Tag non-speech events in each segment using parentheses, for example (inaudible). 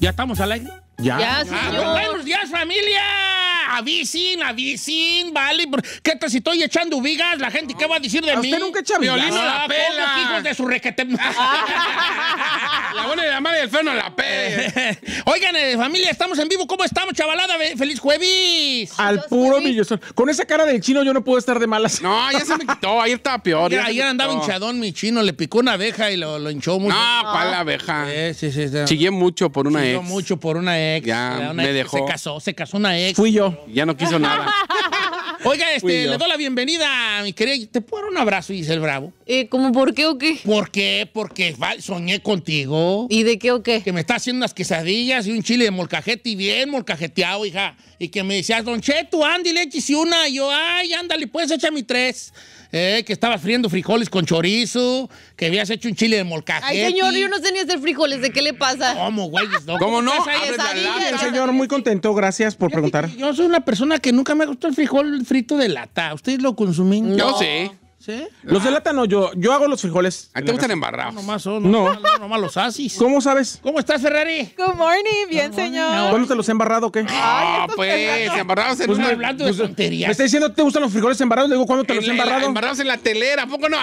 ¿Ya estamos al aire? Ya. ya pues, buenos días, familia avisen, avisen, vale. ¿Qué te si estoy echando vigas? La gente, ¿qué va a decir de mí? Usted nunca echa violín la ah, pela. Los hijos de su requete. (laughs) la buena de la madre del feo no la pela. (laughs) Oigan, eh, familia, estamos en vivo. ¿Cómo estamos, chavalada? ¡Feliz jueves! Al puro millón. Con esa cara del chino yo no puedo estar de malas. No, ya se me quitó. (laughs) Ayer estaba peor. Mira, ayer andaba hinchadón mi chino. Le picó una abeja y lo, hinchó mucho. Ah, pa' la abeja? Sí, sí, sí. sí. mucho por una Chilló ex. mucho por una ex. Ya, me dejó. Se casó, se casó una ex. Fui yo ya no quiso nada. (laughs) Oiga, este, le doy la bienvenida a mi querida. ¿Te puedo dar un abrazo, y dice el Bravo? Eh, ¿Cómo por qué o qué? ¿Por qué? Porque soñé contigo. ¿Y de qué o qué? Que me está haciendo unas quesadillas y un chile de molcajete y bien molcajeteado, hija. Y que me decías, Don Cheto, le echis una. Y yo, ay, ándale, puedes echar mi tres eh, que estaba friendo frijoles con chorizo, que habías hecho un chile de molcajete. Ay, señor, yo no sé ni hacer frijoles, ¿de qué le pasa? ¿Cómo, güey? ¿Cómo no? El pues señor, muy contento, gracias por preguntar. Yo soy una persona que nunca me gustó el frijol frito de lata. ¿Ustedes lo consumen? No. Yo sí. ¿Sí? Los de lata no, yo, yo hago los frijoles. A ti te gustan embarrados. No, nomás son, no. No, nomás los asis. ¿Cómo sabes? ¿Cómo estás, Ferrari? Good morning, bien, señor. ¿Cuándo te los he embarrado o qué? Ah, pues, embarrados en pues, una... de pues, tonterías. Me está diciendo te gustan los frijoles embarrados. Le digo, ¿cuándo te los he embarrado? embarrados en la telera, ¿a poco no?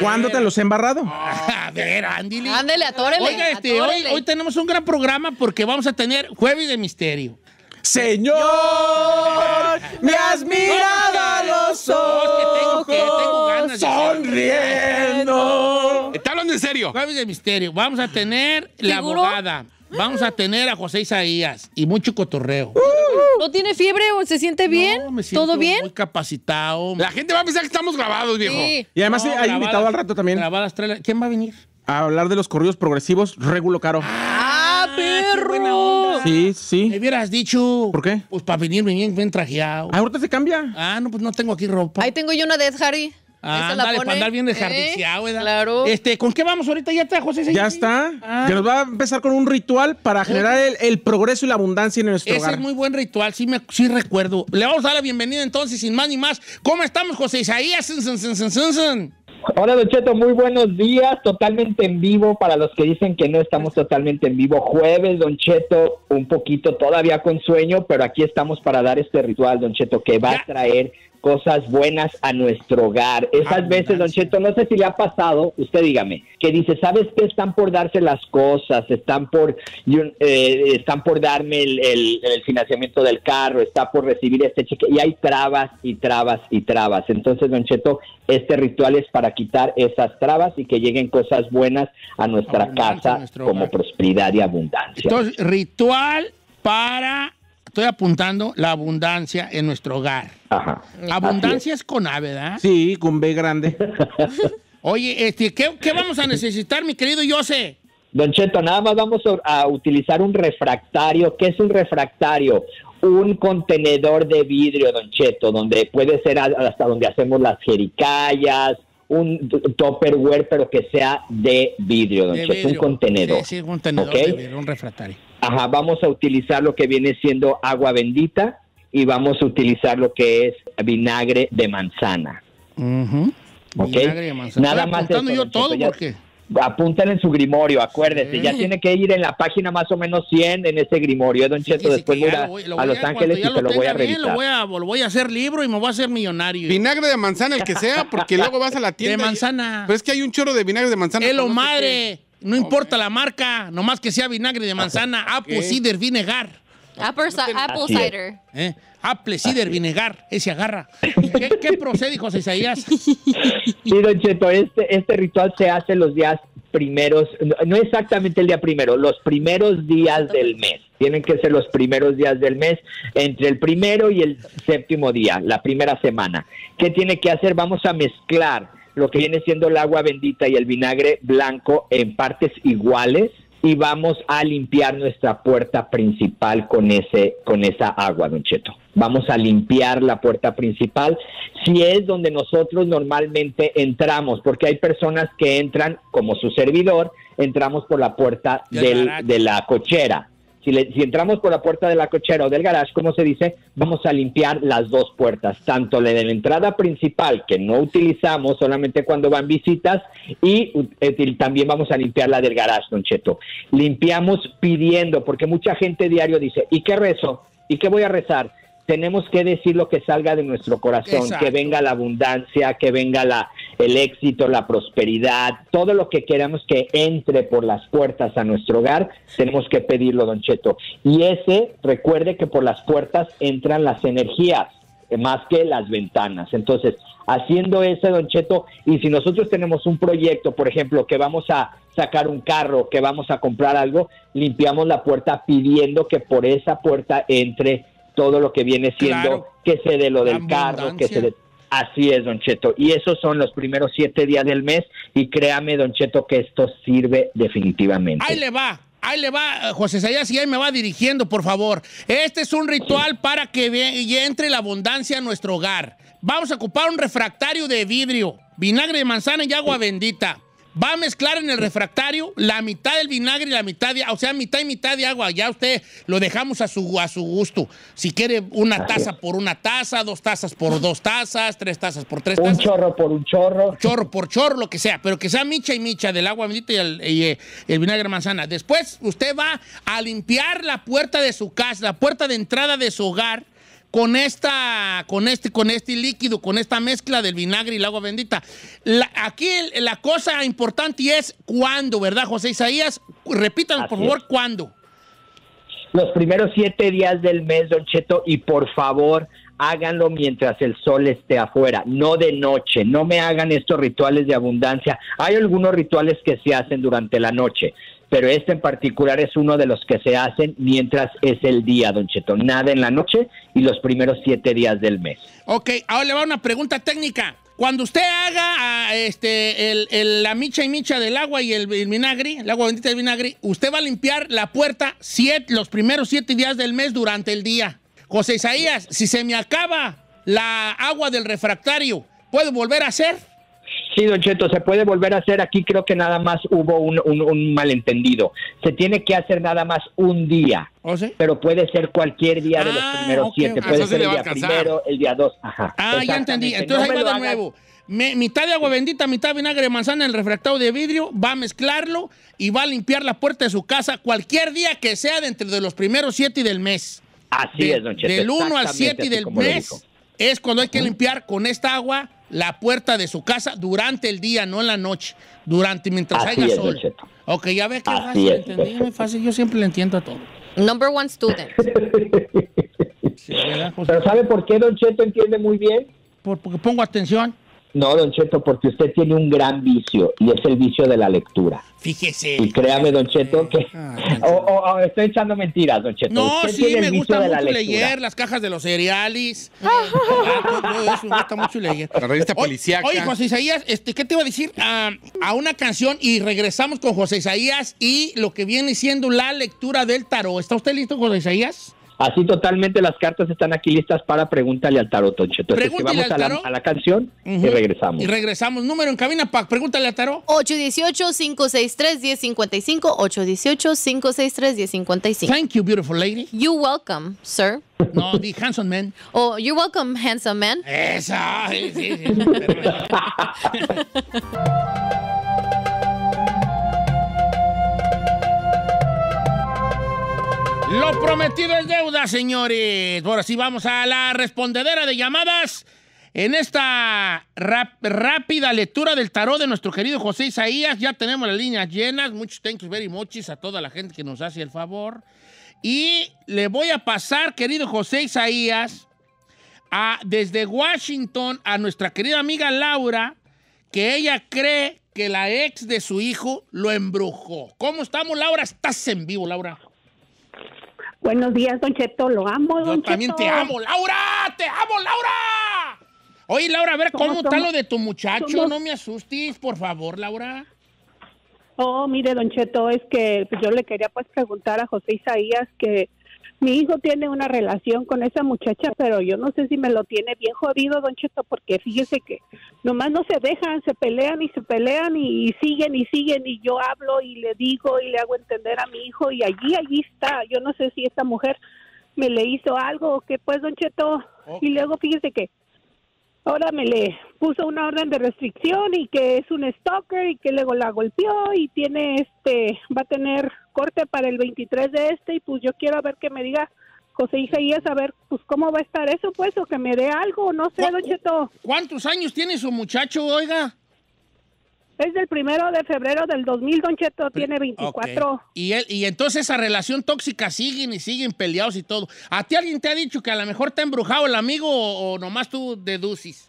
¿Cuándo te los he embarrado? a ah, ver, Ándele. Ándale, atórele. Oiga, este, hoy, hoy tenemos un gran programa porque vamos a tener Jueves de Misterio. Señor, me has mirado a los ojos. Que sonriendo. Está hablando en serio. de misterio. Vamos a tener la abogada. Vamos a tener a José Isaías y mucho cotorreo. Uh-huh. ¿No tiene fiebre o se siente bien? No, me siento ¿Todo bien? Muy capacitado. La gente va a pensar que estamos grabados, viejo. Y además hay invitado al rato también. estrella ¿Quién va a venir? A hablar de los corridos progresivos, Regulo Caro. Ah, Sí, sí. Me hubieras dicho. ¿Por qué? Pues para venir bien, bien trajeado. Ah, ahorita se cambia. Ah, no, pues no tengo aquí ropa. Ahí tengo yo una de Harry. Ah, dale, para andar bien de ¿eh? Claro. Este, ¿con qué vamos ahorita? Ya está, José. Ya está. Que nos va a empezar con un ritual para generar el, progreso y la abundancia en nuestro Ese hogar. es muy buen ritual, sí, me, sí recuerdo. Le vamos a dar la bienvenida entonces, sin más ni más. ¿Cómo estamos, José Isaías? Hola, Don Cheto, muy buenos días. Totalmente en vivo para los que dicen que no estamos totalmente en vivo. Jueves, Don Cheto, un poquito todavía con sueño, pero aquí estamos para dar este ritual, Don Cheto, que va a traer cosas buenas a nuestro hogar. Esas ah, veces, don Cheto, no sé si le ha pasado, usted dígame, que dice, ¿sabes qué? Están por darse las cosas, están por, eh, están por darme el, financiamiento del carro, está por recibir este cheque, y hay trabas y trabas y trabas. Entonces, don Cheto, este ritual es para quitar esas trabas y que lleguen cosas buenas a nuestra casa como prosperidad y abundancia. Entonces, ritual para estoy apuntando la abundancia en nuestro hogar. Ajá. Abundancia es. con A, ¿verdad? Sí, con B grande. (laughs) Oye, este, ¿qué, vamos a necesitar, mi querido Yose? Don Cheto, nada más vamos a utilizar un refractario. ¿Qué es un refractario? Un contenedor de vidrio, Don Cheto, donde puede ser hasta donde hacemos las jericayas, un topperware, pero que sea de vidrio, Don un contenedor. Sí, un contenedor de vidrio, un refractario. Ajá, vamos a utilizar lo que viene siendo agua bendita y vamos a utilizar lo que es vinagre de manzana. Vinagre de manzana. Nada más apuntando yo todo apúntale en su grimorio, acuérdese, ya tiene que ir en la página más o menos 100 en ese grimorio, ¿eh, don Cheto, después voy a, a, Los Ángeles y te lo, voy a revisar. lo, voy a, hacer libro y me voy a hacer millonario. Vinagre de manzana, el que sea, porque (laughs) luego vas a la tienda. De manzana. pero es que hay un chorro de vinagre de manzana. ¡Es lo madre! No importa la marca, nomás que sea vinagre de manzana, apple cider vinegar. Apple, cider. ¿Eh? Apple cider vinegar, ese agarra. ¿Qué, procede, José Isaías? Sí, don Cheto, este, este ritual se hace los días primeros, no exactamente el día primero, los primeros días del mes. Tienen que ser los primeros días del mes, entre el primero y el séptimo día, la primera semana. ¿Qué tiene que hacer? Vamos a mezclar lo que viene siendo el agua bendita y el vinagre blanco en partes iguales y vamos a limpiar nuestra puerta principal con ese con esa agua, Don Cheto. Vamos a limpiar la puerta principal si es donde nosotros normalmente entramos, porque hay personas que entran como su servidor, entramos por la puerta de la cochera si, entramos por la puerta de la cochera o del garage, como se dice, vamos a limpiar las dos puertas, tanto la de la entrada principal, que no utilizamos solamente cuando van visitas, y eh, también vamos a limpiar la del garage, don Cheto. Limpiamos pidiendo, porque mucha gente diario dice, ¿y qué rezo? ¿Y qué voy a rezar? tenemos que decir lo que salga de nuestro corazón, que venga la abundancia, que venga la, el éxito, la prosperidad, todo lo que queramos que entre por las puertas a nuestro hogar, tenemos que pedirlo, don Cheto. Y ese, recuerde que por las puertas entran las energías más que las ventanas. Entonces, haciendo ese, don Cheto, y si nosotros tenemos un proyecto, por ejemplo, que vamos a sacar un carro, que vamos a comprar algo, limpiamos la puerta pidiendo que por esa puerta entre todo lo que viene siendo que se dé lo del carro, que se Así es, don Cheto. Y esos son los primeros siete días del mes y créame, don Cheto, que esto sirve definitivamente. Ahí le va. Ahí le va, José Sayas, y ahí me va dirigiendo, por favor. Este es un ritual para que entre la abundancia a nuestro hogar. Vamos a ocupar un refractario de vidrio, vinagre de manzana y agua bendita va a mezclar en el refractario la mitad del vinagre y la mitad de, o sea, mitad y mitad de agua. Ya usted lo dejamos a su, a su gusto. Si quiere una taza por una taza, dos tazas por dos tazas, tres tazas por tres tazas. Un chorro por un chorro. Chorro por chorro, lo que sea, pero que sea micha y micha del agua bendita y el, vinagre eh, el vinagre manzana. Después usted va a limpiar la puerta de su casa, la puerta de entrada de su hogar con esta, con este, con este líquido, con esta mezcla del vinagre y el agua bendita. La, aquí la cosa importante es cuándo, ¿verdad, José Isaías? Repítanos, por favor, cuándo. Los primeros siete días del mes, Don Cheto, y por favor, háganlo mientras el sol esté afuera, no de noche, no me hagan estos rituales de abundancia. Hay algunos rituales que se hacen durante la noche, pero este en particular es uno de los que se hacen mientras es el día, don Cheto. Nada en la noche y los primeros siete días del mes. Ok, ahora le va una pregunta técnica. Cuando usted haga ah, este, la micha y micha del agua y el, vinagre, el agua bendita del vinagre, usted va a limpiar la puerta siete, los primeros siete días del mes durante el día. José Isaías, si se me acaba la agua del refractario, ¿puedo volver a hacer? Sí, don Cheto, se puede volver a hacer. Aquí creo que nada más hubo un, malentendido. Se tiene que hacer nada más un día. ¿Oh, pero puede ser cualquier día de los ah, primeros siete. Puede ser el día primero, el día dos. Ajá, ah, ya entendí. Entonces ahí va de nuevo. mitad de agua bendita, mitad vinagre de manzana en el refractado de vidrio, va a mezclarlo y va a limpiar la puerta de su casa cualquier día que sea dentro de los primeros siete del mes. Así es, don Cheto. Del 1 al 7 del mes es cuando hay que limpiar con esta agua la puerta de su casa durante el día, no en la noche, durante mientras haya sol. Ok, ya ves que es, fácil, yo siempre le entiendo a todo. Number one student. Pero ¿sabe por qué Don Cheto entiende muy bien? porque pongo atención. No, don Cheto, porque usted tiene un gran vicio y es el vicio de la lectura. Fíjese. Y créame, don Cheto, que... Ah, (laughs) o, estoy echando mentiras, don Cheto. No, sí, me gusta mucho la leer las cajas de los cereales. (laughs) Ah, ah, pues, eso, me gusta mucho leer. La revista policíaca. Oye, José Isaías, este, ¿qué te iba a decir? a una canción y regresamos con José Isaías y lo que viene siendo la lectura del tarot. ¿Está usted listo, José Isaías? Así totalmente las cartas están aquí listas para Pregúntale al Tarot, Entonces vamos a la, a canción y regresamos. Y regresamos. Número en cabina para Pregúntale al Tarot. 818-563-1055. 818-563-1055. Thank you, beautiful lady. You're welcome, sir. No, the handsome man. Oh, you're welcome, handsome man. Esa. Sí, (laughs) Lo prometido es deuda, señores. Ahora sí, vamos a la respondedera de llamadas. En esta rápida lectura del tarot de nuestro querido José Isaías, ya tenemos las líneas llenas. Muchos thank very much a toda la gente que nos hace el favor. Y le voy a pasar, querido José Isaías, a, desde Washington a nuestra querida amiga Laura, que ella cree que la ex de su hijo lo embrujó. ¿Cómo estamos, Laura? Estás en vivo, Laura. Buenos días, Don Cheto. Lo amo, Yo también te amo, Laura. ¡Te amo, Laura! Oye, Laura, a ver, ¿cómo está lo de tu muchacho? No me asustes, por favor, Laura. Oh, mire, Don Cheto, es que pues, yo le quería pues preguntar a José Isaías que mi hijo tiene una relación con esa muchacha, pero yo no sé si me lo tiene bien jodido, don Cheto, porque fíjese que nomás no se dejan, se pelean y se pelean y, siguen y siguen y yo hablo y le digo y le hago entender a mi hijo y allí, allí está. Yo no sé si esta mujer me le hizo algo o qué, pues, don Cheto. Y luego fíjese que ahora me le puso una orden de restricción y que es un stalker y que luego la golpeó y tiene este va a tener corte para el 23 de este y pues yo quiero a ver que me diga José y a ver pues cómo va a estar eso pues o que me dé algo no sé Don Cheto ¿Cuántos años tiene su muchacho oiga? Es del primero de febrero del 2000 Don Cheto tiene 24 y él y entonces esa relación tóxica siguen y siguen peleados y todo ¿A ti alguien te ha dicho que a lo mejor te ha embrujado el amigo o, nomás tú deduces?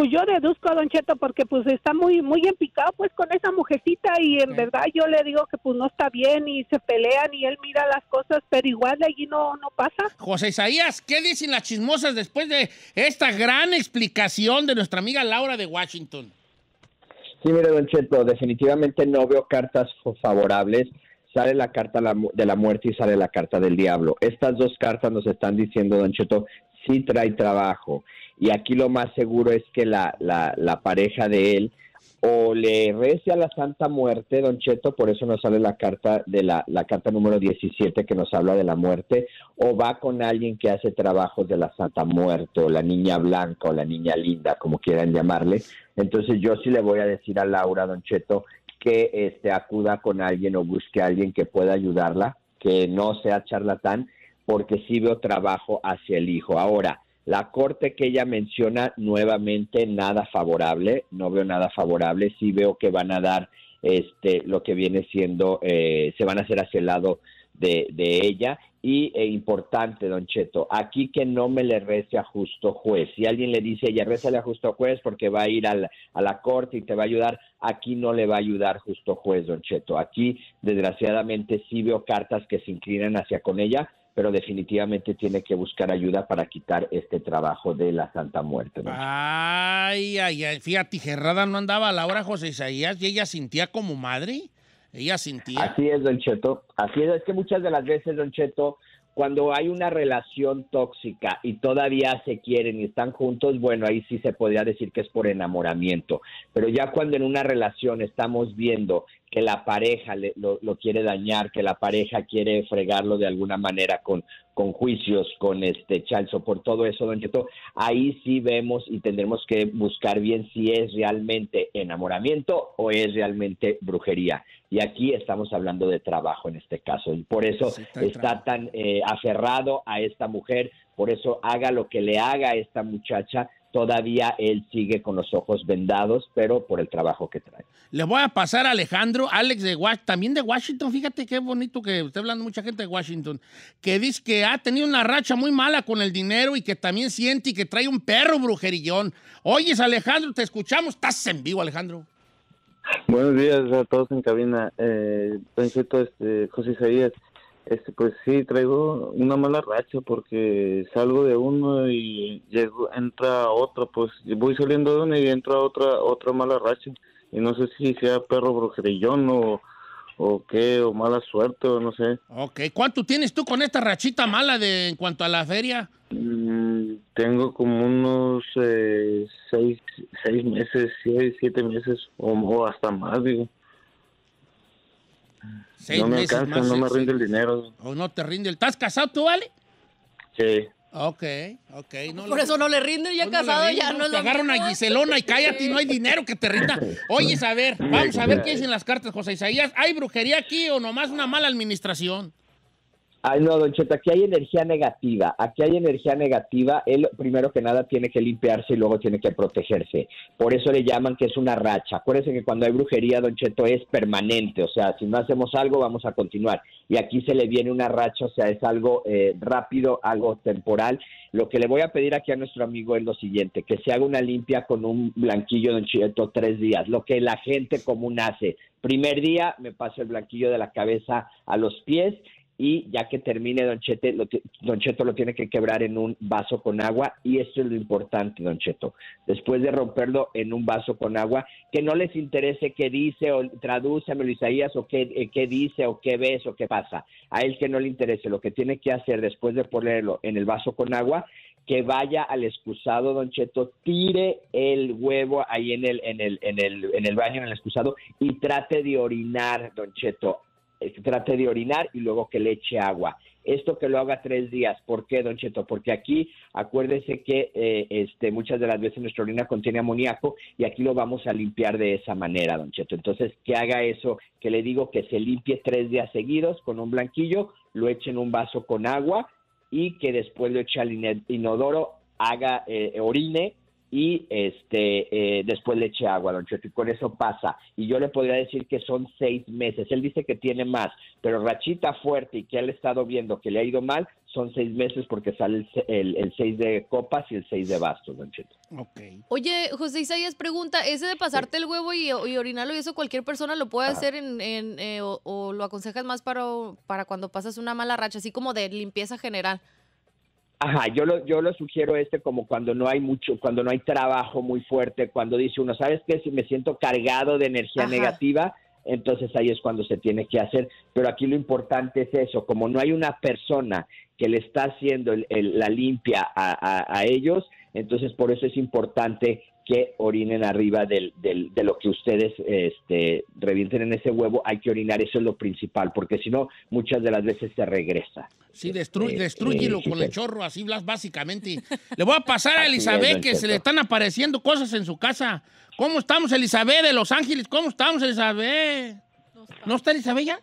Pues yo deduzco a Don Cheto porque pues está muy muy empicado pues con esa mujercita y en verdad yo le digo que pues no está bien y se pelean y él mira las cosas, pero igual de allí no, no pasa. José Isaías, ¿qué dicen las chismosas después de esta gran explicación de nuestra amiga Laura de Washington? Sí, mire, Don Cheto, definitivamente no veo cartas favorables. Sale la carta de la muerte y sale la carta del diablo. Estas dos cartas nos están diciendo, Don Cheto, sí trae trabajo. Y aquí lo más seguro es que la, la, pareja de él o le rece a la Santa Muerte, Don Cheto, por eso nos sale la carta de la, carta número 17 que nos habla de la muerte, o va con alguien que hace trabajos de la Santa Muerte, o la niña blanca, o la niña linda, como quieran llamarle. Entonces yo sí le voy a decir a Laura, Don Cheto, que este, acuda con alguien o busque a alguien que pueda ayudarla, que no sea charlatán porque sí veo trabajo hacia el hijo. Ahora, la corte que ella menciona nuevamente nada favorable, no veo nada favorable, sí veo que van a dar este lo que viene siendo, eh, se van a hacer hacia el lado de, de ella. Y e importante, don Cheto, aquí que no me le rece a justo juez. Si alguien le dice, ella rézale a justo juez porque va a ir a la corte y te va a ayudar, aquí no le va a ayudar justo juez, don Cheto. Aquí, desgraciadamente, sí veo cartas que se inclinan hacia con ella, pero definitivamente tiene que buscar ayuda para quitar este trabajo de la Santa Muerte. Ay, ay, ay, fíjate, Gerrada no andaba a la hora José Isaías y ella sentía como madre, ella sentía. Así es, don Cheto, así es, es que muchas de las veces, don Cheto, cuando hay una relación tóxica y todavía se quieren y están juntos, bueno, ahí sí se podría decir que es por enamoramiento. Pero ya cuando en una relación estamos viendo que la pareja lo, lo, quiere dañar, que la pareja quiere fregarlo de alguna manera con, con juicios, con este chalzo, por todo eso, todo ahí sí vemos y tendremos que buscar bien si es realmente enamoramiento o es realmente brujería. Y aquí estamos hablando de trabajo en este caso, y por eso está, tan eh, aferrado a esta mujer, por eso haga lo que le haga a esta muchacha, todavía él sigue con los ojos vendados, pero por el trabajo que trae. Le voy a pasar a Alejandro, Alex de Washington, también de Washington, fíjate qué bonito que está hablando mucha gente de Washington, que dice que ha tenido una racha muy mala con el dinero y que también siente y que trae un perro brujerillón. Oyes Alejandro, te escuchamos, estás en vivo Alejandro. Buenos días a todos en cabina, eh, este, José Isaías. Este, pues sí, traigo una mala racha porque salgo de uno y llego, entra otra, pues voy saliendo de uno y entra otra otra mala racha. Y no sé si sea perro brujerillón o, o qué, o mala suerte, o no sé. Ok, ¿cuánto tienes tú con esta rachita mala de en cuanto a la feria? Mm, tengo como unos eh, seis, seis meses, siete, siete meses o hasta más, digo no me meses no me rinde el dinero. ¿O no te rinde? el ¿Estás casado tú, vale? Sí. Ok, ok. Por eso no le rinde, ya casado, ya no, Te pagaron a Giselona y cállate, no hay (laughs) dinero que te rinda. oye a ver, vamos a ver qué dicen las cartas, José Isaías. ¿Hay brujería aquí o nomás una mala administración? no, Don Cheto, aquí hay energía negativa. Aquí hay energía negativa. Él, primero que nada, tiene que limpiarse y luego tiene que protegerse. Por eso le llaman que es una racha. Acuérdense que cuando hay brujería, Don Cheto, es permanente. O sea, si no hacemos algo, vamos a continuar. Y aquí se le viene una racha, o sea, es algo eh, rápido, algo temporal. Lo que le voy a pedir aquí a nuestro amigo es lo siguiente: que se haga una limpia con un blanquillo, Don Cheto, tres días. Lo que la gente común hace. Primer día me paso el blanquillo de la cabeza a los pies y ya que termine Don, Chete, Don Cheto lo tiene que quebrar en un vaso con agua y esto es lo importante, Don Cheto. Después de romperlo en un vaso con agua, que no les interese qué dice o a Melisaías o qué, eh, qué, dice o qué ves o qué pasa. A él que no le interese, lo que tiene que hacer después de ponerlo en el vaso con agua, que vaya al excusado, Don Cheto, tire el huevo ahí en el, en el, en el, en el baño, en el excusado y trate de orinar, Don Cheto eh, trate de orinar y luego que le eche agua. Esto que lo haga tres días. ¿Por qué, Don Cheto? Porque aquí, acuérdese que eh, este, muchas de las veces nuestra orina contiene amoníaco y aquí lo vamos a limpiar de esa manera, Don Cheto. Entonces, que haga eso, que le digo que se limpie tres días seguidos con un blanquillo, lo eche en un vaso con agua y que después lo eche al inodoro, haga, eh, orine y este eh, después le eché agua, don Cheto, y con eso pasa. Y yo le podría decir que son seis meses. Él dice que tiene más, pero rachita fuerte y que él ha estado viendo que le ha ido mal, son seis meses porque sale el, seis de copas y el seis de bastos, don Cheto. Okay. Oye, José Isaías pregunta, ese de pasarte el huevo y, orinarlo y eso cualquier persona lo puede hacer en, en eh, o, o, lo aconsejas más para, para cuando pasas una mala racha, así como de limpieza general. Ajá, yo lo, yo lo sugiero este como cuando no hay mucho, cuando no hay trabajo muy fuerte, cuando dice uno, ¿sabes qué? Si me siento cargado de energía negativa, entonces ahí es cuando se tiene que hacer. Pero aquí lo importante es eso, como no hay una persona que le está haciendo la limpia a ellos, entonces por eso es importante que orinen arriba del, del, de lo que ustedes este, revienten en ese huevo, hay que orinar, eso es lo principal, porque si no, muchas de las veces se regresa. Sí, destruye, eh, destruyelo eh, con el chorro, así básicamente. le voy a pasar a Elizabeth, que se le están apareciendo cosas en su casa. ¿Cómo estamos, Elizabeth de Los Ángeles? ¿Cómo estamos, Elizabeth? ¿No está, Elizabeth ya?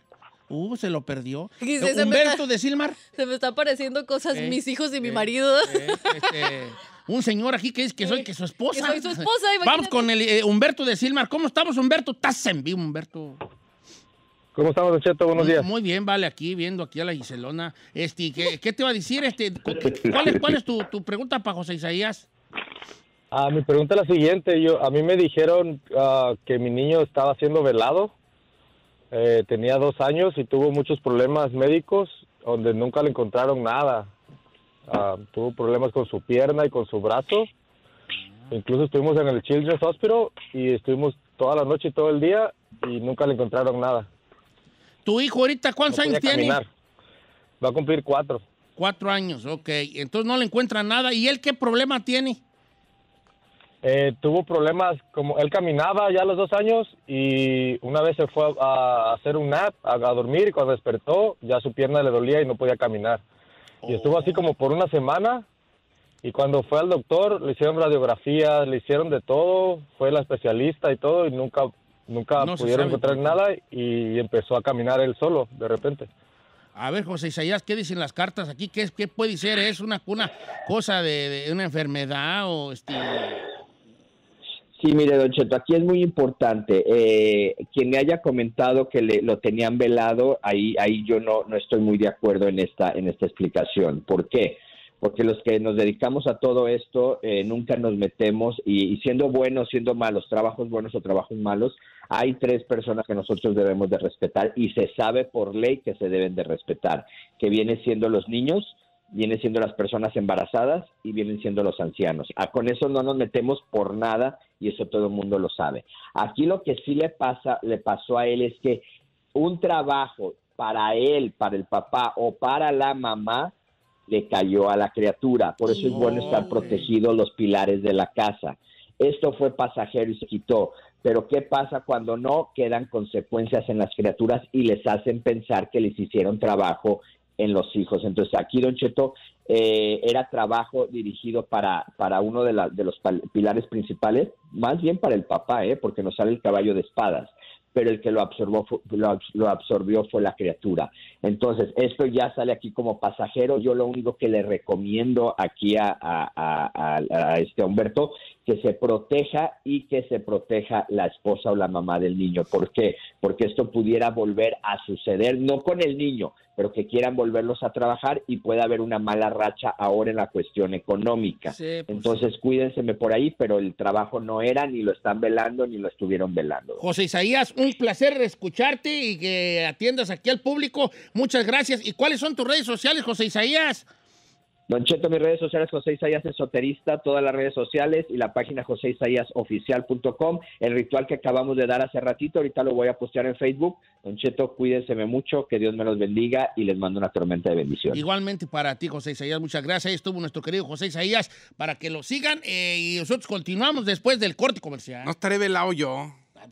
Uh, se lo perdió. Eh, Humberto de Silmar. (laughs) Se me están apareciendo cosas, mis hijos y mi marido. Este, un señor aquí que dice que soy que su esposa. (laughs) Vamos con el, eh, Humberto de Silmar. ¿Cómo estamos, Humberto? Estás en vivo, Humberto. ¿Cómo estamos, Cheto? Buenos días. Muy bien, vale, aquí viendo aquí a la Giselona. Este, ¿qué, qué te va a decir? Este, (laughs) ¿cuál, es, cuál es tu, pregunta para José Isaías? Ah, mi pregunta es la siguiente. Yo, a mí me dijeron ah, que mi niño estaba siendo velado. Eh, tenía dos años y tuvo muchos problemas médicos donde nunca le encontraron nada. Ah, tuvo problemas con su pierna y con su brazo. Incluso estuvimos en el Children's Hospital y estuvimos toda la noche y todo el día y nunca le encontraron nada. ¿Tu hijo ahorita cuántos años tiene? Va a cumplir cuatro. Cuatro años, ok. Entonces no le encuentran nada. ¿Y él qué problema tiene? Eh, tuvo problemas, como él caminaba ya a los dos años y una vez se fue a, hacer un nap, a dormir y cuando despertó ya su pierna le dolía y no podía caminar. Y estuvo así como por una semana. Y cuando fue al doctor, le hicieron radiografía, le hicieron de todo, fue la especialista y todo, y nunca, nunca pudieron encontrar nada y empezó a caminar él solo, de repente. A ver, José Isaías, ¿qué dicen las cartas aquí? ¿Qué, qué puede ser? ¿Es una, cosa de una enfermedad o este, Sí, mire, Don Cheto, aquí es muy importante. Eh, quien me haya comentado que le, lo tenían velado, ahí, ahí yo no, no estoy muy de acuerdo en esta, en esta explicación. ¿Por qué? Porque los que nos dedicamos a todo esto eh, nunca nos metemos y, y, siendo buenos, siendo malos, trabajos buenos o trabajos malos, hay tres personas que nosotros debemos de respetar y se sabe por ley que se deben de respetar, que vienen siendo los niños, vienen siendo las personas embarazadas y vienen siendo los ancianos. Ah, con eso no nos metemos por nada y eso todo el mundo lo sabe. Aquí lo que sí le pasa, le pasó a él es que un trabajo para él, para el papá o para la mamá le cayó a la criatura. Por eso es bueno estar protegidos los pilares de la casa. Esto fue pasajero y se quitó. Pero ¿qué pasa cuando no? Quedan consecuencias en las criaturas y les hacen pensar que les hicieron trabajo en los hijos. Entonces, aquí Don Cheto eh, era trabajo dirigido para, para uno de, de los pilares principales, más bien para el papá, ¿eh? porque nos sale el caballo de espadas pero el que lo, absorbó, lo, absorbió fue la criatura. Entonces, esto ya sale aquí como pasajero. Yo lo único que le recomiendo aquí a, a, a, a este Humberto que se proteja y que se proteja la esposa o la mamá del niño. ¿Por qué? Porque esto pudiera volver a suceder, no con el niño, pero que quieran volverlos a trabajar y pueda haber una mala racha ahora en la cuestión económica. Pues Entonces cuídense cuídenseme por ahí, pero el trabajo no era, ni lo están velando, ni lo estuvieron velando. José Isaías, un placer escucharte y que atiendas aquí al público. Muchas gracias. ¿Y cuáles son tus redes sociales, José Isaías? Don Cheto, mis redes sociales, José Isaías Esoterista, todas las redes sociales y la página puntocom. El ritual que acabamos de dar hace ratito, ahorita lo voy a postear en Facebook. Don Cheto, cuídense mucho, que Dios me los bendiga y les mando una tormenta de bendición. Igualmente para ti, José Isaías, muchas gracias. Ahí estuvo nuestro querido José Isaías para que lo sigan eh, y nosotros continuamos después del corte comercial. No estaré velado yo.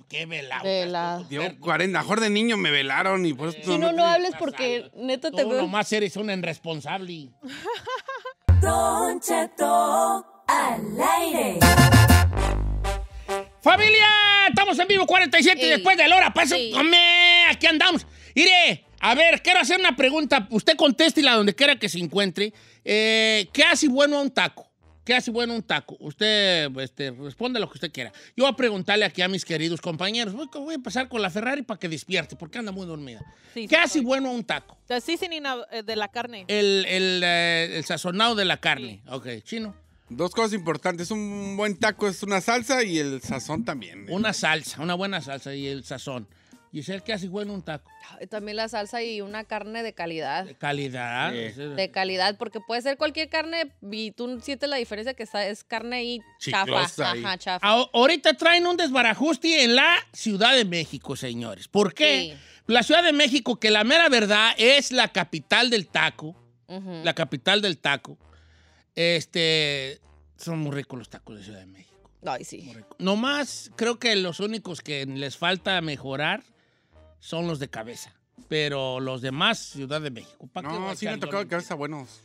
¿Qué velado? Velado. 40, mejor de niño me velaron y por Si no, no, hables porque neto te veo. nomás eres un irresponsable. (laughs) Don Cheto al aire. ¡Familia! Estamos en vivo 47 y después de la hora. Paso, Aquí andamos. Iré, a ver, quiero hacer una pregunta. Usted conteste la donde quiera que se encuentre. Eh, ¿Qué hace bueno a un taco? ¿Qué hace bueno un taco? Usted este, responde lo que usted quiera. Yo voy a preguntarle aquí a mis queridos compañeros. Voy, a empezar con la Ferrari para que despierte, porque anda muy dormida. ¿Qué hace bueno un taco? El eh, de la carne. Eh, el, sazonado de la carne. Ok, chino. Dos cosas importantes. Un buen taco es una salsa y el sazón también. Una salsa, una buena salsa y el sazón. Y Giselle, que hace bueno un taco? Ah, también la salsa y una carne de calidad. De calidad. De calidad, porque puede ser cualquier carne y tú sientes la diferencia que está, es carne y chafa. ahorita traen un desbarajuste en la Ciudad de México, señores. ¿Por qué? La Ciudad de México, que la mera verdad es la capital del taco. La capital del taco. Este, son muy ricos los tacos de Ciudad de México. Ay, sí. Nomás creo que los únicos que les falta mejorar son los de cabeza. Pero los demás, Ciudad de México. no, sí me ha tocado de cabeza buenos.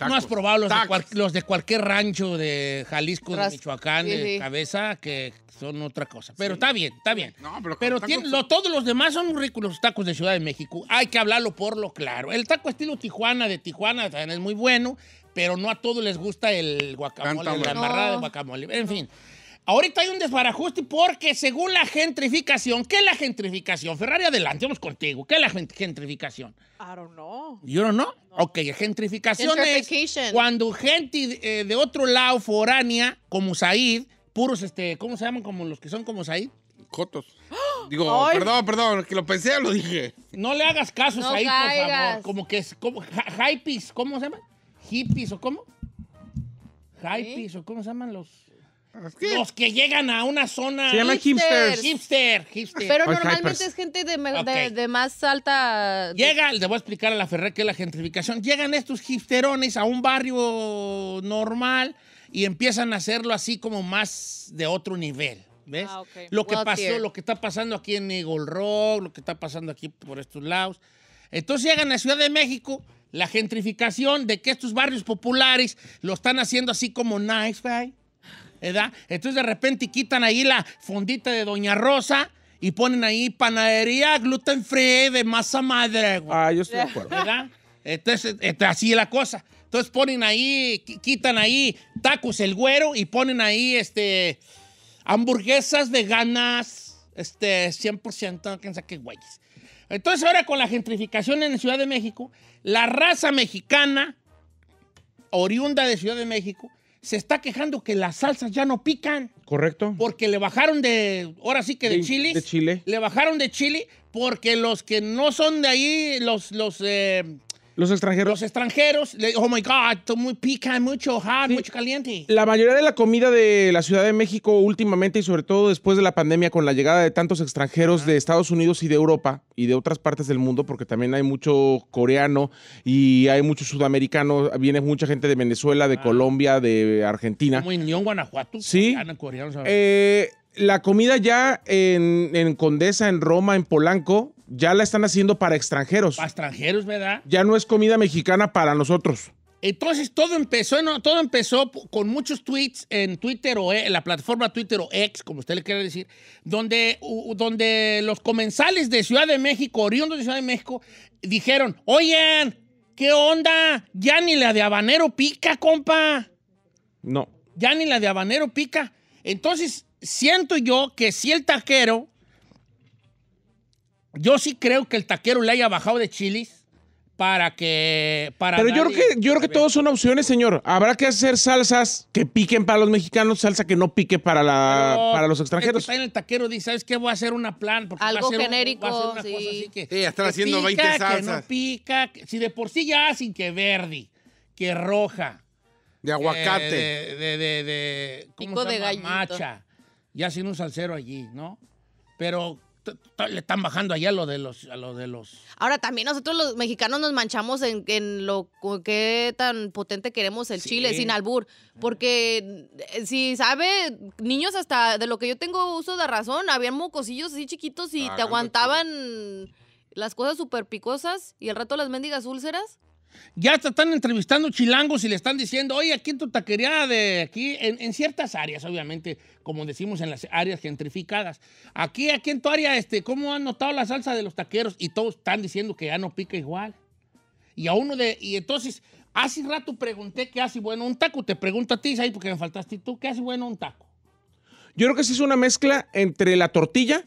no has probado los de, cualquier rancho de Jalisco, de Michoacán, de cabeza, que son otra cosa. Pero está bien, está bien. No, pero, todos los demás son muy ricos los tacos de Ciudad de México. Hay que hablarlo por lo claro. El taco estilo Tijuana de Tijuana también es muy bueno, pero no a todos les gusta el guacamole, la embarrada de guacamole. En fin, Ahorita hay un desbarajuste porque según la gentrificación, ¿qué es la gentrificación? Ferrari, adelante, vamos contigo. ¿Qué es la gentrificación? I don't know. You don't know? No. Ok, gentrificación es cuando gente eh, de otro lado, foránea, como Said, puros, este, ¿cómo se llaman? Como los que son como Said. Cotos. Digo, (gasps) perdón, perdón, que lo pensé, lo dije. No le hagas caso Said, por favor. Como que es, como, ¿cómo se llaman? Hippies o cómo? Hypies, o cómo se llaman los... Los que llegan a una zona. Se llaman Hipster, Pero normalmente es gente de, más alta. Llega, le voy a explicar a la Ferrer que es la gentrificación. Llegan estos hipsterones a un barrio normal y empiezan a hacerlo así como más de otro nivel. ¿Ves? Ah, lo que pasó, lo que está pasando aquí en Eagle Rock, lo que está pasando aquí por estos lados. Entonces llegan a Ciudad de México la gentrificación de que estos barrios populares lo están haciendo así como nice, right? Entonces de repente quitan ahí la fondita de Doña Rosa y ponen ahí panadería gluten free de masa madre. Ah, yo estoy de acuerdo. Entonces, este, así es la cosa. Entonces ponen ahí, quitan ahí tacos el güero y ponen ahí este hamburguesas ganas, este 100%, quién sabe qué güeyes. Entonces ahora con la gentrificación en Ciudad de México, la raza mexicana oriunda de Ciudad de México se está quejando que las salsas ya no pican. Correcto. Porque le bajaron de, ahora sí que de, chile, De Chile. Le bajaron de chile porque los que no son de ahí, los, los eh, los extranjeros. Los extranjeros, oh my God, muy pica, mucho hot, mucho caliente. La mayoría de la comida de la Ciudad de México últimamente y sobre todo después de la pandemia con la llegada de tantos extranjeros de Estados Unidos y de Europa y de otras partes del mundo, porque también hay mucho coreano y hay muchos sudamericanos. viene mucha gente de Venezuela, de ah. Colombia, de Argentina. Como en León, Guanajuato. Sí. Eh, la comida ya en, en Condesa, en Roma, en Polanco, ya la están haciendo para extranjeros. Para extranjeros, ¿verdad? Ya no es comida mexicana para nosotros. Entonces todo empezó, todo empezó con muchos tweets en Twitter o eh, en la plataforma Twitter o X, como usted le quiere decir, donde, donde los comensales de Ciudad de México, oriundos de Ciudad de México, dijeron, oigan, ¿qué onda? Ya ni la de habanero pica, compa. No. Ya ni la de habanero pica. Entonces siento yo que si el taquero yo sí creo que el taquero le haya bajado de chilis para que. Para Pero yo creo que, yo creo que todos son opciones, señor. Habrá que hacer salsas que piquen para los mexicanos, salsa que no pique para, la, los extranjeros. está en el taquero dice, ¿sabes qué? Voy a hacer una plan. Algo genérico, sí. Cosa están haciendo 20 salsas. Que no pica, si de por sí ya hacen que verde, que roja. De aguacate. de, de, de, de de Macha. Ya hacen un salsero allí, ¿no? Pero le están bajando allá lo de los a lo de los ahora también nosotros los mexicanos nos manchamos en, en lo que tan potente queremos el chile sin albur porque eh, si sabe niños hasta de lo que yo tengo uso de razón habían mocosillos así chiquitos y te aguantaban las cosas súper picosas y al rato las mendigas úlceras ya están entrevistando chilangos y le están diciendo, oye, aquí en tu taquería de aquí, en, ciertas áreas, obviamente, como decimos en las áreas gentrificadas. Aquí, aquí en tu área, este, ¿cómo han notado la salsa de los taqueros? Y todos están diciendo que ya no pica igual. Y a uno de, y entonces, hace rato pregunté qué hace bueno un taco. Te pregunto a ti, porque me faltaste tú, ¿qué hace bueno un taco? Yo creo que sí es una mezcla entre la tortilla,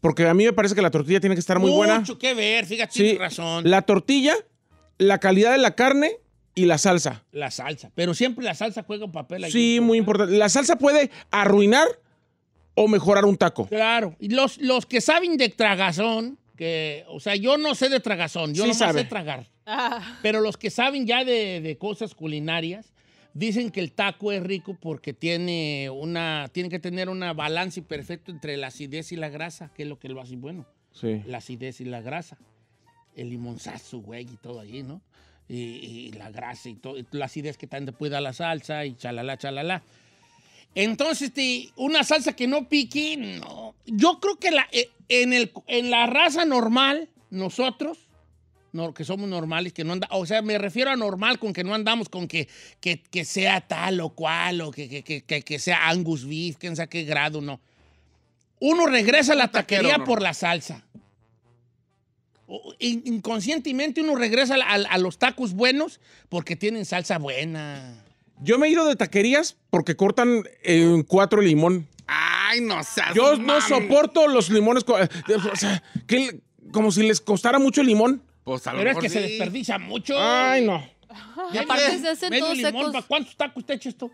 porque a mí me parece que la tortilla tiene que estar muy buena. Mucho que ver, fíjate, sí, razón. La tortilla la calidad de la carne y la salsa. La salsa. Pero siempre la salsa juega un papel ahí. Sí, muy importante. La salsa puede arruinar o mejorar un taco. Claro. Y los, que saben de tragazón, que, o sea, yo no sé de tragazón, yo no sé tragar. Ah. Pero los que saben ya de, cosas culinarias, dicen que el taco es rico porque tiene una, tiene que tener una balance perfecto entre la acidez y la grasa, que es lo que lo hace bueno. Sí. La acidez y la grasa el limonzazo, güey, y todo ahí, ¿no? Y, la grasa y todo, Las ideas que te puede dar la salsa y chalala, chalala. Entonces, este, una salsa que no pique, no. Yo creo que la, eh, en, la raza normal, nosotros, no, que somos normales, que no andamos, o sea, me refiero a normal con que no andamos con que, sea tal o cual, o que, que sea Angus Beef, que sabe qué grado, no. Uno regresa a la taquería por la salsa inconscientemente uno regresa a, los tacos buenos porque tienen salsa buena. Yo me he ido de taquerías porque cortan en cuatro limón. Ay, no seas Yo no soporto los limones. Eh, o sea, como si les costara mucho el limón. Pues a lo Pero es que se desperdicia mucho. Ay, no. Aparte se hacen todos secos. ¿Cuántos tacos te hecho esto?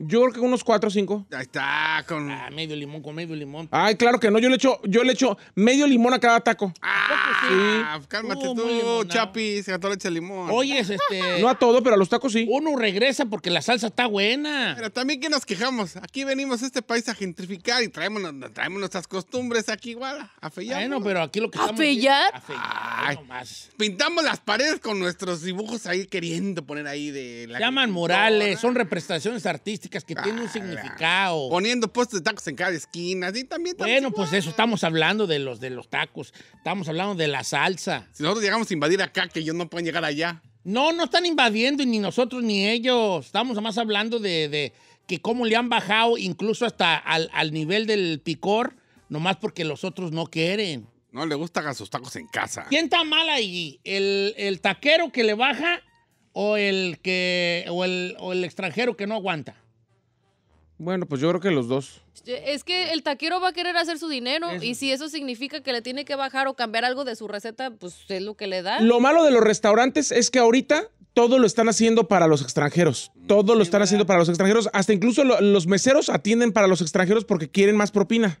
Yo creo que unos cuatro o cinco. Ahí está, con. Ah, medio limón, con medio limón. Ay, claro que no. Yo le echo, yo le echo medio limón a cada taco. Ah, sí. cálmate tú, Chapi. Se le de limón. Oye, este. (laughs) No a todo, pero a los tacos sí. Uno regresa porque la salsa está buena. Pero también que nos quejamos. Aquí venimos a este país a gentrificar y traemos, traemos nuestras costumbres aquí igual, a fellar. Bueno, pero aquí lo que estamos. ¿A fellar? a fellar. Pintamos las paredes con nuestros dibujos ahí queriendo poner ahí de la. Llaman morales, son representaciones artísticas que tienen un ah, significado. Poniendo puestos de tacos en cada esquina. así también bueno, pues eso, estamos hablando de los, de los tacos. Estamos hablando de la salsa. Si nosotros llegamos a invadir acá, que ellos no pueden llegar allá. No, no están invadiendo ni nosotros ni ellos. Estamos más hablando de, que cómo le han bajado incluso hasta al, nivel del picor, nomás porque los otros no quieren. No le gustan sus tacos en casa. ¿Quién está mal ahí? ¿El, taquero que le baja o el, que, o el extranjero que no aguanta? Bueno, pues yo creo que los dos. Es que el taquero va a querer hacer su dinero y si eso significa que le tiene que bajar o cambiar algo de su receta, pues es lo que le da. Lo malo de los restaurantes es que ahorita todo lo están haciendo para los extranjeros. Mm, todo lo están haciendo para los extranjeros. Hasta incluso los meseros atienden para los extranjeros porque quieren más propina.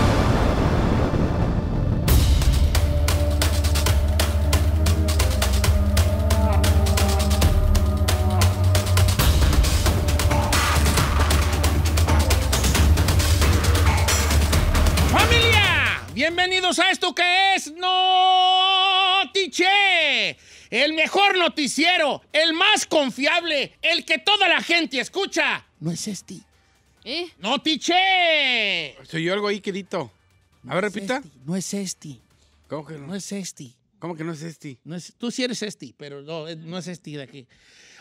a esto que es Notiche, el mejor noticiero, el más confiable, el que toda la gente escucha. No es este. ¿Eh? ¡Notiche! Soy yo algo ahí, quedito. A ver, repita. Este, no es este. ¿Cómo que no? es este. ¿Cómo que no es este? No es, tú sí eres este, pero no, no es este de aquí.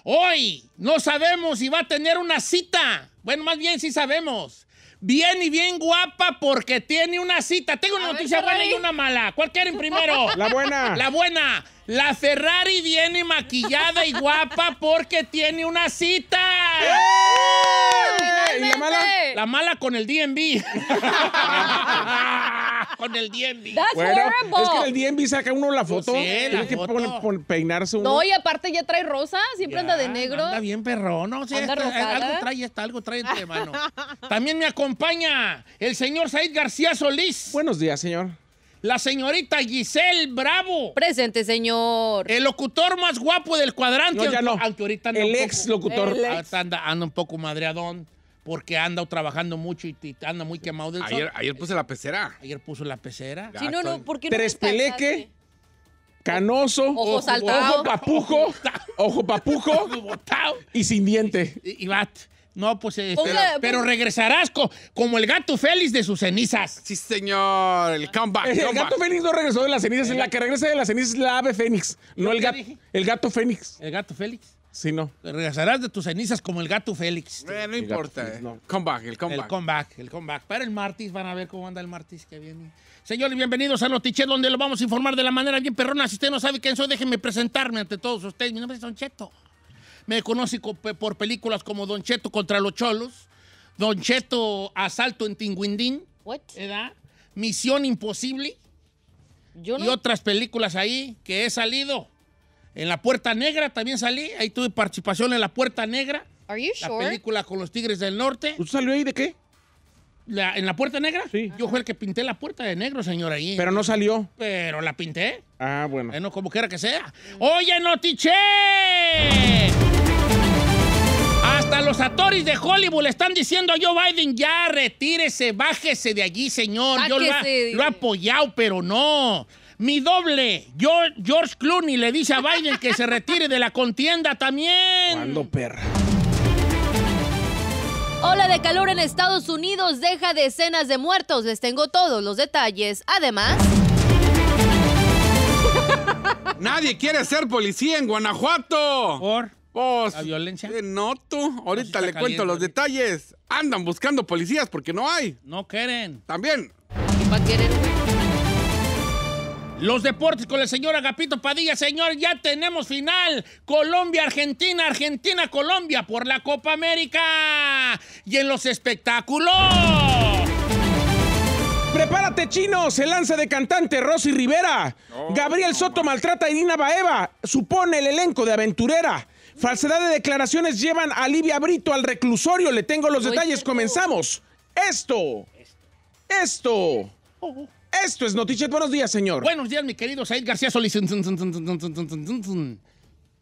Hoy no sabemos si va a tener una cita. Bueno, más bien sí sabemos bien y bien guapa porque tiene una cita. Tengo una noticia buena y una mala. ¿Cuál quieren primero? La buena. La buena. La Ferrari viene maquillada y guapa porque tiene una cita. ¿Y la mala? con el DNB. (laughs) con el DNB. That's Es que el DNB saca uno la pues foto. Sí, tiene que peinarse uno. No, y aparte ya trae rosa, siempre anda de negro. Anda bien perro, ¿no? Sí, este, algo trae está. algo trae entre mano. También me acompaña el señor Said García Solís. Buenos días, señor. La señorita Giselle Bravo. Presente, señor. El locutor más guapo del cuadrante. No, ya no. Ah, el ex locutor. Anda, un poco madreadón porque anda trabajando mucho y anda muy quemado del ayer, sol. Ayer la pecera. Ayer puso la pecera. Sí, no, no, porque no Tres peleque. Canoso, ojo, saltado, (laughs) ojo papujo, ojo, papujo y sin diente. Y, y no, pues. Eh, pero, regresarás como el gato Félix de sus cenizas. Sí, señor. El comeback. El, gato Félix no regresó de las cenizas. la que regresa de las cenizas es la ave Fénix. No el gato. El gato Fénix. El gato Félix. Sí, no. Regresarás de tus cenizas como el gato Félix. Eh, no importa. Eh. Comeback, el comeback. El comeback, el comeback. Para el martes, van a ver cómo anda el Martis que viene. Señores, bienvenidos a Notiche, donde lo vamos a informar de la manera bien perrona. Si usted no sabe quién soy, déjenme presentarme ante todos ustedes. Mi nombre es Don Cheto. Me conoce por películas como Don Cheto contra los Cholos, Don Cheto Asalto en Tinguindín, Misión Imposible y otras películas ahí que he salido. En La Puerta Negra también salí, ahí tuve participación en La Puerta Negra. ¿Estás la película con los Tigres del Norte. ¿Usted salió ahí de qué? en la puerta negra. Sí. Yo fue el que pinté la puerta de negro, señor, ahí. Pero no salió. Pero la pinté. Ah, bueno. Bueno, como quiera que sea. ¡Oye, Notiche! Hasta los actores de Hollywood le están diciendo a Joe Biden, ya retírese, bájese de allí, señor. Yo lo, he apoyado, pero no. Mi doble, George Clooney, le dice a Biden que se retire de la contienda también. ¿Cuándo, perra? Ola de calor en Estados Unidos deja decenas de muertos. Les tengo todos los detalles. Además... (laughs) Nadie quiere ser policía en Guanajuato. ¿Por? ¿Por pues, ¿La violencia? Eh, no, tú. Ahorita le cuento los detalles. Andan buscando policías porque no hay. No quieren. También. ¿Y los deportes con el señor Agapito Padilla. Señor, ya tenemos final. Colombia-Argentina, Argentina-Colombia por la Copa América. Y en los espectáculos. Prepárate, chino. Se lanza de cantante Rosy Rivera. Gabriel Soto maltrata a Irina Baeva. Supone el elenco de aventurera. Falsedad de declaraciones llevan a Livia Brito al reclusorio. Le tengo los detalles. Comenzamos. Esto. Esto. Oh. Esto es Noticias. Buenos días, señor. Buenos días, mi querido Said García Solís.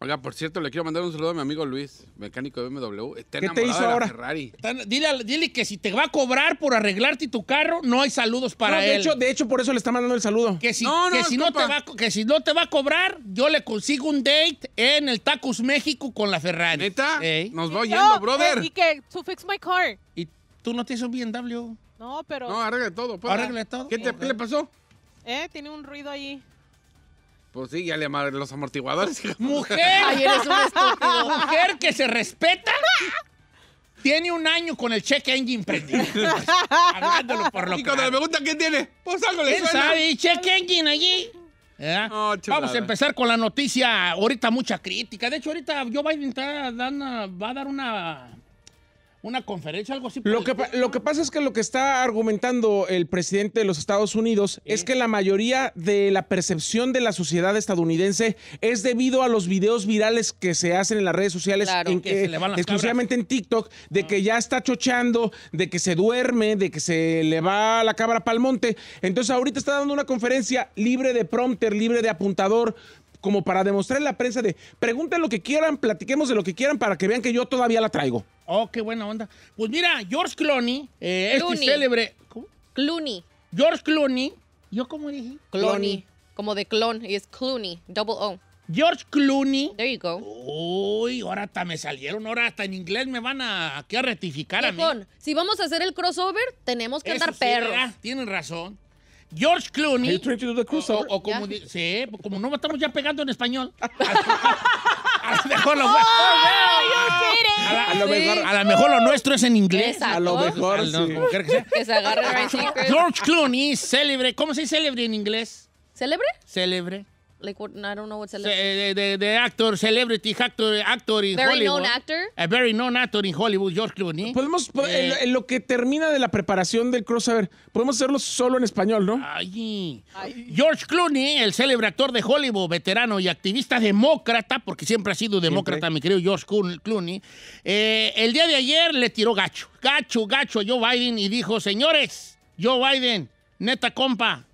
Oiga, por cierto, le quiero mandar un saludo a mi amigo Luis, mecánico de BMW. ¿Qué te hizo ahora? Ferrari. dile, dile, que si te va a cobrar por arreglarte tu carro, no hay saludos para de él. Hecho, de hecho, por eso le está mandando el saludo. Que si, no, te va, a cobrar, yo le consigo un date en el Tacos México con la Ferrari. ¿Neta? Nos va oyendo, brother. Eh, y que, fix my car. Y tú no tienes un BMW. No, pero. No, arregle todo. Pues. Arregle todo. ¿Qué te, le pasó? Eh, tiene un ruido allí. Pues sí, ya le amar los amortiguadores. ¡Mujer! Ay, eres un ¡Mujer que se respeta! Tiene un año con el check engine prendido. Hablándolo por lo que. Y cuando le preguntan qué tiene, pues algo le suena. sabe? Check engine allí. Vamos a empezar con la noticia. Ahorita mucha crítica. De hecho, ahorita Joe Biden está va a dar una una conferencia, algo así. Lo que, pasa es que lo que está argumentando el presidente de los Estados Unidos es que la mayoría de la percepción de la sociedad estadounidense es debido a los videos virales que se hacen en las redes sociales, eh, exclusivamente en TikTok, de que ya está chochando, de que se duerme, de que se le va la cámara para el monte. Entonces ahorita está dando una conferencia libre de prompter, libre de apuntador, como para demostrar en la prensa de pregunten lo que quieran, platiquemos de lo que quieran para que vean que yo todavía la traigo. Oh, qué buena onda. Pues mira, George Clooney, eh, este célebre. ¿cómo? Clooney. George Clooney. ¿Yo cómo dije? Clooney. Como de clon, y es Clooney, double O. George Clooney. There you go. Uy, ahora hasta me salieron, ahora hasta en inglés me van a, aquí a rectificar a mí. Si vamos a hacer el crossover, tenemos que Eso andar perros. Tienen razón. George Clooney. O, como, sí, como no estamos ya pegando en español. A lo mejor lo, nuestro es en inglés. A lo mejor, George Clooney, célebre. ¿Cómo se dice célebre en inglés? ¿Célebre? Célebre de actor, celebrity, actor, actor in very Hollywood. actor. A very known actor in Hollywood, George Clooney. Podemos, eh. lo que termina de la preparación del crossover, podemos hacerlo solo en español, ¿no? Ay. George Clooney, el célebre actor de Hollywood, veterano y activista demócrata, porque siempre ha sido demócrata, mi querido George Clooney, eh, el día de ayer le tiró gacho, gacho, gacho a Joe Biden y dijo, señores, Joe Biden, neta compa,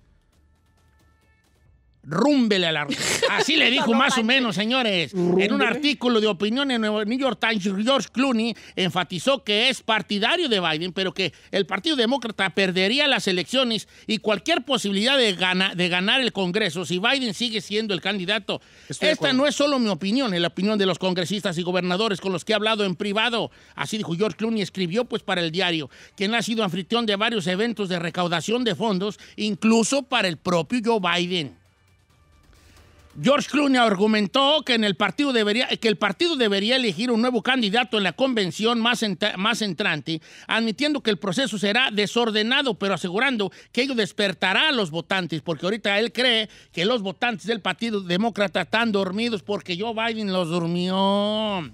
rúmbele a la... Así le dijo (laughs) más o menos, señores. En un artículo de opinión en New York Times, George Clooney enfatizó que es partidario de Biden, pero que el Partido Demócrata perdería las elecciones y cualquier posibilidad de, ganar el Congreso si Biden sigue siendo el candidato. Esta no es solo mi opinión, es la opinión de los congresistas y gobernadores con los que he hablado en privado. Así dijo George Clooney, escribió pues para el diario, quien ha sido anfitrión de varios eventos de recaudación de fondos, incluso para el propio Joe Biden. George Clooney argumentó que, el, partido debería, elegir un nuevo candidato en la convención más, entrante, admitiendo que el proceso será desordenado, pero asegurando que ello despertará a los votantes, porque ahorita él cree que los votantes del Partido Demócrata están dormidos porque Joe Biden los durmió.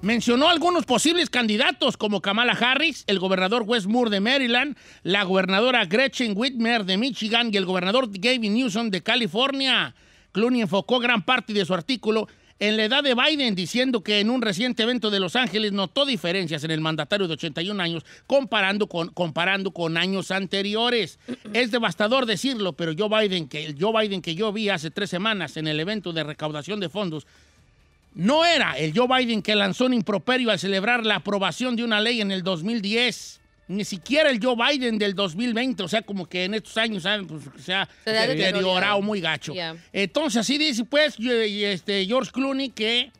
Mencionó algunos posibles candidatos como Kamala Harris, el gobernador Wes Moore de Maryland, la gobernadora Gretchen Whitmer de Michigan y el gobernador gavin Newsom de California. Clooney enfocó gran parte de su artículo en la edad de Biden, diciendo que en un reciente evento de Los Ángeles notó diferencias en el mandatario de 81 años comparando con, comparando con años anteriores. (clears throat) Es devastador decirlo, pero Joe Biden, que, el Joe Biden que yo vi hace tres semanas en el evento de recaudación de fondos, no era el Joe Biden que lanzó un improperio al celebrar la aprobación de una ley en el 2010 ni siquiera el Joe Biden del 2020, o sea, como que en estos años, ¿saben? Pues, se ha deteriorado muy gacho. Entonces, así dice, pues, este, George Clooney que,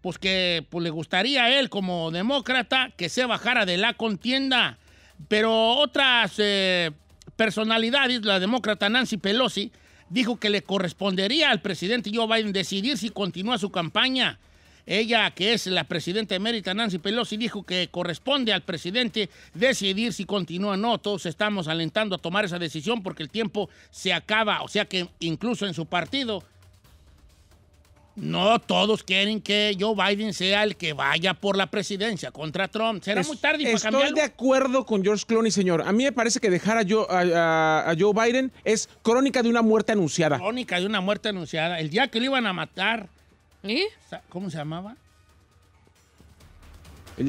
pues, que pues, le gustaría a él como demócrata que se bajara de la contienda. Pero otras eh, personalidades, la demócrata Nancy Pelosi, dijo que le correspondería al presidente Joe Biden decidir si continúa su campaña ella, que es la presidenta emérita Nancy Pelosi, dijo que corresponde al presidente decidir si continúa o no. Todos estamos alentando a tomar esa decisión porque el tiempo se acaba. O sea que incluso en su partido, no todos quieren que Joe Biden sea el que vaya por la presidencia contra Trump. Será muy tarde para Estoy de acuerdo con George Clooney, señor. A mí me parece que dejar a Joe Biden es crónica de una muerte anunciada. Crónica de una muerte anunciada. El día que lo iban a matar ¿Cómo se llamaba? ¿El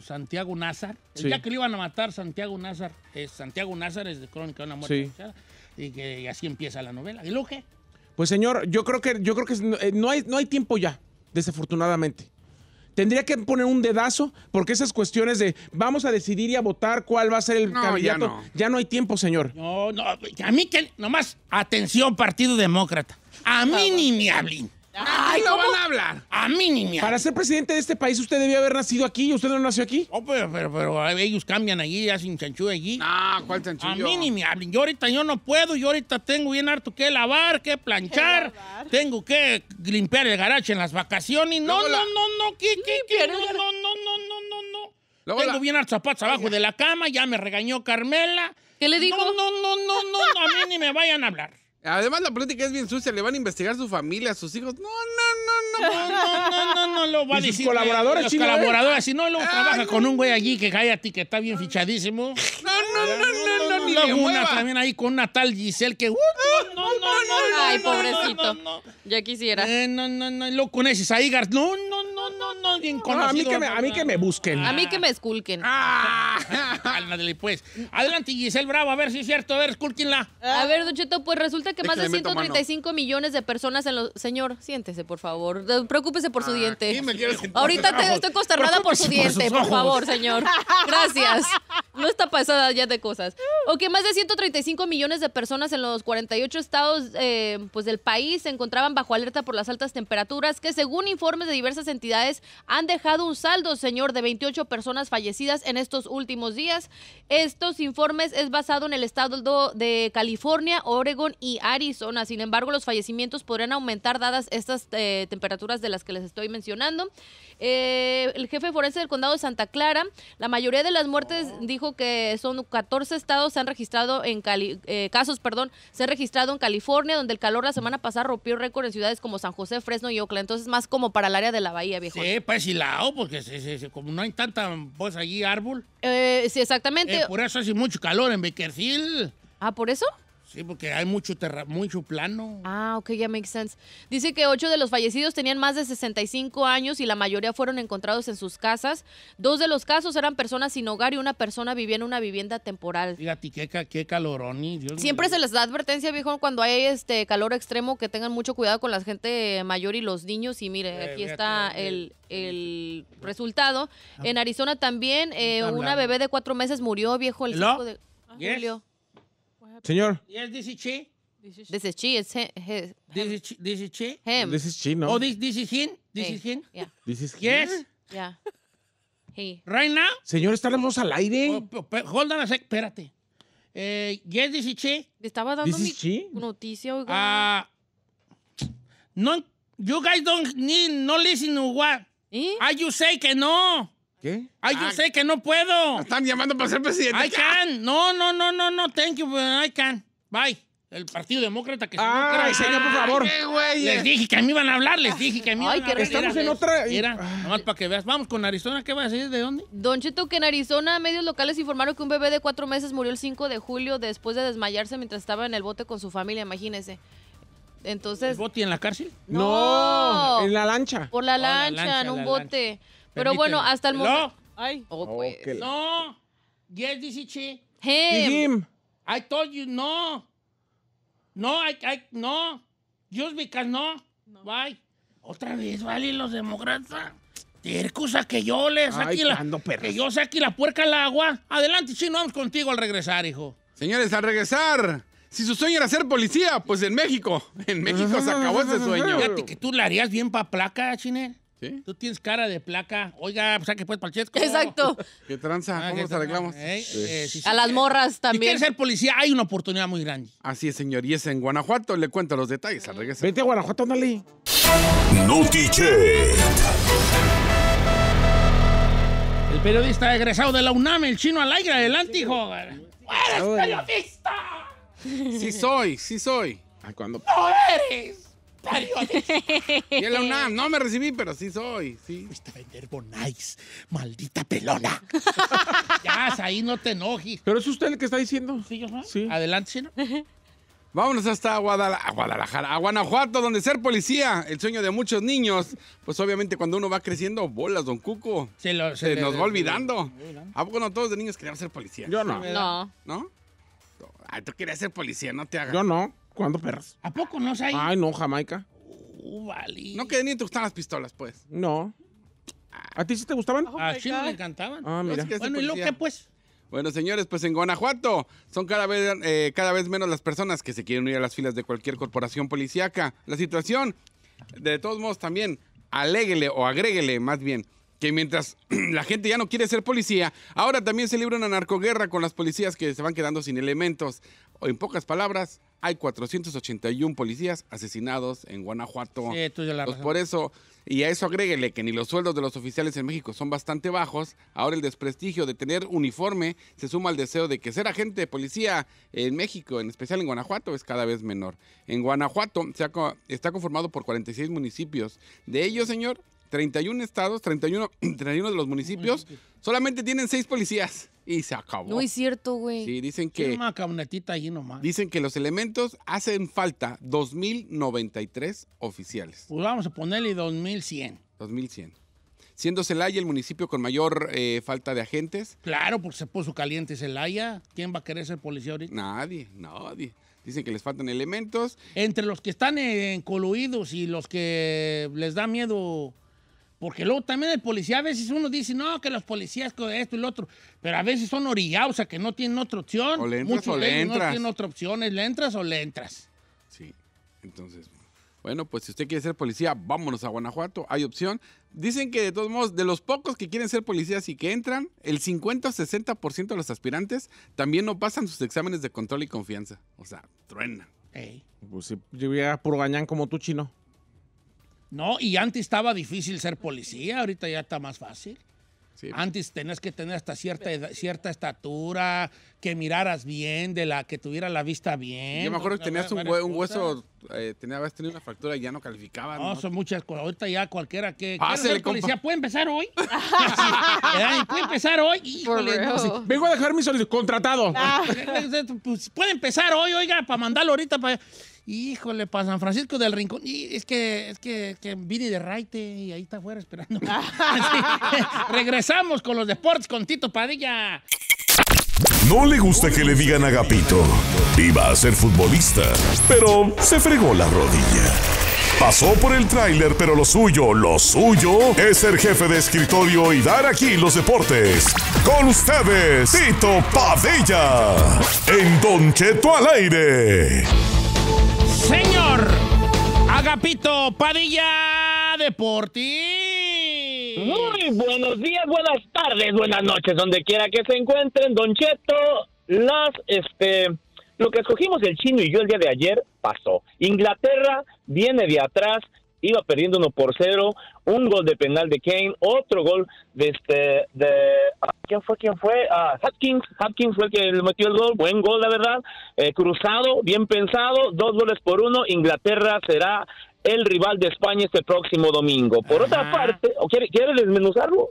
Santiago Nazar. El día que le iban a matar Santiago Nazar. Eh, Santiago Nazar es de Crónica de una muerte. y que así empieza la novela. ¿Y lo Pues señor, yo creo que, yo creo que eh, no, hay, no hay tiempo ya, desafortunadamente. Tendría que poner un dedazo, porque esas cuestiones de vamos a decidir y a votar cuál va a ser el cabellano. candidato, ya no. hay tiempo, señor. No, no, a mí que, nomás, atención, Partido Demócrata. A mí ni me hablen. Ay, no van a hablar? A mí ni me Para ser presidente de este país, usted debió haber nacido aquí. y ¿Usted no nació aquí? No, oh, pero, ellos cambian allí, hacen chanchú allí. Ah, ¿cuál chanchú? A mí ni me Yo ahorita yo no puedo. Yo ahorita tengo bien harto que lavar, que planchar. Tengo que limpiar el garaje en las vacaciones. No, no, no, no, no, ¿qué, qué, No, no, no, no, no, no, Tengo bien hartos zapatos abajo de la cama. Ya me regañó Carmela. ¿Qué le digo? No, no, no, no, no. A mí ni me vayan a hablar. Además, la política es bien sucia. Le van a investigar su familia, sus hijos. No, no, no, no, no, no, no, no lo va a decir. Colaboradores, colaboradores. Si no, luego trabaja con un güey allí que a ti que está bien fichadísimo. No, no, no, no, no, ni Luego una también ahí con una tal Giselle que. No, no, no, no. Ay, pobrecito. Ya quisiera. No, no, no. Luego con ese Saigar. No, no, no no, no, No, a, mí que me, busquen. A mí que me esculquen. Ah, (laughs) pues. Adelante, Giselle Bravo, a ver si es cierto. A ver, esculquenla. A ver, Ducheto, pues resulta que más de 135 millones de personas en los... Señor, siéntese, por favor. Preocúpese por su ah, diente. Sí, me Ahorita estoy consternada por su diente, por, favor, señor. Gracias. No está pasada ya de cosas. Ok, más de 135 millones de personas en los 48 estados eh, pues, del país se encontraban bajo alerta por las altas temperaturas que, según informes de diversas entidades, han dejado un saldo, señor, de 28 personas fallecidas en estos últimos días. Estos informes es basado en el estado de California, Oregon y Arizona. Sin embargo, los fallecimientos podrían aumentar dadas estas eh, temperaturas de las que les estoy mencionando. Eh, el jefe forense del condado de Santa Clara, la mayoría de las muertes dijo que son 14 estados se han registrado en eh, casos, perdón, se han registrado en California, donde el calor la semana pasada rompió récord en ciudades como San José, Fresno y Oakland. Entonces, más como para el área de la bahía, bien Sí, Sí, pues hilado, porque como no hay tanta, pues allí árbol. Eh, sí, exactamente. Eh, por eso hace mucho calor en Beckerfield. Ah, ¿por eso? Sí, porque hay mucho, terra, mucho plano. Ah, ok, ya makes sense. Dice que ocho de los fallecidos tenían más de 65 años y la mayoría fueron encontrados en sus casas. Dos de los casos eran personas sin hogar y una persona vivía en una vivienda temporal. Fíjate, qué, qué calorón. Siempre se les da advertencia, viejo, cuando hay este calor extremo, que tengan mucho cuidado con la gente mayor y los niños. Y mire, eh, aquí está eh, el, eh, resultado. Ah, en Arizona también una bebé de cuatro meses murió, viejo, el 5 de Señor. Yes, this is she. This is she. This is she. It's him. this, is she, Him. This is she, no. Oh, this, this is him. This is him. Yeah. This is Yes. Yeah. He. Right now. Señor, estamos al aire. Oh, hold on a sec. Espérate. Eh, yes, this is she. Le estaba dando This mi she? noticia, oiga. Ah, no, you guys don't need, no listen to what. ¿Eh? Ah, you say que no. ¿Qué? Ay, yo ah. sé que no puedo. están llamando para ser presidente. Ay can. No, no, no, no, no. Thank you, but I can. Bye. El Partido Demócrata que se Ay, por favor. les dije que a mí iban a hablar, les dije que a mí iban a hablar. Estamos en otra. Mira, nomás para que veas. Vamos con Arizona, ¿qué va a decir? ¿De dónde? Don Cheto, que en Arizona medios locales informaron que un bebé de cuatro meses murió el 5 de julio después de desmayarse mientras estaba en el bote con su familia, imagínese. Entonces. ¿El bote en la cárcel? No, en la lancha. Por la, oh, lancha, en un bote. Pero bueno, hasta el momento. Ay. Oh, pues. No. Yes, this is Him. I told you no. No, I, no. Just no. Bye. Otra vez, vale, los demócratas. Tercusa que yo le aquí la. yo la puerca al agua. Adelante, chino, vamos contigo al regresar, hijo. Señores, al regresar, si su sueño era ser policía, pues en México. En México se acabó ese sueño. Fíjate que tú le harías bien pa' placa, chino ¿Sí? Tú tienes cara de placa. Oiga, pues que puedes chesco. Exacto. (laughs) ¿Qué tranza? Ah, ¿Cómo nos arreglamos? ¿eh? Eh, a las morras también. Si quieres ser policía, hay una oportunidad muy grande. Así es, señor. Y es en Guanajuato. Le cuento los detalles al regreso. Vete a Guanajuato, Nali. Notiche. El periodista egresado de la UNAM, el chino al aire, adelante, hijo. ¡Eres periodista! Sí soy, sí soy. ah cuando... ¡No eres! Y la UNAM, no me recibí, pero sí soy, sí. a vender bonais, maldita pelona. (laughs) ya, ahí no te enojes. Pero es usted el que está diciendo. Sí, yo Adelante, Sino. (laughs) Vámonos hasta Guadalajara, a Guanajuato, donde ser policía, el sueño de muchos niños. Pues obviamente cuando uno va creciendo, bolas, don Cuco. Se, nos va olvidando. ¿A poco no todos de niños querían ser policía? Yo no. No. ¿No? tú querías ser policía, no te hagas. Yo no. ¿Cuándo, ¿A poco no hay? Ay, no, Jamaica. Uh, no que ni te gustan las pistolas, pues. No. ¿A ti sí te gustaban? a Chino le encantaban. Ah, bueno, ¿y lo que pues? Bueno, señores, pues en Guanajuato son cada vez, eh, cada vez menos las personas que se quieren unir a las filas de cualquier corporación policíaca. La situación, de todos modos, también aléguele o agréguele más bien que mientras (clears throat) la gente ya no quiere ser policía, ahora también se libra una narcoguerra con las policías que se van quedando sin elementos. O en pocas palabras, hay 481 policías asesinados en Guanajuato. Sí, la pues por eso, y a eso agréguele que ni los sueldos de los oficiales en México son bastante bajos. Ahora el desprestigio de tener uniforme se suma al deseo de que ser agente de policía en México, en especial en Guanajuato, es cada vez menor. En Guanajuato está conformado por 46 municipios. De ellos, señor, 31 estados, 31, (clears throat) de los municipios, solamente tienen 6 policías. Y se acabó. No es cierto, güey. Sí, dicen que. Una camionetita ahí nomás. Dicen que los elementos hacen falta 2.093 oficiales. Pues vamos a ponerle 2.100. 2.100. Siendo Celaya el municipio con mayor eh, falta de agentes. Claro, porque se puso caliente Celaya. ¿Quién va a querer ser policía ahorita? Nadie, nadie. Dicen que les faltan elementos. Entre los que están encoluidos y los que les da miedo porque luego también el policía, a veces uno dice, no, que los policías con esto y lo otro, pero a veces son orillados, o sea, que no tienen otra opción. O le entras o le entras. no tienen otra opción, ¿le entras o le entras? Sí, entonces, bueno, pues si usted quiere ser policía, vámonos a Guanajuato, hay opción. Dicen que de todos modos, de los pocos que quieren ser policías y que entran, el 50 o 60% de los aspirantes también no pasan sus exámenes de control y confianza. O sea, truenan. Ey. Pues si yo hubiera puro gañán como tú, chino. No, y antes estaba difícil ser policía, ahorita ya está más fácil. Antes tenías que tener hasta cierta, cierta estatura, que miraras bien, de la que tuviera la vista bien. Yo me acuerdo que tenías un, hueso, eh, tenías tenido una fractura y ya no calificaba. No, son muchas cosas. Ahorita ya cualquiera que Pásale, ser policía puede empezar hoy. (laughs) puede empezar hoy. Vengo a dejar mi solicitud contratado. Ah. (laughs) Pues, puede empezar hoy, oiga, para mandarlo ahorita para Híjole, para San Francisco del Rincón. Y es que, es que, que vine de Raite y ahí está afuera esperando. (laughs) Regresamos con los deportes con Tito Padilla. No le gusta que le digan a agapito. Iba a ser futbolista, pero se fregó la rodilla. Pasó por el tráiler, pero lo suyo, lo suyo, es ser jefe de escritorio y dar aquí los deportes. Con ustedes, Tito Padilla, en Don Cheto al aire señor Agapito Padilla Deportivo. Muy buenos días, buenas tardes, buenas noches, donde quiera que se encuentren, Don Cheto, las, este, lo que escogimos el chino y yo el día de ayer pasó. Inglaterra viene de atrás, iba perdiendo uno por cero, un gol de penal de Kane, otro gol de este de ah, quién fue quién fue ah, Hopkins, Hopkins fue el que le metió el gol, buen gol la verdad, eh, cruzado, bien pensado, dos goles por uno, Inglaterra será el rival de España este próximo domingo. Por otra parte, ¿quiere, ¿quiere desmenuzarlo?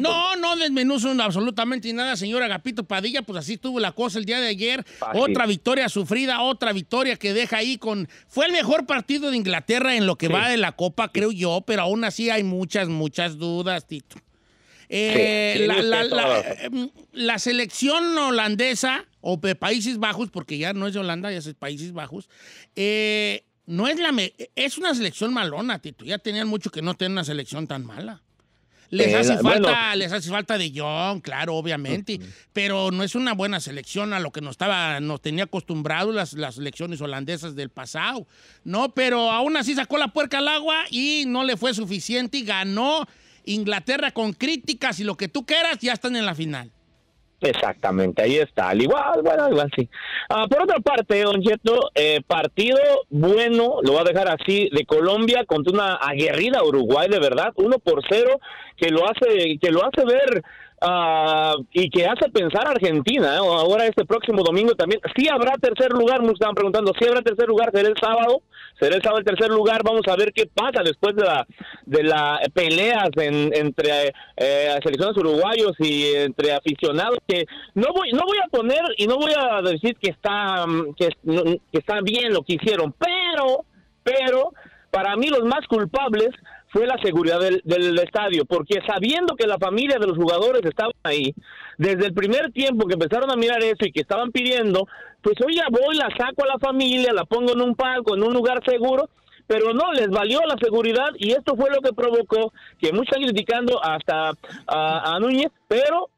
No, no desmenuzo absolutamente nada, señora Agapito Padilla, pues así estuvo la cosa el día de ayer. Ah, otra victoria sufrida, otra victoria que deja ahí con... Fue el mejor partido de Inglaterra en lo que va de la Copa, creo yo, pero aún así hay muchas, muchas dudas, Tito. la, selección holandesa o de Países Bajos, porque ya no es Holanda, ya es Países Bajos, eh, no es la. es una selección malona, Tito. Ya tenían mucho que no tener una selección tan mala. Les eh, hace falta, les hace falta de John, claro, obviamente. Pero no es una buena selección a lo que nos estaba, tenía acostumbrados las, las selecciones holandesas del pasado. No, pero aún así sacó la puerca al agua y no le fue suficiente y ganó Inglaterra con críticas y lo que tú quieras, ya están en la final. Exactamente, ahí está. Al igual, bueno, igual sí. Ah, por otra parte, Don eh, partido bueno, lo va a dejar así, de Colombia contra una aguerrida Uruguay, de verdad, uno por cero, que lo hace, que lo hace ver Ah, y que hace pensar Argentina. ¿eh? Ahora este próximo domingo también. si habrá tercer lugar, nos estaban preguntando. si habrá tercer lugar, será el sábado. Será el sábado el tercer lugar. Vamos a ver qué pasa después de la de la peleas entre eh, selecciones uruguayos y entre aficionados. Que no voy no voy a poner y no voy a decir que está mm, que, que está bien lo que hicieron, pero pero para mí los más culpables fue la seguridad del, estadio, porque sabiendo que la familia de los jugadores estaban ahí, desde el primer tiempo que empezaron a mirar eso y que estaban pidiendo, pues hoy ya voy, la saco a la familia, la pongo en un palco, en un lugar seguro, pero no, les valió la seguridad y esto fue lo que provocó que muchos están criticando hasta a Núñez, pero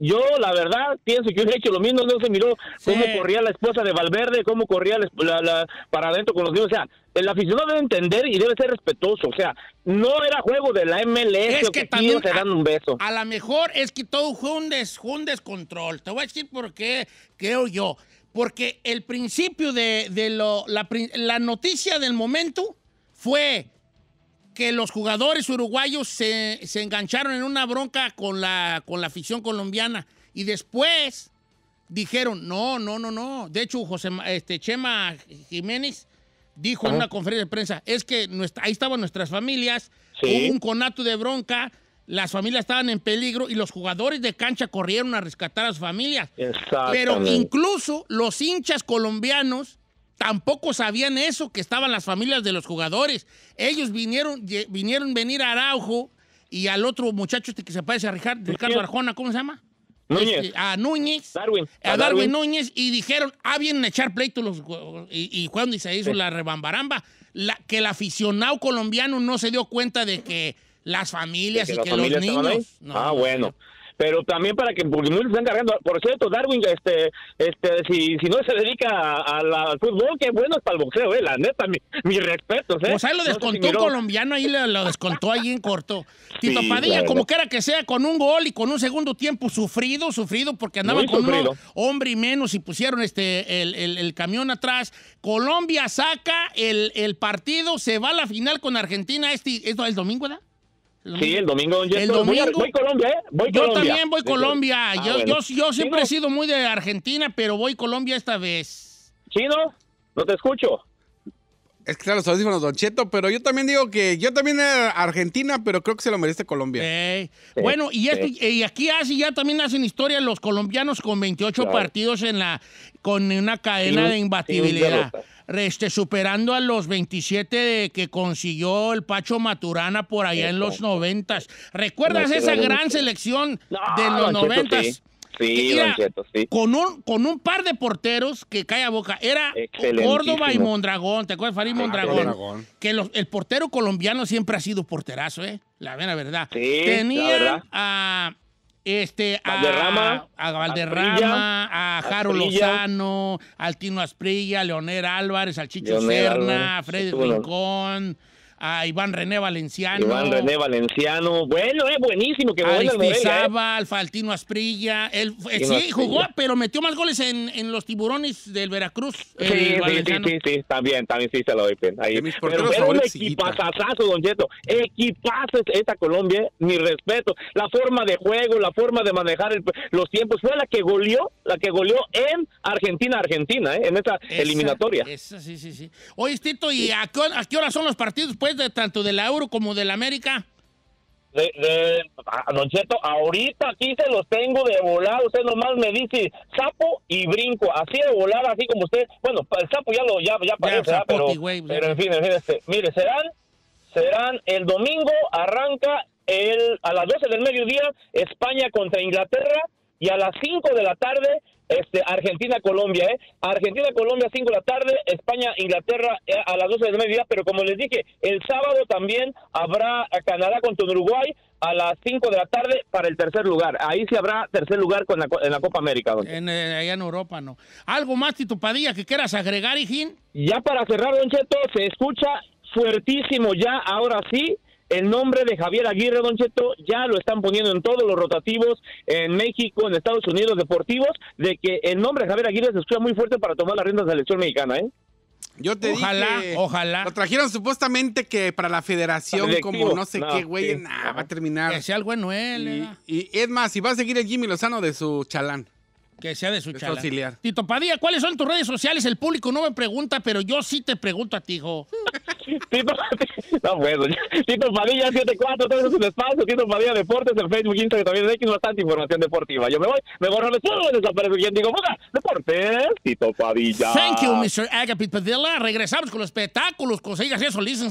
yo la verdad pienso que hubiera hecho lo mismo, no se miró cómo corría la esposa de Valverde, cómo corría para adentro con los niños, o sea, el aficionado debe entender y debe ser respetuoso, o sea, no era juego de la MLS es que, también te dan un beso. A, lo mejor es que todo fue un, descontrol, te voy a decir por qué creo yo, porque el principio de, lo, la noticia del momento fue que los jugadores uruguayos se, engancharon en una bronca con la, con la afición colombiana y después dijeron, no, no, no, no. De hecho, José, este, Chema Jiménez dijo en una conferencia de prensa, es que nuestra, ahí estaban nuestras familias, hubo un conato de bronca, las familias estaban en peligro y los jugadores de cancha corrieron a rescatar a sus familias. Pero incluso los hinchas colombianos tampoco sabían eso, que estaban las familias de los jugadores. Ellos vinieron, vinieron venir a Araujo y al otro muchacho este que se parece a Ricardo, Arjona, ¿cómo se llama? Núñez. Este, a Núñez. Darwin. A, Darwin, Núñez. Y dijeron, ah, vienen echar pleito los... Y, y se hizo la rebambaramba, la, que el aficionado colombiano no se dio cuenta de que las familias y que, los niños... ah, bueno pero también para que porque se están cargando por cierto Darwin este este si, si no se dedica al fútbol qué bueno es para el boxeo eh la neta mi, mi respeto eh o pues sea lo descontó colombiano ahí lo, descontó ahí en corto (laughs) Tito Padilla como quiera que sea con un gol y con un segundo tiempo sufrido sufrido porque andaba con un hombre y menos y pusieron este el, camión atrás Colombia saca el, el partido se va a la final con Argentina este, esto es domingo ¿verdad? Sí, el domingo. voy, Colombia, ¿eh? yo también voy Colombia. Ah, yo, siempre he sido muy de Argentina, pero voy Colombia esta vez. Chino, No te escucho. Es que los audífonos, Don pero yo también digo que yo también era Argentina, pero creo que se lo merece Colombia. bueno, y, aquí así ya también hacen historia los colombianos con 28 partidos en la con una cadena de imbatibilidad. Este, superando a los 27 de que consiguió el Pacho Maturana por allá en los 90. ¿Recuerdas esa gran selección de los 90? Sí, Con un, con un par de porteros que cae a boca. Era Córdoba y Mondragón, ¿te acuerdas, Farid ah, Mondragón? Que el portero colombiano siempre ha sido porterazo, ¿eh? La verdad. Tenía este, a. Valderrama, a, Valderrama, a Jaro Lozano, al Tino Asprilla, Leonel Álvarez, al Chicho Serna, a Freddy Rincón a Iván René Valenciano. Iván René Valenciano. Bueno, es eh, buenísimo. Que eh. Aristizábal, Faltino Asprilla. Él, eh, sí, jugó, pero metió más goles en, los tiburones del Veracruz. Sí, sí, sí, sí, también, también sí se lo doy. Pues, ahí. pero un equipazazazo, Don Cheto. esta Colombia, mi respeto. La forma de juego, la forma de manejar los tiempos, fue la que goleó, la que goleó en Argentina, Argentina, en esa, eliminatoria. sí, sí, sí. Oye, Tito, ¿y a, qué, a hora son los partidos, pues, pues, de, tanto del Euro como de la América? De, ah, ahorita aquí se los tengo de volar Usted nomás me dice sapo y brinco. Así de volar así como usted. Bueno, el sapo ya lo ya, para pero, pero en fin, este, mire, serán, serán el domingo, arranca el, a las 12 del mediodía España contra Inglaterra y a las 5 de la tarde este, Argentina-Colombia, ¿eh? Argentina-Colombia, 5 de la tarde, España-Inglaterra eh, a las 12 de mediodía, pero como les dije, el sábado también habrá Canadá contra Uruguay a las 5 de la tarde para el tercer lugar. Ahí se habrá tercer lugar con la, en la Copa América. En, eh, allá en Europa, ¿no? ¿Algo más, Titupadilla, que quieras agregar, Hijín? Ya para cerrar, Don Cheto, se escucha fuertísimo ya, ahora sí, el nombre de Javier Aguirre, Don Cheto, ya lo están poniendo en todos los rotativos en México, en Estados Unidos, deportivos, de que el nombre de Javier Aguirre se escucha muy fuerte para tomar las riendas de la selección mexicana, ¿eh? Yo te ojalá, ojalá. Lo trajeron supuestamente que para la federación, como no sé qué, güey, va a terminar. Que Y, ¿eh? y, es más, si va a seguir el Jimmy Lozano de su chalán. Que sea de su charla. auxiliar. Tito Padilla, ¿cuáles son tus redes sociales? El público no me pregunta, pero yo sí te pregunto a ti, hijo. Tito, no puedo. Tito Padilla 74, pues, es un espacio. Tito Padilla Deportes, en Facebook, Instagram, también es X, bastante información deportiva. Yo me voy, me borro el y desaparezco y digo, ¡Muda! Deportes, Tito Padilla. Thank you, Mr. Agapit Padilla. Regresamos con los espectáculos, consejas eso, listen.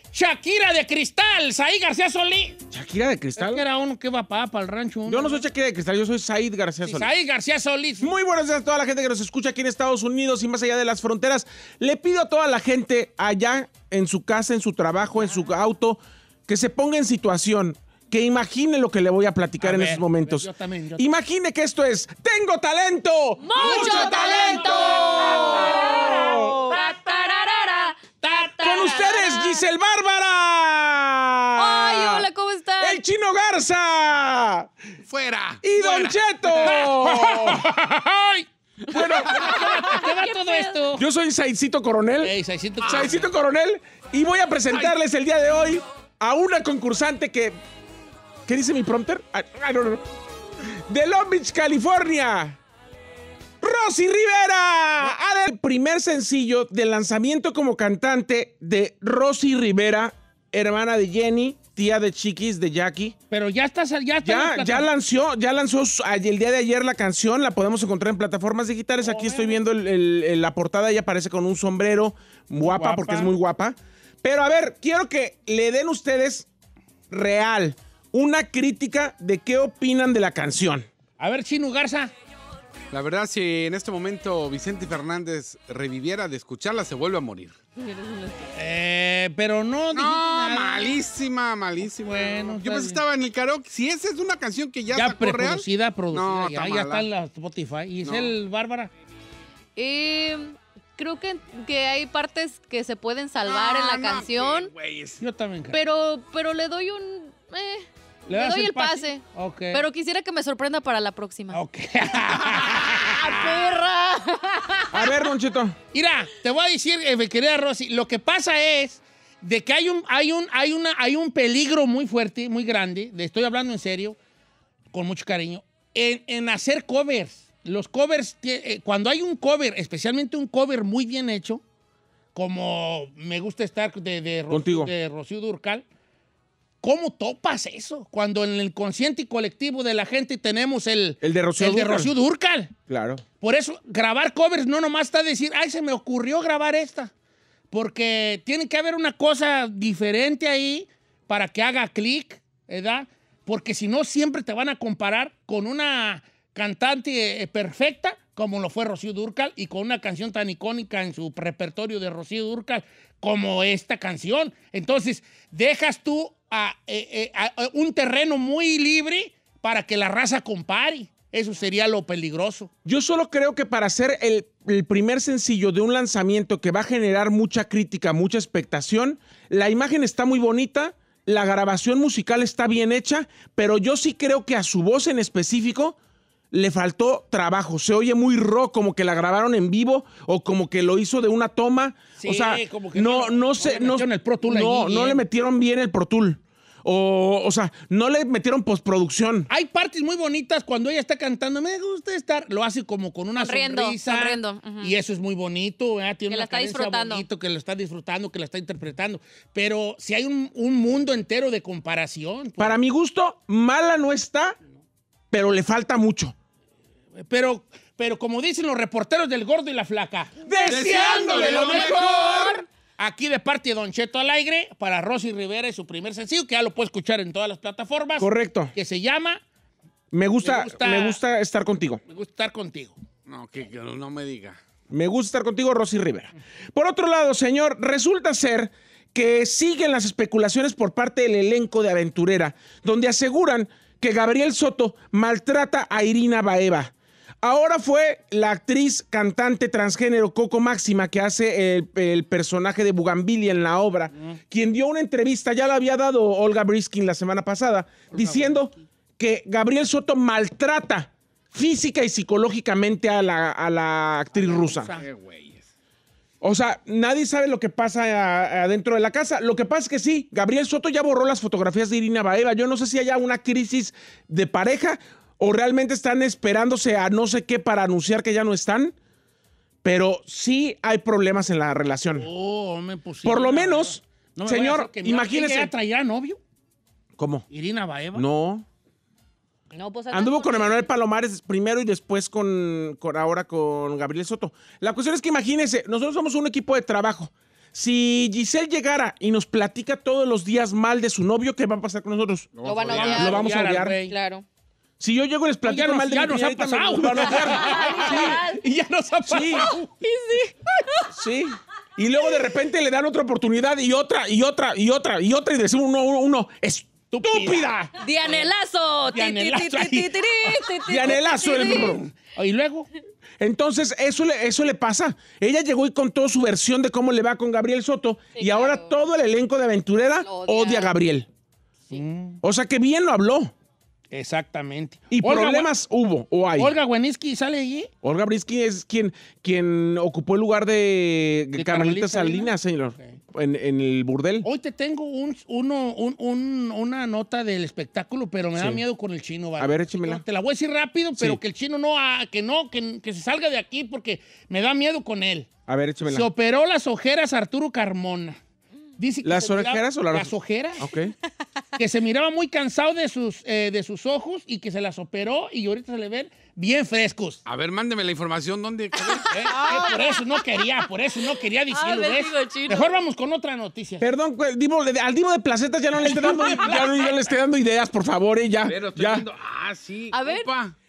Shakira de Cristal, ¡Said García Solís. ¿Shakira de Cristal? era uno que va para, el rancho. Yo no soy Shakira de Cristal, yo soy Said García Solís. Said García Solís. Muy buenos días a toda la gente que nos escucha aquí en Estados Unidos y más allá de las fronteras. Le pido a toda la gente allá en su casa, en su trabajo, en su auto, que se ponga en situación que imagine lo que le voy a platicar en estos momentos. yo también, Imagine que esto es, tengo talento. Mucho, talento. El Bárbara. ¡Ay, hola, ¿cómo estás? ¡El Chino Garza! ¡Fuera! ¡Y Don Cheto! (laughs) Bueno, ¿qué va todo esto? Yo soy Saicito Coronel. Hey, Saicito, Saicito Coronel. Y voy a presentarles el día de hoy a una concursante que. ¿Qué dice mi prompter? Ah, ah, no, no. De Long Beach, California. Rosy Rivera. El primer sencillo de lanzamiento como cantante de Rosy Rivera, hermana de Jenny, tía de Chiquis, de Jackie. Pero ya está, ya ya, ya, lanzó, ya lanzó el día de ayer la canción, la podemos encontrar en plataformas digitales. Aquí estoy viendo la portada, ella aparece con un sombrero, guapa, porque es muy guapa. Pero a ver, quiero que le den ustedes real una crítica de qué opinan de la canción. A ver, Chinu Garza. La verdad, si en este momento Vicente Fernández reviviera de escucharla, se vuelve a morir. Eh, pero no, no malísima, malísima. Bueno, yo pensé estaba en el karaoke. Si esa es una canción que ya, está sacó real. producida, producida, ya, está en la Spotify. ¿Y es el Bárbara? Eh, creo que, que, hay partes que se pueden salvar en la canción. Yo también. Pero, pero le doy un. Eh, le, doy el pase. Pero quisiera que me sorprenda para la próxima. Ok. (laughs) ¡Ah, perra! a ver, Ronchito. Mira, te voy a decir, eh, querida Rosy, lo que pasa es de que hay un, hay un, hay una, hay un peligro muy fuerte, muy grande, le estoy hablando en serio, con mucho cariño, en, hacer covers. Los covers, eh, cuando hay un cover, especialmente un cover muy bien hecho, como me gusta estar de, de, de Rocío Durcal, ¿Cómo topas eso? Cuando en el consciente y colectivo de la gente tenemos el... El de Rocío, Durcal. Claro. Por eso, grabar covers no nomás está decir, ay, se me ocurrió grabar esta. Porque tiene que haber una cosa diferente ahí para que haga clic, ¿verdad? Porque si no, siempre te van a comparar con una cantante eh, perfecta como lo fue Rocío Durcal y con una canción tan icónica en su repertorio de Rocío Durcal como esta canción. Entonces, dejas tú eh, eh, a, un terreno muy libre para que la raza compare. Eso sería lo peligroso. Yo solo creo que para hacer el, primer sencillo de un lanzamiento que va a generar mucha crítica, mucha expectación, la imagen está muy bonita, la grabación musical está bien hecha, pero yo sí creo que a su voz en específico le faltó trabajo. Se oye muy rock, como que la grabaron en vivo o como que lo hizo de una toma. o sea, no, no, no, le no, no le metieron bien el Pro Tool. O, sea, no le metieron postproducción. Hay partes muy bonitas cuando ella está cantando. Me gusta estar. Lo hace como con una sonrisa. Y eso es muy bonito. Tiene que la está disfrutando. que lo está disfrutando, que la está interpretando. Pero si hay un, mundo entero de comparación. Pues Para mi gusto, mala no está, pero le falta mucho. Pero, pero como dicen los reporteros del gordo y la flaca. Deseándole lo mejor Aquí de parte de Don Cheto al para Rosy Rivera y su primer sencillo, que ya lo puede escuchar en todas las plataformas. Correcto. Que se llama Me gusta, me gusta, estar contigo. Me gusta estar contigo. No, que no me diga. Me gusta estar contigo, Rosy Rivera. Por otro lado, señor, resulta ser que siguen las especulaciones por parte del elenco de Aventurera, donde aseguran que Gabriel Soto maltrata a Irina Baeva. Ahora fue la actriz cantante transgénero Coco Máxima, que hace el, personaje de Bugambilia en la obra, quien dio una entrevista, ya la había dado Olga Briskin la semana pasada, diciendo que Gabriel Soto maltrata física y psicológicamente a la, actriz rusa. O sea, nadie sabe lo que pasa adentro de la casa. Lo que pasa es que sí, Gabriel Soto ya borró las fotografías de Irina Baeva. Yo no sé si haya una crisis de pareja o realmente están esperándose a no sé qué para anunciar que ya no están, pero sí hay problemas en la relación. Oh, hombre, pues sí, Por lo menos, señor, imagínese. señor, que imagínese. ¿Ella traía novio? ¿Cómo? Irina Baeva. No. Pues Anduvo con Emanuel Palomares primero y después con, ahora con Gabriel Soto. La cuestión es que imagínense, nosotros somos un equipo de trabajo. Si Giselle llegara y nos platica todos los días mal de su novio, ¿qué va a pasar con nosotros? Lo, van a Lo vamos a odiar. Claro. Si yo llego y les planteo ya mal de ya nos ha pasado. (laughs) (laughs) y ya nos ha pasado. Sí. Y luego de repente le dan otra oportunidad y otra, y otra, y otra, y otra, y decimos uno, uno, uno, estúpida. Dianelazo. Dianelazo. Y luego. Entonces, eso le, eso le pasa. Ella llegó y contó su versión de cómo le va con Gabriel Soto. y ahora todo el elenco de aventurera odia. a Gabriel. O sea que bien lo habló. Exactamente. ¿Y problemas hubo o hay? ¿Olga Weniski sale allí? Olga Briski es quien, quien ocupó el lugar de, Carmelita, Salinas, señor, en, el burdel. Hoy te tengo uno, una nota del espectáculo, pero me da miedo con el chino. ¿vale? A ver, échamela. Te la voy a decir rápido, pero que el chino no, ah, que no, que, se salga de aquí porque me da miedo con él. A ver, échemela. Se operó las ojeras Arturo Carmona. ¿Las orejeras o las... ojeras? Okay. (laughs) Que se miraba muy cansado de sus, eh, de sus ojos y que se las operó y ahorita se le ven bien frescos. A ver, mándeme la información. ¿Dónde? (laughs) Eh, eh, por eso no quería, por eso no quería decirlo. Mejor vamos con otra noticia. Perdón, pues, al Dimo de Placetas ya no le estoy dando, ideas, por favor, ya. estoy ya. ah, sí. A ver.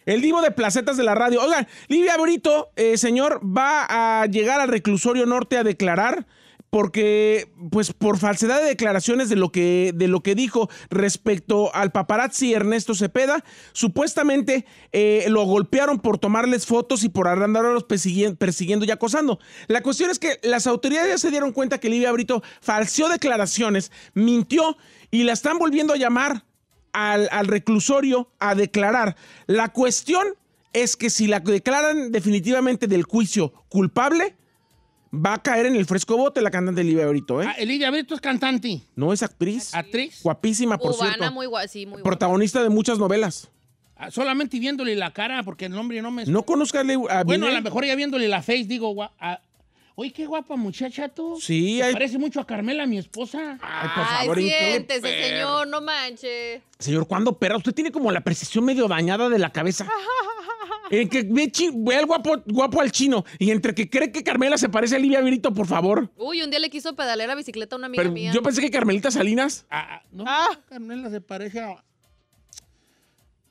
El Dimo de placetas de la radio. Oigan, Livia Brito, señor, va a llegar al reclusorio norte a declarar porque pues por falsedad de declaraciones de lo que de lo que dijo respecto al paparazzi Ernesto Cepeda supuestamente eh, lo golpearon por tomarles fotos y por andarlos persiguiendo, persiguiendo y acosando la cuestión es que las autoridades ya se dieron cuenta que Livia Brito falseó declaraciones mintió y la están volviendo a llamar al, al reclusorio a declarar la cuestión es que si la declaran definitivamente del juicio culpable Va a caer en el fresco bote la cantante Lidia Brito, ¿eh? Ah, Lidia Brito es cantante. No, es actriz. Actriz. Guapísima, por cierto. muy sí, muy Protagonista de muchas novelas. Ah, solamente viéndole la cara, porque el nombre no me... No conozca a Bueno, a lo mejor ya viéndole la face, digo, Oye, qué guapa muchacha tú. Sí, parece mucho a Carmela, mi esposa. Ay, por favor, Ay, siéntese, señor, no manche. Señor, ¿cuándo perra? Usted tiene como la percepción medio dañada de la cabeza. (laughs) en que ve, al guapo, guapo al chino y entre que cree que Carmela se parece a Livia Virito, por favor. Uy, un día le quiso pedalear a bicicleta a una amiga mía. Yo pensé que Carmelita Salinas. Ah, ah no, ah. Carmela se parece a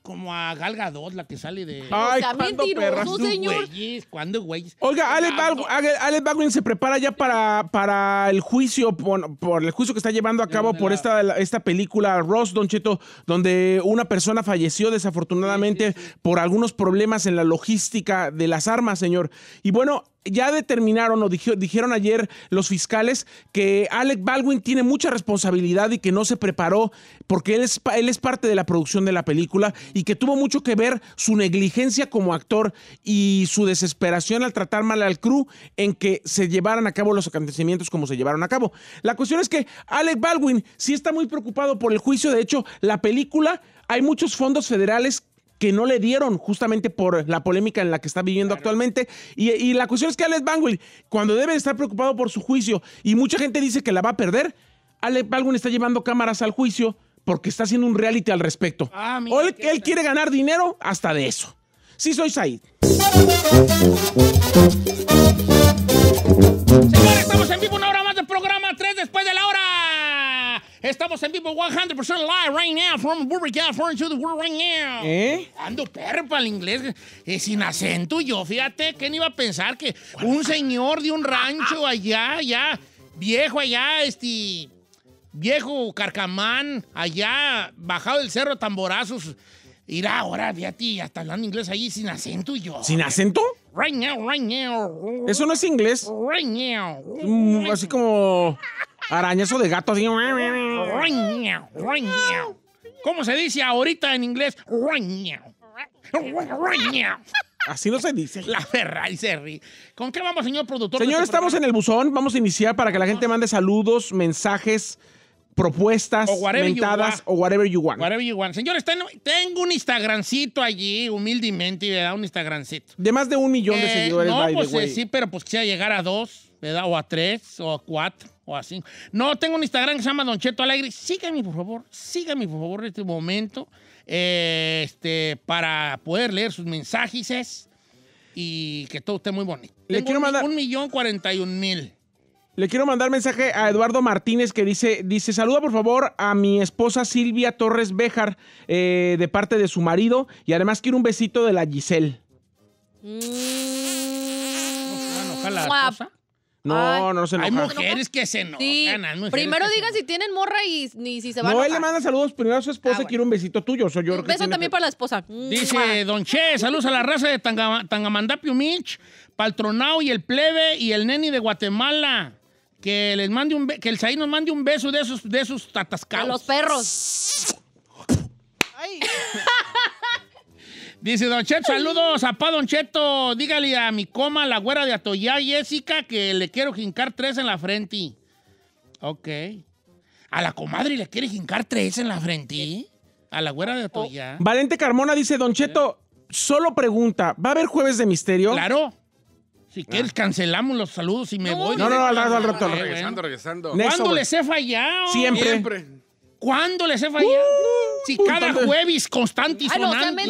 como a Gal Gadot, la que sale de... Ay, cuando perras. Oiga, Alec Baldwin, se prepara ya para, para el juicio, por, el juicio que está llevando a cabo por esta, esta película Ross, Don Cheto, donde una persona falleció desafortunadamente por algunos problemas en la logística de las armas, señor. Y bueno, ya determinaron o dijeron ayer los fiscales que Alec Baldwin tiene mucha responsabilidad y que no se preparó porque él es, él es parte de la producción de la película y que tuvo mucho que ver su negligencia como actor y su desesperación al tratar mal al crew en que se llevaran a cabo los acontecimientos como se llevaron a cabo. La cuestión es que Alec Baldwin sí está muy preocupado por el juicio, de hecho la película hay muchos fondos federales que no le dieron justamente por la polémica en la que está viviendo actualmente. Y, la cuestión es que Alex Bangwell, cuando debe estar preocupado por su juicio y mucha gente dice que la va a perder, Alex Bangwell está llevando cámaras al juicio porque está haciendo un reality al respecto. Ah, o él, quiere ganar dinero hasta de eso. Sí, soy Said. estamos en vivo una hora más del programa, 3 después de la hora Estamos en vivo 100% live right now from Burbank, California to the world right now. ¿Eh? Ando perpa para el inglés eh, sin acento. Yo, fíjate, ¿quién iba a pensar que un señor de un rancho allá, allá, viejo allá, este viejo carcamán, allá bajado del cerro tamborazos Irá ahora, a ti hasta hablando inglés ahí sin acento y yo. ¿Sin acento? Eso no es inglés. Mm, así como arañazo de gato. Así. ¿Cómo se dice ahorita en inglés? Así no se dice. La ferra se ríe. ¿Con qué vamos, señor productor? Señor, estamos en el buzón. Vamos a iniciar para que la gente mande saludos, mensajes propuestas, o o whatever you want. Whatever you want. Señores, tengo un Instagramcito allí, humildemente, ¿verdad? Un Instagramcito. De más de un millón de eh, seguidores. No, by pues eh, sí, pero pues quisiera llegar a dos, ¿verdad? O a tres, o a cuatro, o a cinco. No, tengo un Instagram que se llama Don Cheto Alegre. Sígame, por favor, sígame, por favor, en este momento, eh, este, para poder leer sus mensajes y que todo esté muy bonito. Le quiero mandar... Un millón cuarenta y un mil. Le quiero mandar mensaje a Eduardo Martínez que dice, dice, saluda por favor a mi esposa Silvia Torres Bejar eh, de parte de su marido y además quiero un besito de la Giselle. No, no se enoja. Hay mujeres que se enojan. Primero digan si tienen morra y ni si se van. No, él le manda saludos primero a su esposa ah, y quiere un besito tuyo. Soy yo. Un beso también para la esposa. Mm, dice Don Che, saludos a la raza de Tangamandapio Paltronao y el plebe y el neni de Guatemala que les mande un que el Saí nos mande un beso de esos, de A los perros. (laughs) Dice Don Cheto, saludos a pa Don Cheto. Dígale a mi coma, la güera de Atoyá, Jessica, que le quiero jincar tres en la frente. Ok. A la comadre le quiere jincar tres en la frente. A la güera de Atoyá. Valente Carmona dice, Don Cheto, solo pregunta, ¿va a haber jueves de misterio? Claro. Si ah. quieres, cancelamos los saludos y me voy. No, no, al rato, al rato. Eh, regresando, regresando. ¿Cuándo les he fallado? Siempre. ¿Cuándo les he fallado? Uh, si cada jueves constante y ah, sonante.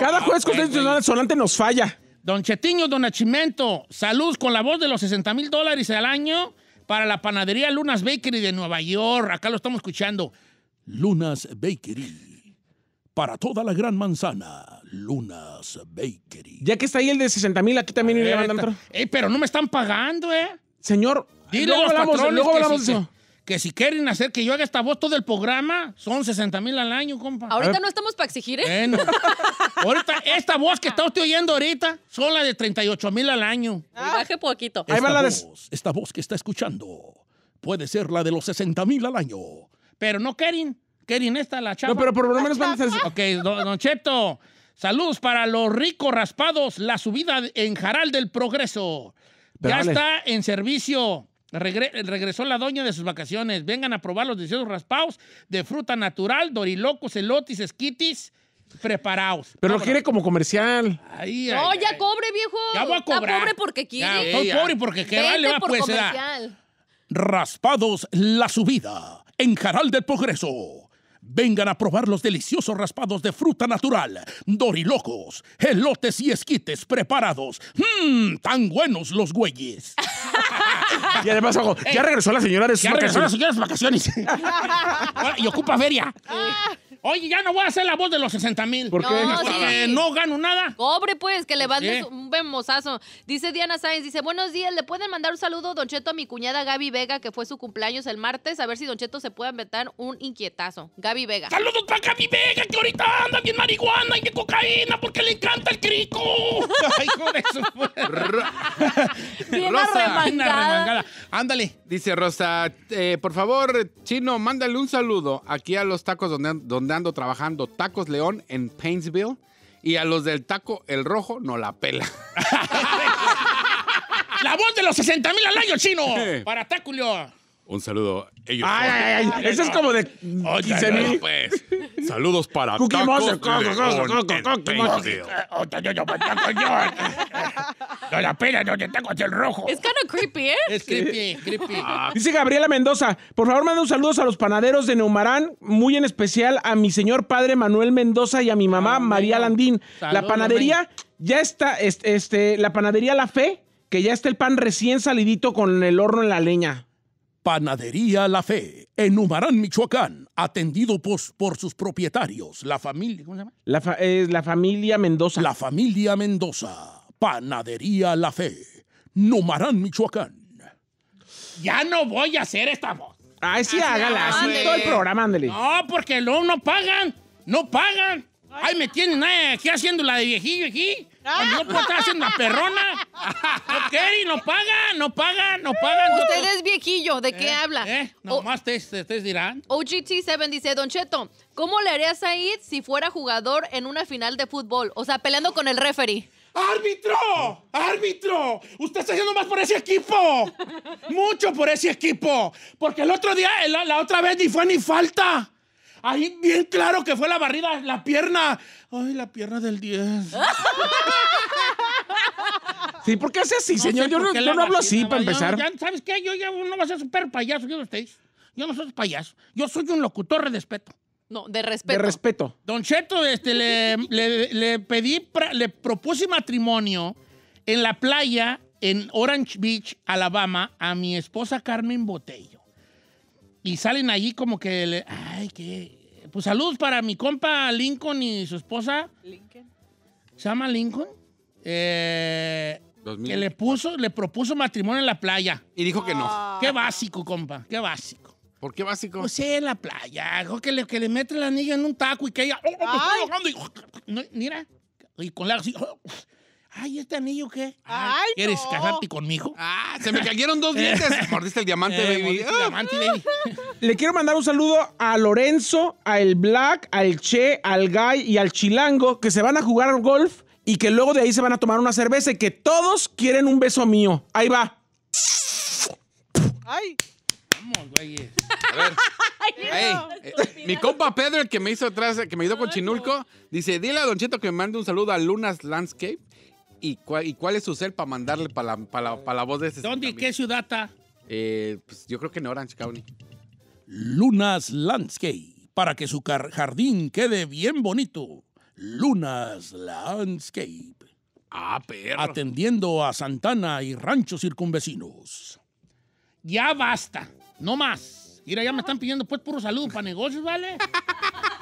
Cada ah, jueves constante y sonante nos falla. Don Chetiño, Don Achimento, salud con la voz de los 60 mil dólares al año para la panadería Lunas Bakery de Nueva York. Acá lo estamos escuchando. Lunas Bakery, para toda la gran manzana. Lunas Bakery. Ya que está ahí el de 60 mil, aquí también iría mandando. pero no me están pagando, ¿eh? Señor, luego hablamos, Que, si quieren hacer que yo haga esta voz todo el programa, son 60 mil al año, compa. Ahorita no estamos para exigir, ¿eh? (laughs) esta voz que está usted oyendo ahorita, son las de 38 mil al año. Baje poquito. Esta, voz, que está escuchando puede ser la de los 60 mil al año. Pero no quieren. Kerin, esta la chapa. No, pero por lo menos van a Ok, don Cheto, Saludos para los ricos raspados, la subida en Jaral del Progreso. ya está en servicio. regresó la doña de sus vacaciones. Vengan a probar los deliciosos raspados de fruta natural, dorilocos, elotis, esquitis. Preparados. Pero lo quiere como comercial. Ay, ya cobre, viejo. Ya voy a cobrar. pobre porque quiere. Ya, pobre porque quiere. vale, por pues, Raspados, la subida en Jaral del Progreso. Vengan a probar los deliciosos raspados de fruta natural, dorilocos, elotes y esquites preparados. ¡Mmm! ¡Tan buenos los güeyes! (laughs) y además, ojo, ya eh, regresó la señora de sus ya regresó la señora de sus vacaciones. (laughs) Ah, y ocupa feria. Ah. Oye, ya no voy a hacer la voz de los 60 mil. Porque no gano nada. Cobre, pues, que le mandes un bemosazo. Dice Diana Sáenz, dice, buenos días, ¿le pueden mandar un saludo, Don Cheto, a mi cuñada Gaby Vega, que fue su cumpleaños el martes? A ver si Don Cheto se puede inventar un inquietazo. Gaby Vega. ¡Saludos para Gaby Vega, que ahorita anda bien marihuana y de cocaína porque le encanta el crico! (laughs) ¡Ay, con eso! bien Rosa, Ándale. Dice Rosa, eh, por favor, Chino, mándale un saludo aquí a los tacos donde, donde trabajando Tacos León en Paintsville y a los del taco el rojo no la pela. (laughs) ¡La voz de los 60 mil al año, chino! (laughs) Para Taco León. Un saludo. Eso es como de Saludos para Cookie No la pena, yo te tengo el rojo. Es kind of creepy, ¿eh? Es creepy, creepy. Dice Gabriela Mendoza, por favor manda un saludo a los panaderos de Neumarán, muy en especial a mi señor padre Manuel Mendoza y a mi mamá María Landín. la panadería ya está, este, la panadería La Fe, que ya está el pan recién salidito con el horno en la leña. Panadería La Fe, en Humarán, Michoacán, atendido por sus propietarios, la familia... ¿Cómo se llama? La, familia Mendoza. La familia Mendoza, Panadería La Fe, Nomarán, Michoacán. Ya no voy a hacer esta voz. Ay, sí, hágala, así todo el programa, ándale. No, porque luego no pagan, no pagan. Ay, me tienen eh, aquí haciendo la de viejillo aquí. Ah. ¿No puedo una perrona. No Y no pagan, no pagan, no pagan. Usted es viejillo, ¿de qué hablan eh, habla? Eh, nomás te, dirán. OGT7 dice, Don Cheto, ¿cómo le harías a si fuera jugador en una final de fútbol? O sea, peleando con el referee. ¡Árbitro! ¡Árbitro! Usted está haciendo más por ese equipo. (laughs) Mucho por ese equipo. Porque el otro día, la otra vez ni fue ni falta. Ahí bien claro que fue la barrida, la pierna. Ay, la pierna del 10. (laughs) Sí, ¿por qué hace así, señor? Yo, no hablo así para empezar. ¿Sabes qué? Yo ya no voy a ser súper payaso, yo ustedes. Yo no soy payaso. Yo soy un locutor de respeto. No, de respeto. De respeto. Don Cheto, este, le, le pedí, le propuse matrimonio en la playa en Orange Beach, Alabama, a mi esposa Carmen Botello y salen allí como que le, ay qué... pues saludos para mi compa Lincoln y su esposa Lincoln se llama Lincoln eh, que le puso le propuso matrimonio en la playa y dijo que no ah. qué básico compa qué básico ¿Por qué básico? Pues sí, en la playa. algo que le, que le mete la niña en un taco y que ella. ¡Oh, oh me mira. Y con la oh". Ay, ¿este anillo qué? Ay, ¿Quieres casarte conmigo? Ah, se me cayeron dos dientes. (laughs) Mordiste el diamante, baby. diamante, (laughs) baby. Le quiero mandar un saludo a Lorenzo, al Black, al Che, al Guy y al Chilango que se van a jugar al golf y que luego de ahí se van a tomar una cerveza y que todos quieren un beso mío. Ahí va. Ay. Vamos, güeyes. A ver. Ay, eh, mi compa Pedro, el que me hizo atrás, que me ayudó con Chinulco, dice: Dile a Don que me mande un saludo a Lunas Landscape y, cuál, es su cel para mandarle para la, voz de ese. ¿Dónde y qué ciudad está? Eh, pues, yo creo que en Orange County. Lunas Landscape. Para que su jardín quede bien bonito. Lunas Landscape. Ah, perro. Atendiendo a Santana y ranchos circunvecinos. Ya basta. No más. Mira, ya me están pidiendo pues puro saludo para negocios, ¿vale?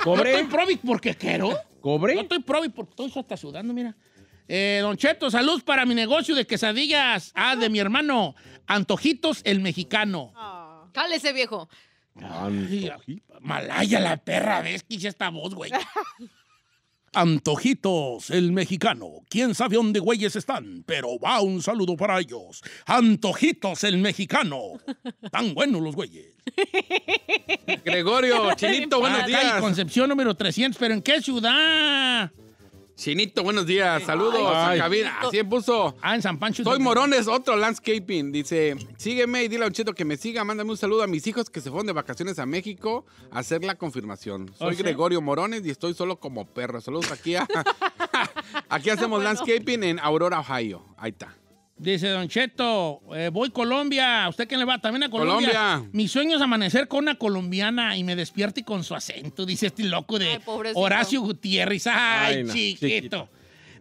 ¿Cobre? estoy probi porque quiero. ¿Cobre? Yo estoy probi porque estoy hasta sudando, mira. Eh, don Cheto, salud para mi negocio de quesadillas. Ah, de mi hermano. Antojitos el mexicano. Ah. Cálese, viejo. malaya la perra, ¿ves que hice esta voz, güey? (laughs) Antojitos, el mexicano. Quién sabe dónde güeyes están, pero va un saludo para ellos. Antojitos, el mexicano. Tan buenos los güeyes. Gregorio, Chinito, ah, buenos días. Concepción número 300, pero ¿en qué ciudad? Chinito, buenos días. Saludos a Así puso. Ah, Soy Morones, otro landscaping. Dice, sígueme y dile a un cheto que me siga. Mándame un saludo a mis hijos que se fueron de vacaciones a México a hacer la confirmación. ¿Oh, Soy Gregorio Morones y estoy solo como perro. Saludos aquí (laughs) (laughs) aquí hacemos ah, landscaping en Aurora, Ohio. Ahí está. Dice Don Cheto, eh, voy Colombia. ¿Usted quién le va? También a Colombia. Mi sueño es amanecer con una colombiana y me y con su acento, dice este loco de Horacio Gutiérrez. Ay, chiquito.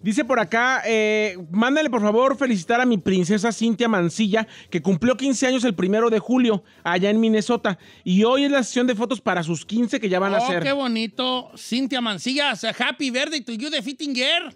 Dice por acá, eh, mándale por favor felicitar a mi princesa Cintia Mancilla, que cumplió 15 años el primero de julio allá en Minnesota. Y hoy es la sesión de fotos para sus 15 que ya van a oh, hacer. qué bonito! Cintia Mancilla, happy verde to you de girl.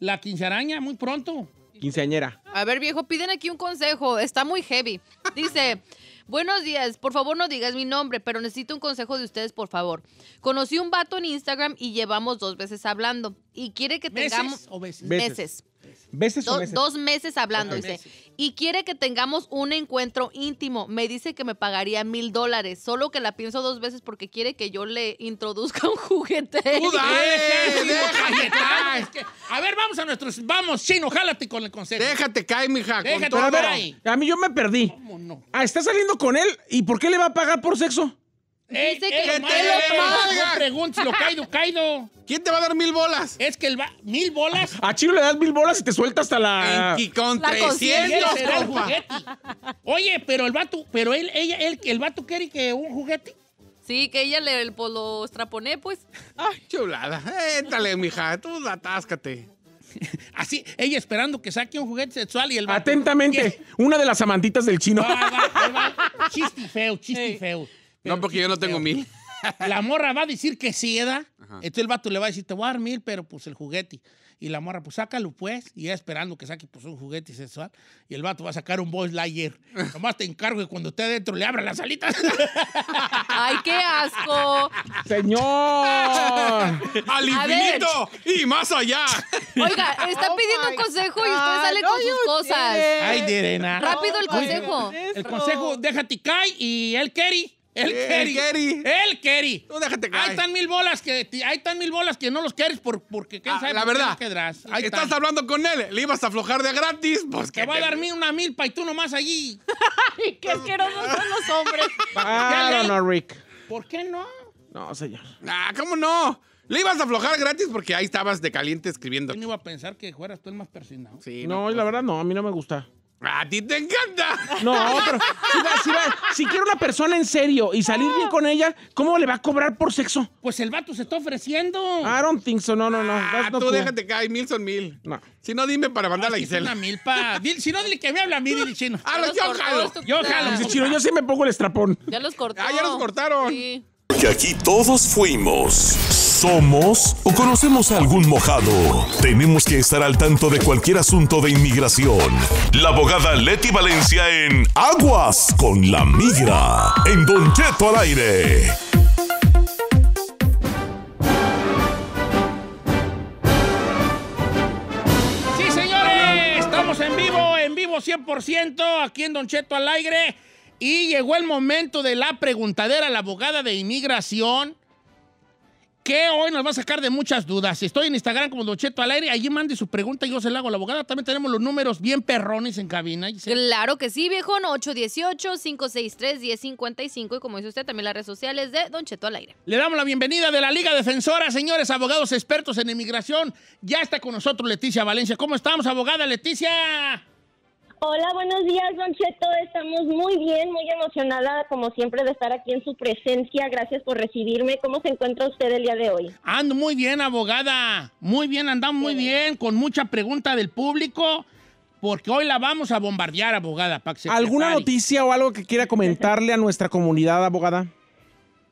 La araña muy pronto quinceañera. A ver, viejo, piden aquí un consejo. Está muy heavy. Dice. (laughs) Buenos días, por favor no digas mi nombre, pero necesito un consejo de ustedes, por favor. Conocí un vato en Instagram y llevamos dos veces hablando. Y quiere que tengamos... ¿Meses ¿Veces Dos meses hablando, dice. Y quiere que tengamos un encuentro íntimo. Me dice que me pagaría mil dólares, solo que la pienso dos veces porque quiere que yo le introduzca (laughs) un juguete. (laughs) a ver, vamos a nuestros... Vamos, Chino, jálate con el consejo. Déjate caer, mija. Déjate A mí yo me perdí. Ah, está saliendo con él. ¿Y por qué le va a pagar por sexo? Es que, que te No pregunta, lo caído, caído. ¿Quién te va a dar mil bolas? Es que el va... ¿Mil bolas? A Chino le das mil bolas y te suelta hasta la... En con 300, Oye, pero el vato... Pero él, ella, él, el vato quiere que un juguete... Sí, que ella le el pues, lo extraponé, pues. Ay, chulada. Éntale, mija. Tú atáscate. (laughs) Así, ella esperando que saque un juguete sexual y el vato... Atentamente, una de las amantitas del chino. Chistifeo, va, (laughs) feo, feo no, porque yo no tengo mil. (laughs) La morra va a decir que sí, edad. Entonces el vato le va a decir, te voy a dar mil, pero pues el juguete. Y la morra, pues sácalo pues. Y ya esperando que saque pues un juguete sexual. Y el vato va a sacar un voice layer. (laughs) Nomás te encargo que cuando esté adentro le abra las alitas. (laughs) ¡Ay, qué asco! ¡Señor! ¡Al infinito! ¡Y más allá! Oiga, está oh pidiendo consejo y usted sale con sus cosas. Ay, Derena. Rápido el consejo. el consejo, déjate caer y él Kerry. El eh, Kerry. El Kerry. ¡No, déjate caer. mil bolas que, hay tan mil bolas que no los quieres porque quién ah, sabe la verdad, qué quedarás. Ahí estás hablando con él. Le ibas a aflojar de gratis. Pues que te va a dar mí una milpa y tú nomás allí. (laughs) Ay, qué asquerosos son los hombres. Ah, (laughs) no, no, Rick. ¿Por qué no? No, señor. Ah, ¿cómo no? Le ibas a aflojar gratis porque ahí estabas de caliente escribiendo. Yo iba a pensar que fueras tú el más persinado. Sí. no la verdad no, a mí no me gusta. A ti te encanta. No, pero si, va, si, va, si quiere una persona en serio y salir bien con ella, ¿cómo le va a cobrar por sexo? Pues el vato se está ofreciendo. I don't think so. No, no, no. Ah, tú déjate caer. Mil son mil. No. Si no, dime para mandar a Gisela. Una pa. si no, dile que me habla a mí, dile chino. Ah, yo jalo. Yo jalo. chino, yo sí me pongo el estrapón. Ya los cortaron. Ah, ya los cortaron. Sí. Que aquí todos fuimos somos o conocemos a algún mojado, tenemos que estar al tanto de cualquier asunto de inmigración. La abogada Leti Valencia en Aguas con la Migra, en Don Cheto al aire. Sí, señores, estamos en vivo, en vivo 100%, aquí en Don Cheto al aire. Y llegó el momento de la preguntadera a la abogada de inmigración que hoy nos va a sacar de muchas dudas. Estoy en Instagram como Don Cheto al aire, allí mande su pregunta y yo se la hago a la abogada. También tenemos los números bien perrones en cabina. Claro que sí, viejo, 818-563-1055 y como dice usted, también las redes sociales de Don Cheto al aire. Le damos la bienvenida de la Liga Defensora, señores abogados expertos en inmigración. Ya está con nosotros Leticia Valencia. ¿Cómo estamos, abogada Leticia? Hola, buenos días, Don Cheto. Estamos muy bien, muy emocionada, como siempre, de estar aquí en su presencia. Gracias por recibirme. ¿Cómo se encuentra usted el día de hoy? Ando muy bien, abogada. Muy bien, andamos muy bien, con mucha pregunta del público, porque hoy la vamos a bombardear, abogada. Pax. ¿Alguna noticia o algo que quiera comentarle a nuestra comunidad, abogada?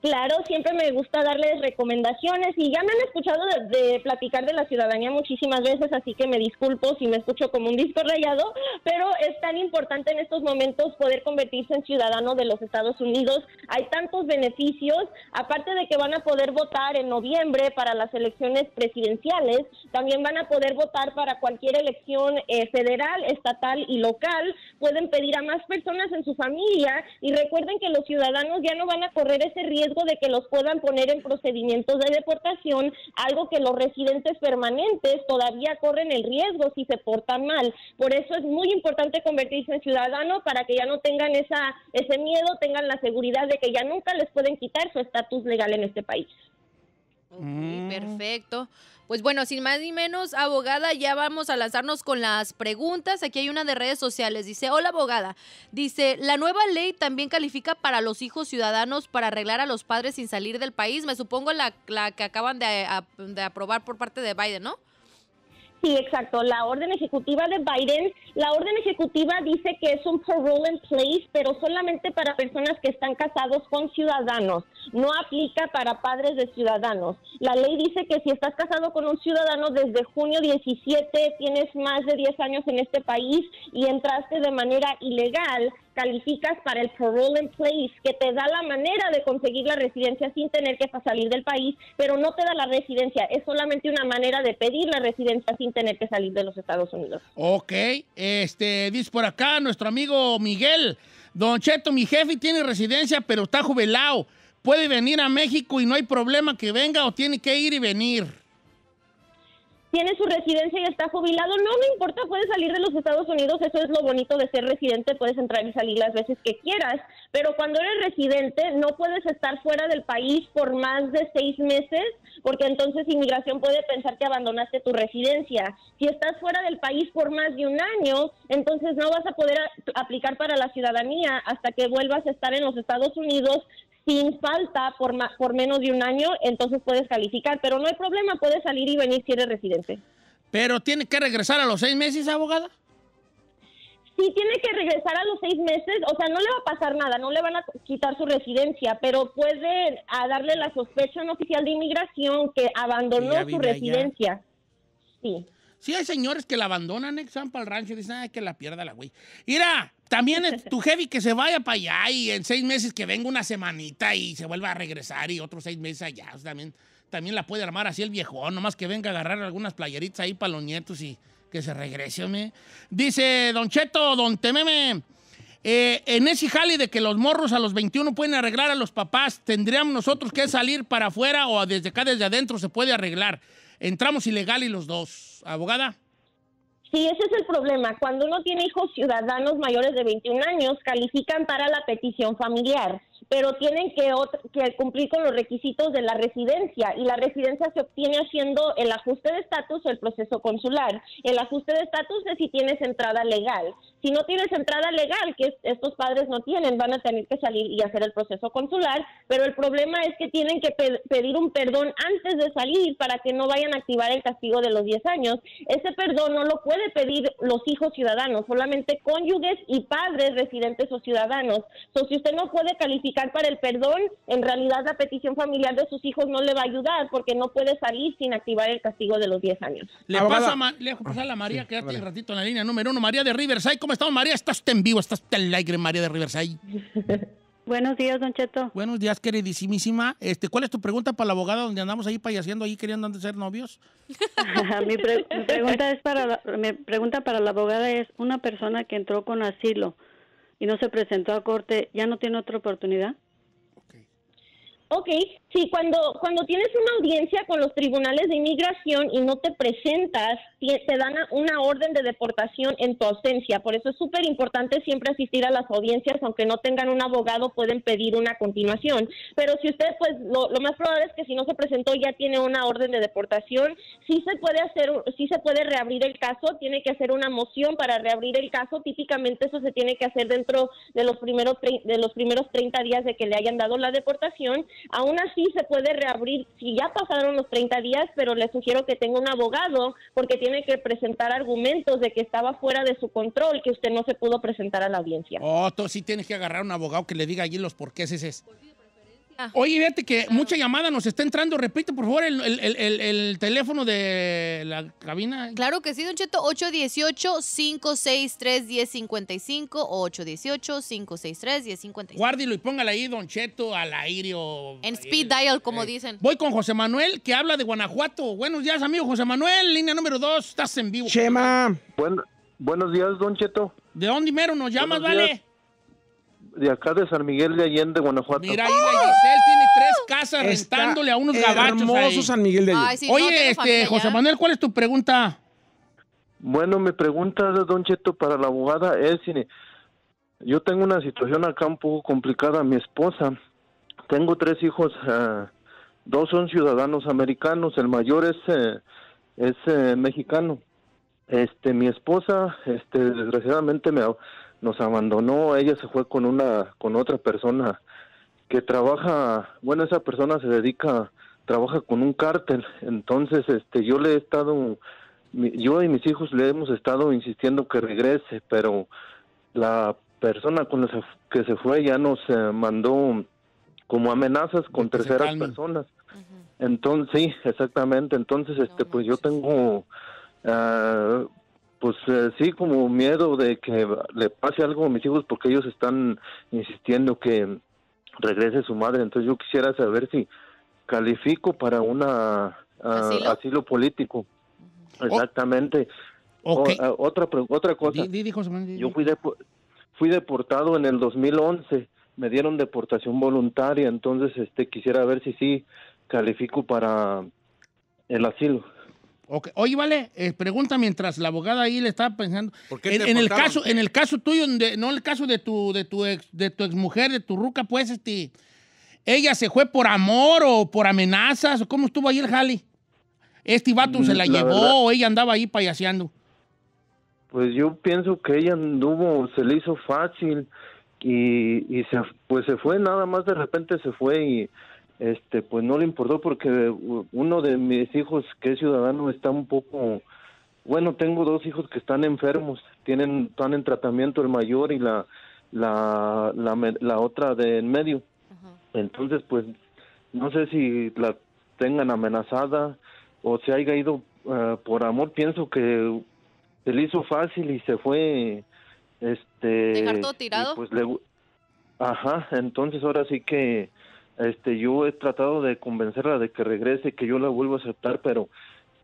Claro, siempre me gusta darles recomendaciones y ya me han escuchado de, platicar de la ciudadanía muchísimas veces, así que me disculpo si me escucho como un disco rayado, pero es tan importante en estos momentos poder convertirse en ciudadano de los Estados Unidos. Hay tantos beneficios, aparte de que van a poder votar en noviembre para las elecciones presidenciales, también van a poder votar para cualquier elección eh, federal, estatal y local. Pueden pedir a más personas en su familia y recuerden que los ciudadanos ya no van a correr ese riesgo de que los puedan poner en procedimientos de deportación, algo que los residentes permanentes todavía corren el riesgo si se portan mal. Por eso es muy importante convertirse en ciudadano para que ya no tengan esa, ese miedo, tengan la seguridad de que ya nunca les pueden quitar su estatus legal en este país. Mm. perfecto. Pues bueno, sin más ni menos, abogada, ya vamos a lanzarnos con las preguntas. Aquí hay una de redes sociales. Dice, hola abogada. Dice, la nueva ley también califica para los hijos ciudadanos para arreglar a los padres sin salir del país. Me supongo la, la que acaban de, de aprobar por parte de Biden, ¿no? Sí, exacto. La orden ejecutiva de Biden, la orden ejecutiva dice que es un parole in place, pero solamente para personas que están casados con ciudadanos. No aplica para padres de ciudadanos. La ley dice que si estás casado con un ciudadano desde junio 17, tienes más de 10 años en este país y entraste de manera ilegal, calificas para el Parole in Place, que te da la manera de conseguir la residencia sin tener que salir del país, pero no te da la residencia, es solamente una manera de pedir la residencia sin tener que salir de los Estados Unidos. Ok, este, dice por acá nuestro amigo Miguel, Don Cheto, mi jefe tiene residencia, pero está jubilado, puede venir a México y no hay problema que venga o tiene que ir y venir tiene su residencia y está jubilado, no me importa, puedes salir de los Estados Unidos, eso es lo bonito de ser residente, puedes entrar y salir las veces que quieras, pero cuando eres residente no puedes estar fuera del país por más de seis meses, porque entonces inmigración puede pensar que abandonaste tu residencia. Si estás fuera del país por más de un año, entonces no vas a poder aplicar para la ciudadanía hasta que vuelvas a estar en los Estados Unidos sin falta por, por menos de un año, entonces puedes calificar, pero no hay problema, puedes salir y venir si eres residente. ¿Pero tiene que regresar a los seis meses, abogada? Sí, tiene que regresar a los seis meses, o sea, no le va a pasar nada, no le van a quitar su residencia, pero puede a darle la sospecha a un oficial de inmigración que abandonó su residencia. Sí. Sí hay señores que la abandonan, eh, van para el rancho y dicen, ay, que la pierda la güey. Mira, también es tu heavy que se vaya para allá y en seis meses que venga una semanita y se vuelva a regresar y otros seis meses allá. también, también la puede armar así el viejón, nomás que venga a agarrar algunas playeritas ahí para los nietos y que se regrese. ¿me? Dice Don Cheto, Don Tememe, eh, en ese jale de que los morros a los 21 pueden arreglar a los papás, tendríamos nosotros que salir para afuera o desde acá, desde adentro se puede arreglar entramos ilegal y los dos. Abogada. Sí, ese es el problema. Cuando uno tiene hijos ciudadanos mayores de 21 años, califican para la petición familiar pero tienen que, cumplir con los requisitos de la residencia y la residencia se obtiene haciendo el ajuste de estatus o el proceso consular. El ajuste de estatus es si tienes entrada legal. Si no tienes entrada legal, que estos padres no tienen, van a tener que salir y hacer el proceso consular, pero el problema es que tienen que pedir un perdón antes de salir para que no vayan a activar el castigo de los 10 años. Ese perdón no lo puede pedir los hijos ciudadanos, solamente cónyuges y padres residentes o ciudadanos. So, si usted no puede calificar para el perdón, en realidad la petición familiar de sus hijos no le va a ayudar porque no puede salir sin activar el castigo de los 10 años. Le pasa, a la María, un ratito en la línea número uno. María de Riverside, ¿cómo estamos, María? Estás en vivo, estás en aire, María de Riverside. (laughs) Buenos días, Don Cheto. Buenos días, queridísimísima. Este, ¿Cuál es tu pregunta para la abogada donde andamos ahí payaseando ahí queriendo ser novios? (laughs) mi, pregunta es para la, mi pregunta para la abogada es una persona que entró con asilo y no se presentó a corte, ¿ya no tiene otra oportunidad? Ok, sí, cuando, cuando tienes una audiencia con los tribunales de inmigración y no te presentas, te dan una orden de deportación en tu ausencia. Por eso es súper importante siempre asistir a las audiencias, aunque no tengan un abogado, pueden pedir una continuación. Pero si usted, pues lo, más probable es que si no se presentó ya tiene una orden de deportación, sí se puede hacer, sí se puede reabrir el caso, tiene que hacer una moción para reabrir el caso. Típicamente eso se tiene que hacer dentro de los primeros, de los primeros 30 días de que le hayan dado la deportación Aún así se puede reabrir si ya pasaron los 30 días, pero le sugiero que tenga un abogado porque tiene que presentar argumentos de que estaba fuera de su control, que usted no se pudo presentar a la audiencia. Oh, tú sí tienes que agarrar un abogado que le diga allí los porqués es Oye, fíjate que mucha llamada nos está entrando. Repite, por favor, el, teléfono de la cabina. Claro que sí, Don Cheto. 818-563-1055 o 818-563-1055. Guárdilo y póngale ahí, Don Cheto, al aire o... En speed dial, como eh, dicen. Voy con José Manuel, que habla de Guanajuato. Buenos días, amigo José Manuel. Línea número 2, estás en vivo. Chema. buenos días, Don Cheto. ¿De dónde mero nos llamas, vale? de acá de San Miguel de Allende, Guanajuato. Mira ahí la Casa rentándole a unos gabachos. San Miguel de Allende. Oye, este, José Manuel, ¿cuál es tu pregunta? Bueno, mi pregunta, Don Cheto, para la abogada es: yo tengo una situación acá un poco complicada. Mi esposa, tengo tres hijos, ah, dos son ciudadanos americanos, el mayor es, eh, es eh, mexicano. Este, mi esposa, este, desgraciadamente me, nos abandonó, ella se fue con una, con otra persona que trabaja, bueno, esa persona se dedica, trabaja con un cártel, entonces este yo le he estado, yo y mis hijos le hemos estado insistiendo que regrese, pero la persona con que se fue ya nos eh, mandó como amenazas con terceras personas. Entonces, sí, exactamente, entonces este pues yo tengo ah, pues eh, sí, como miedo de que le pase algo a mis hijos porque ellos están insistiendo que regrese su madre. Entonces yo quisiera saber si califico para una ah, ¿Asilo? político. Exactamente. Ah, otra otra cosa. yo fui, deportado en el 2011. Me dieron deportación voluntaria, entonces este quisiera ver si sí califico para el asilo. Oye, vale, eh, pregunta mientras la abogada ahí le estaba pensando. en, el caso, en el caso tuyo, no en el caso de tu, de tu ex, de tu exmujer, de tu ruca, pues, este, ella se fue por amor o por amenazas, o cómo estuvo ahí el jali. Este vato se mm, la, llevó, ella andaba ahí payaseando. Pues yo pienso que ella anduvo, se le hizo fácil y, y se, pues se fue, nada más de repente se fue y este pues no le importó porque uno de mis hijos que es ciudadano está un poco bueno tengo dos hijos que están enfermos tienen están en tratamiento el mayor y la la la, otra de en medio entonces pues no sé si la tengan amenazada o se haya ido eh, por amor pienso que se le hizo fácil y se fue este tirado pues, ajá entonces ahora sí que este, yo he tratado de convencerla de que regrese, que yo la vuelvo a aceptar, pero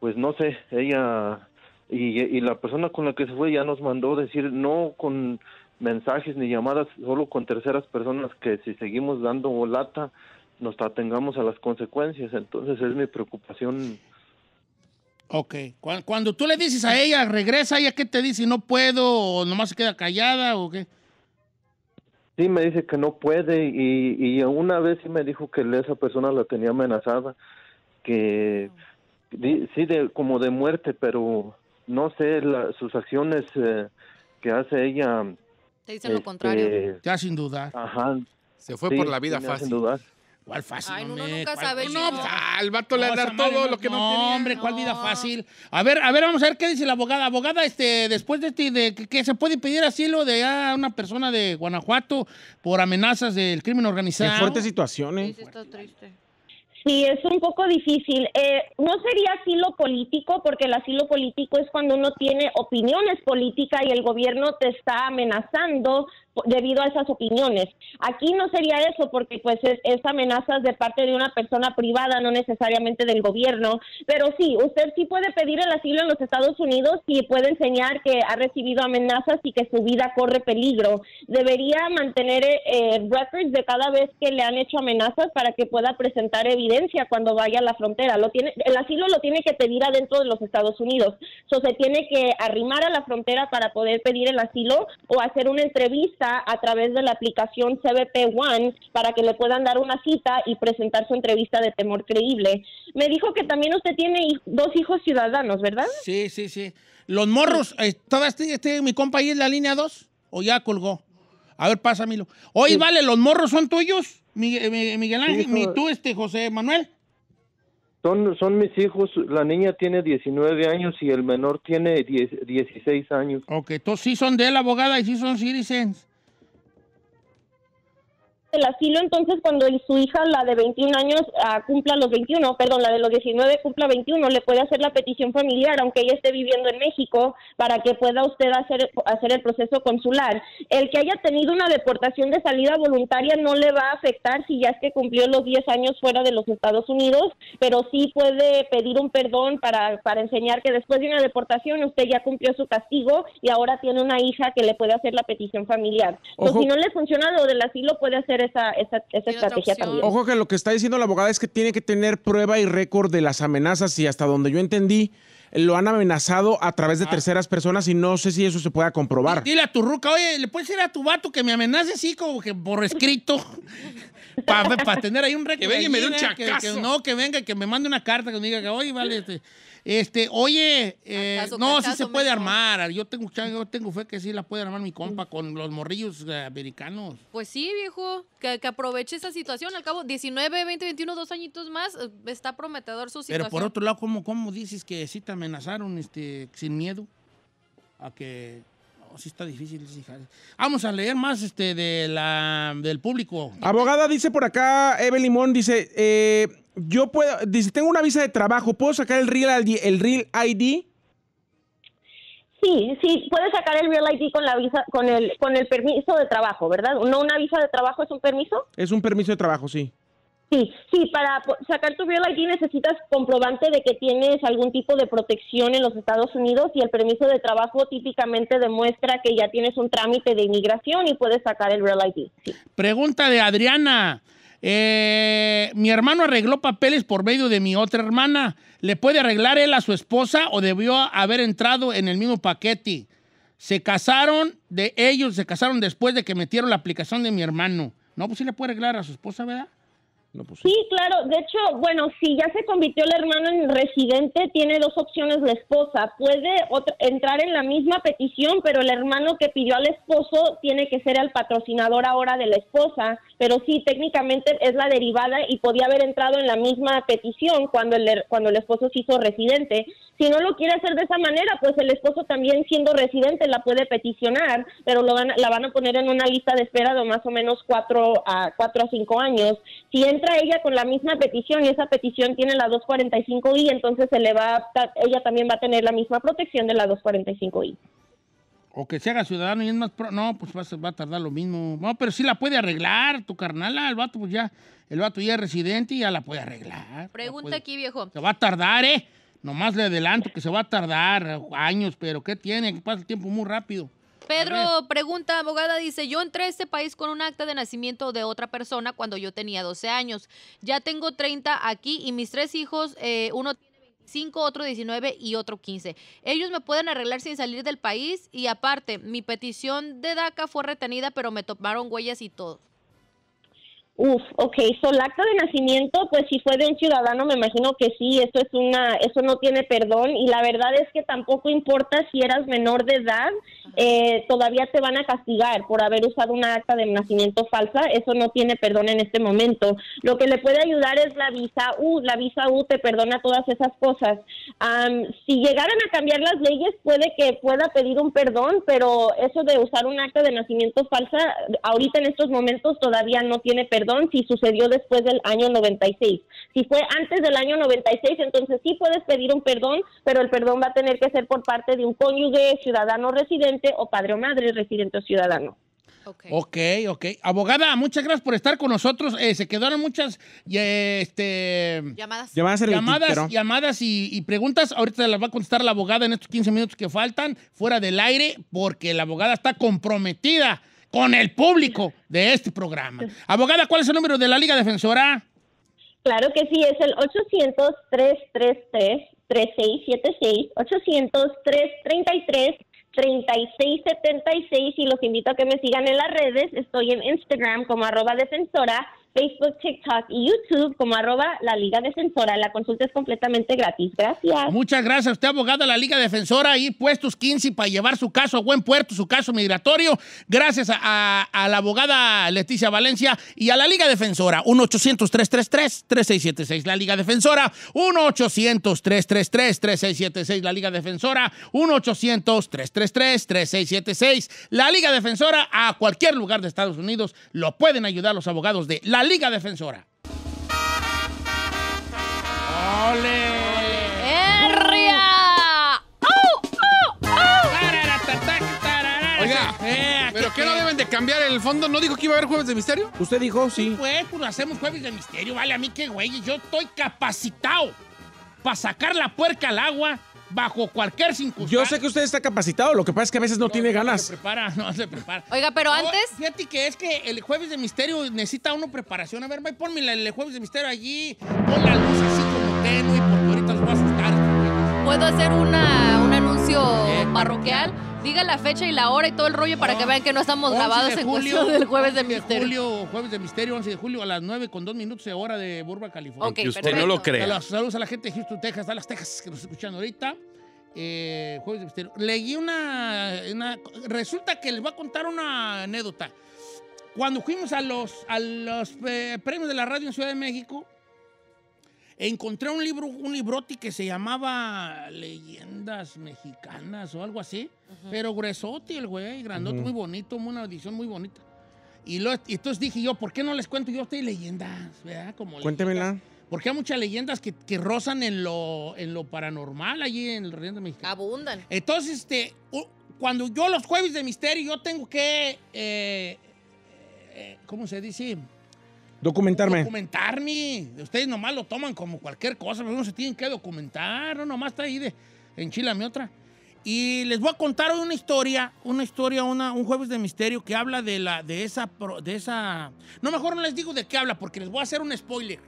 pues no sé, ella y, la persona con la que se fue ya nos mandó decir no con mensajes ni llamadas, solo con terceras personas que si seguimos dando lata nos atengamos a las consecuencias. Entonces es mi preocupación. Ok, cuando tú le dices a ella, regresa, ¿ella qué te dice? ¿No puedo? ¿O nomás se queda callada? ¿O qué? Sí, me dice que no puede y, y una vez sí me dijo que esa persona la tenía amenazada, que sí, de, como de muerte, pero no sé, sus acciones eh, que hace ella... Te dicen lo este, contrario. Ya sin duda. Ajá. Se fue por la vida fácil. Sin ¿Cuál fácil? Ay, nunca sabe. No, al vato le va dar todo lo que no, hombre, ¿cuál vida fácil? A ver, a ver, vamos a ver qué dice la abogada. Abogada, este, después de ti, este, de que, se puede pedir asilo de a una persona de Guanajuato por amenazas del crimen organizado. fuertes situaciones. Sí, triste. Sí, es un poco difícil. Eh, no sería asilo político, porque el asilo político es cuando uno tiene opiniones políticas y el gobierno te está amenazando debido a esas opiniones. Aquí no sería eso porque pues es, amenazas de parte de una persona privada, no necesariamente del gobierno, pero sí, usted sí puede pedir el asilo en los Estados Unidos y puede enseñar que ha recibido amenazas y que su vida corre peligro. Debería mantener eh, eh, records de cada vez que le han hecho amenazas para que pueda presentar evidencia cuando vaya a la frontera. Lo tiene, el asilo lo tiene que pedir adentro de los Estados Unidos. So, se tiene que arrimar a la frontera para poder pedir el asilo o hacer una entrevista a través de la aplicación CBP One para que le puedan dar una cita y presentar su entrevista de temor creíble. Me dijo que también usted tiene dos hijos ciudadanos, ¿verdad? Sí, sí, sí. Los morros, eh, ¿todavía este, este, mi compa ahí en la línea 2? ¿O ya colgó? A ver, pásamelo. Oye, vale, los morros son tuyos, eh, eh, Miguel, Ángel, y tú, este, José Manuel. Son, son mis hijos, la niña tiene 19 años y el menor tiene 16 años. Ok, entonces sí son de él, abogada, y sí son citizens del asilo, entonces cuando su hija, la de 21 años, ah, cumpla los 21, perdón, la de los 19 cumpla 21, le puede hacer la petición familiar, aunque ella esté viviendo en México, para que pueda usted hacer, hacer el proceso consular. El que haya tenido una deportación de salida voluntaria no le va a afectar si ya es que cumplió los 10 años fuera de los Estados Unidos, pero sí puede pedir un perdón para, para enseñar que después de una deportación usted ya cumplió su castigo y ahora tiene una hija que le puede hacer la petición familiar. o si no le funciona lo del asilo, puede hacer esa, estrategia también. Ojo que lo que está diciendo la abogada es que tiene que tener prueba y récord de las amenazas y hasta donde yo entendí, lo han amenazado a través de terceras personas y no sé si eso se pueda comprobar. Dile a tu ruca, oye, ¿le puedes ir a tu vato que me amenace así como que por escrito? (laughs) Para tener ahí un récord. Que venga y me dé un Que, no, que venga, que me mande una carta que me diga que, oye, vale, este, este, oye, eh, no, sí se puede armar. Yo tengo, tengo fe que sí la puede armar mi compa con los morrillos eh, americanos. Pues sí, viejo, que, aproveche esa situación. Al cabo, 19, 20, 21, dos añitos más, eh, está prometedor su situación. Pero por otro lado, ¿cómo, cómo dices que sí te amenazaron este, sin miedo a que sí está difícil. Vamos a leer más este, de la, del público. Abogada dice por acá, evelyn Limón dice, eh, yo puedo, dice, tengo una visa de trabajo, ¿puedo sacar el Real ID? El Real ID? Sí, sí, puedes sacar el Real ID con la visa, con el, con el permiso de trabajo, ¿verdad? No una visa de trabajo, ¿es un permiso? Es un permiso de trabajo, sí. Sí, sí, para sacar tu Real ID necesitas comprobante de que tienes algún tipo de protección en los Estados Unidos y el permiso de trabajo típicamente demuestra que ya tienes un trámite de inmigración y puedes sacar el Real ID. Pregunta de Adriana. Eh, mi hermano arregló papeles por medio de mi otra hermana. ¿Le puede arreglar él a su esposa o debió haber entrado en el mismo paquete? Se casaron de ellos, se casaron después de que metieron la aplicación de mi hermano. No, pues sí le puede arreglar a su esposa, ¿verdad? Pues sí. claro. De hecho, bueno, si ya se convirtió el hermano en residente, tiene dos opciones la esposa. Puede entrar en la misma petición, pero el hermano que pidió al esposo tiene que ser el patrocinador ahora de la esposa. Pero sí, técnicamente es la derivada y podía haber entrado en la misma petición cuando cuando el esposo se hizo residente. Si no lo quiere hacer de esa manera, pues el esposo también siendo residente la puede peticionar, pero lo la van a poner en una lista de espera de más o menos cuatro a, cuatro a cinco años. Si entra ella con la misma petición y esa petición tiene la 245I, entonces se le va a, ella también va a tener la misma protección de la 245I. O que se haga ciudadano y es más... Pro... No, pues va, a, tardar lo mismo. No, pero sí la puede arreglar tu carnal, El vato pues ya... El vato ya es residente y ya la puede arreglar. Pregunta aquí, viejo. Se va a tardar, ¿eh? Nomás le adelanto que se va a tardar años, pero ¿qué tiene? Que pasa el tiempo muy rápido. Pedro pregunta, abogada, dice, yo entré a este país con un acta de nacimiento de otra persona cuando yo tenía 12 años. Ya tengo 30 aquí y mis tres hijos, eh, uno tiene 25, otro 19 y otro 15. Ellos me pueden arreglar sin salir del país y aparte, mi petición de DACA fue retenida, pero me tomaron huellas y todo. Uf, ok, so el acta de nacimiento, pues si fue de un ciudadano, me imagino que sí, eso es una, eso no tiene perdón y la verdad es que tampoco importa si eras menor de edad, eh, todavía te van a castigar por haber usado una acta de nacimiento falsa, eso no tiene perdón en este momento. Lo que le puede ayudar es la visa U, la visa U te perdona todas esas cosas. si llegaran a cambiar las leyes, puede que pueda pedir un perdón, pero eso de usar un acta de nacimiento falsa, ahorita en estos momentos todavía no tiene perdón si sucedió después del año 96. Si fue antes del año 96, entonces sí puedes pedir un perdón, pero el perdón va a tener que ser por parte de un cónyuge, ciudadano residente o padre o madre residente o ciudadano. Okay. ok, ok. Abogada, muchas gracias por estar con nosotros. Eh, se quedaron muchas este, llamadas, llamadas, y, y, preguntas. Ahorita las va a contestar la abogada en estos 15 minutos que faltan, fuera del aire, porque la abogada está comprometida con el público de este programa. Abogada, ¿cuál es el número de la Liga Defensora? Claro que sí, es el 800-333-3676, 800-333-3676. y los invito a que me sigan en las redes. Estoy en Instagram como arroba defensora Facebook, TikTok y YouTube como arroba la Liga Defensora. La consulta es completamente gratis. Gracias. Ah, muchas gracias. Usted, abogada la Liga Defensora, y puestos 15 para llevar su caso a buen puerto, su caso migratorio. Gracias a, la abogada Leticia Valencia y a la Liga Defensora. 1-800-333-3676, la Liga Defensora. 1-800-333-3676, la Liga Defensora. 1-800-333-3676, la Liga Defensora. A cualquier lugar de Estados Unidos lo pueden ayudar los abogados de la Liga Defensora. ¡Ole! ¡Herria! Oiga, eh, ¿Pero qué no deben de cambiar el fondo? ¿No dijo que iba a haber jueves de misterio? Usted dijo, sí. Pues, pues hacemos jueves de misterio, vale, a mí qué güey. Yo estoy capacitado para sacar la puerca al agua bajo cualquier circunstancia. Yo sé que usted está capacitado, lo que pasa es que a veces no, tiene ganas. No se prepara, no se prepara. Oiga, pero antes. Fíjate que es que el jueves de misterio necesita uno preparación. A ver, va y ponme el jueves de misterio allí, pon la luz así como tenue, porque ahorita los voy a asustar. ¿Puedo hacer una, un anuncio eh, parroquial? diga la fecha y la hora y todo el rollo para que vean que no estamos grabados en julio, del jueves de misterio. Julio, jueves de misterio, 11 de julio a las 9 con 2 minutos de hora de Burbank, California. Okay, usted no lo cree. saludos a la gente de Houston, Texas, a las Texas que nos escuchan ahorita. Eh, jueves de misterio. Leí una, una, Resulta que les voy a contar una anécdota. Cuando fuimos a los, a los eh, premios de la radio en Ciudad de México, encontré un libro, un libroti que se llamaba Leyendas Mexicanas o algo así, pero gruesote el güey, grandote, muy bonito, una edición muy bonita. Y, entonces dije yo, ¿por qué no les cuento yo estoy leyendas? ¿Verdad? Como Cuéntemela. Porque hay muchas leyendas que, rozan en lo, en lo paranormal allí en el Reino de México. Abundan. Entonces, este, cuando yo los jueves de misterio, yo tengo que, eh, eh, ¿cómo se dice? Documentarme. Documentarme. Ustedes nomás lo toman como cualquier cosa, pero no se tienen que documentar, no nomás está ahí de enchilame otra. Y les voy a contar hoy una historia, una historia, una, un jueves de misterio que habla de la, de esa, esa. No, mejor no les digo de qué habla, porque les voy a hacer un spoiler.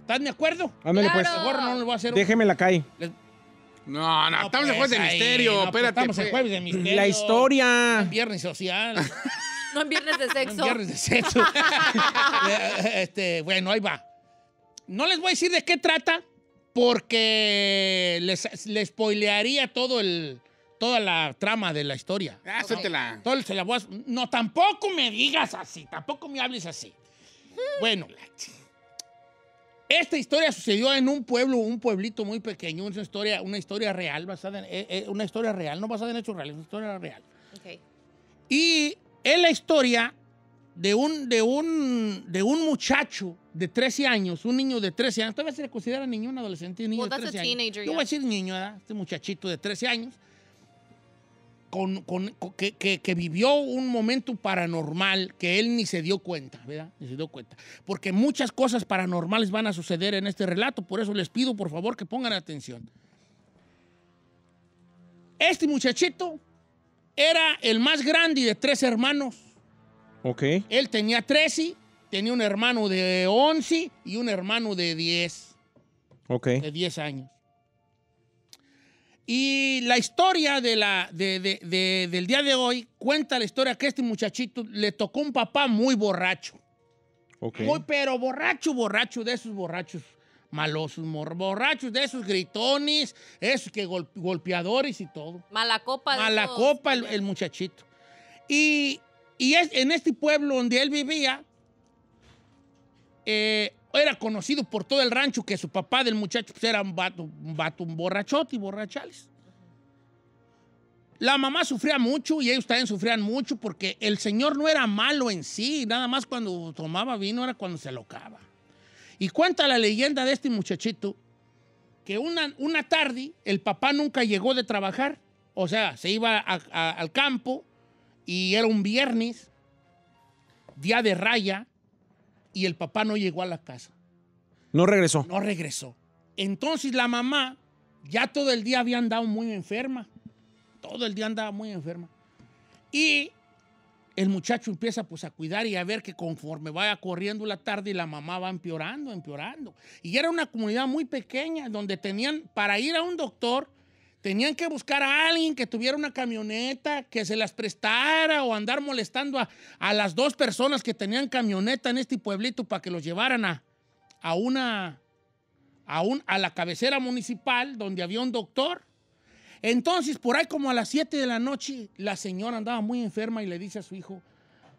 ¿Están de acuerdo? Pues. no voy a hacer Déjeme la calle. No, no, estamos pues, jueves de misterio, pues, estamos el jueves de misterio. La historia. Viernes social. (laughs) No en viernes de sexo. No en viernes de sexo. (laughs) Este, bueno, ahí va. No les voy a decir de qué trata, porque les, spoilearía todo el, toda la trama de la historia. Ah, No, tampoco me digas así, tampoco me hables así. bueno, esta historia sucedió en un pueblo, un pueblito muy pequeño, una historia, una historia real, basada en, eh, eh, una historia real, no basada en hechos reales, una historia real. Okay. Y es la historia de un, de un, de un muchacho de 13 años, un niño de 13 años, todavía se le considera niño, un adolescente, niño de 13 años. Yo voy a decir niño, ¿verdad? este muchachito de 13 años, que, que, vivió un momento paranormal que él ni se dio cuenta, ¿verdad? Ni se dio cuenta. Porque muchas cosas paranormales van a suceder en este relato, por eso les pido por favor que pongan atención. Este muchachito era el más grande de tres hermanos. Ok. Él tenía 13, tenía un hermano de 11 y un hermano de 10. Ok. De 10 años. Y la historia del día de hoy cuenta la historia que este muchachito le tocó un papá muy borracho. Okay. Muy, pero borracho, borracho, de esos borrachos Malos, borrachos, de esos gritones, esos que golpeadores y todo. Malacopa. Malacopa el, el muchachito. Y, y es, en este pueblo donde él vivía, eh, era conocido por todo el rancho que su papá del muchacho pues, era un vato, un, un borrachote y borrachales. La mamá sufría mucho y ellos también sufrían mucho porque el señor no era malo en sí, nada más cuando tomaba vino era cuando se locaba. Y cuenta la leyenda de este muchachito que una, una tarde el papá nunca llegó de trabajar, o sea, se iba al campo y era un viernes, día de raya, y el papá no llegó a la casa. No regresó. No regresó. Entonces la mamá ya todo el día había andado muy enferma, todo el día andaba muy enferma. Y el muchacho empieza pues a cuidar y a ver que conforme vaya corriendo la tarde y la mamá va empeorando, empeorando. Y era una comunidad muy pequeña donde tenían, para ir a un doctor, tenían que buscar a alguien que tuviera una camioneta, que se las prestara o andar molestando a, las dos personas que tenían camioneta en este pueblito para que los llevaran a, una, a, a la cabecera municipal donde había un doctor entonces, por ahí como a las 7 de la noche, la señora andaba muy enferma y le dice a su hijo,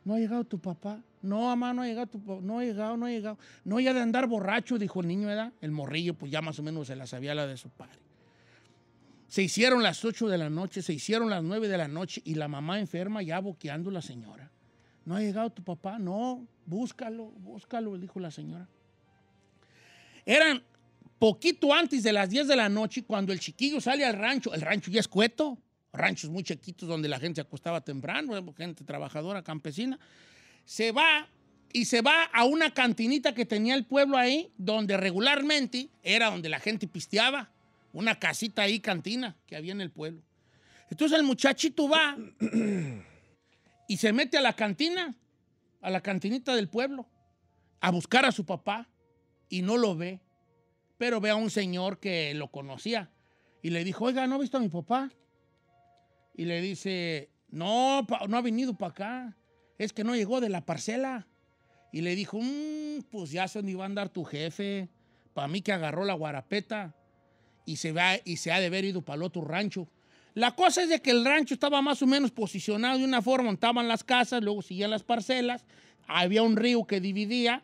no ha llegado tu papá. No, mamá, no ha llegado tu papá. No ha llegado, no ha llegado. No, ya de andar borracho, dijo el niño, ¿verdad? El morrillo, pues ya más o menos se la sabía la de su padre. Se hicieron las 8 de la noche, se hicieron las 9 de la noche y la mamá enferma ya boqueando la señora. No ha llegado tu papá. No, búscalo, búscalo, dijo la señora. Eran poquito antes de las 10 de la noche, cuando el chiquillo sale al rancho, el rancho ya es cueto, ranchos muy chiquitos donde la gente se acostaba temprano, eh, gente trabajadora, campesina, se va y se va a una cantinita que tenía el pueblo ahí, donde regularmente era donde la gente pisteaba, una casita ahí, cantina, que había en el pueblo. Entonces el muchachito va y se mete a la cantina, a la cantinita del pueblo, a buscar a su papá y no lo ve pero ve a un señor que lo conocía y le dijo, oiga, ¿no ha visto a mi papá? Y le dice, no, no ha venido para acá, es que no llegó de la parcela. Y le dijo, mm, pues ya sé dónde iba a andar tu jefe, para mí que agarró la guarapeta y se, va, y se ha de haber ido para el otro rancho. La cosa es de que el rancho estaba más o menos posicionado de una forma, montaban las casas, luego seguían las parcelas, había un río que dividía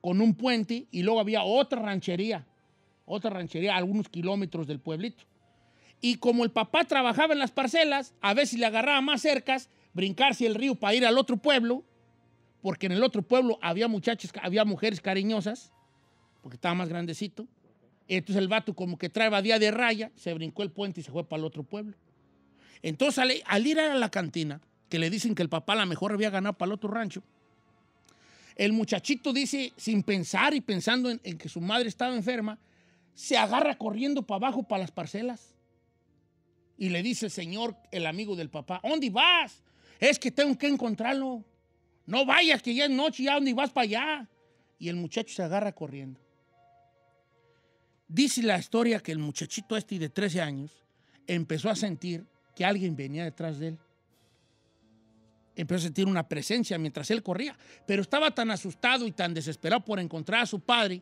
con un puente y luego había otra ranchería otra ranchería, a algunos kilómetros del pueblito. Y como el papá trabajaba en las parcelas, a veces le agarraba más cercas, brincarse el río para ir al otro pueblo, porque en el otro pueblo había muchachas, había mujeres cariñosas, porque estaba más grandecito. Entonces el vato como que trae día de raya, se brincó el puente y se fue para el otro pueblo. Entonces al, ir a la cantina, que le dicen que el papá a lo mejor había ganado para el otro rancho, el muchachito dice, sin pensar y pensando en que su madre estaba enferma, se agarra corriendo para abajo para las parcelas. Y le dice el señor, el amigo del papá, ¿dónde vas? Es que tengo que encontrarlo. No vayas, que ya es noche, ya dónde vas para allá. Y el muchacho se agarra corriendo. Dice la historia que el muchachito este de 13 años empezó a sentir que alguien venía detrás de él. Empezó a sentir una presencia mientras él corría, pero estaba tan asustado y tan desesperado por encontrar a su padre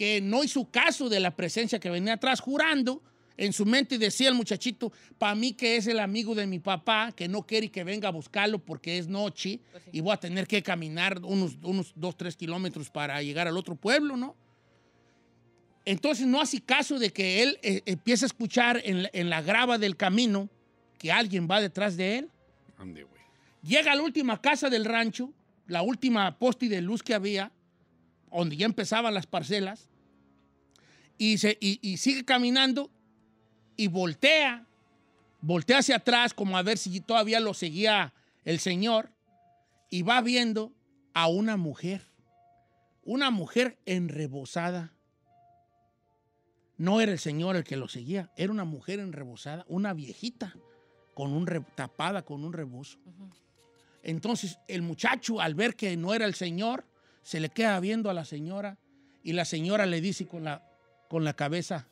que no hizo caso de la presencia que venía atrás jurando. En su mente decía el muchachito, para mí que es el amigo de mi papá, que no quiere que venga a buscarlo porque es noche pues y voy a tener que caminar unos, unos dos, tres kilómetros para llegar al otro pueblo, ¿no? Entonces no hace caso de que él eh, empiece a escuchar en la, en grava del camino que alguien va detrás de él. Llega a la última casa del rancho, la última poste de luz que había, donde ya empezaban las parcelas, y, y, sigue caminando y voltea, voltea hacia atrás como a ver si todavía lo seguía el señor y va viendo a una mujer, una mujer enrebozada. No era el señor el que lo seguía, era una mujer enrebozada, una viejita, con un tapada con un rebozo. Entonces el muchacho, al ver que no era el señor, se le queda viendo a la señora y la señora le dice con la con la cabeza.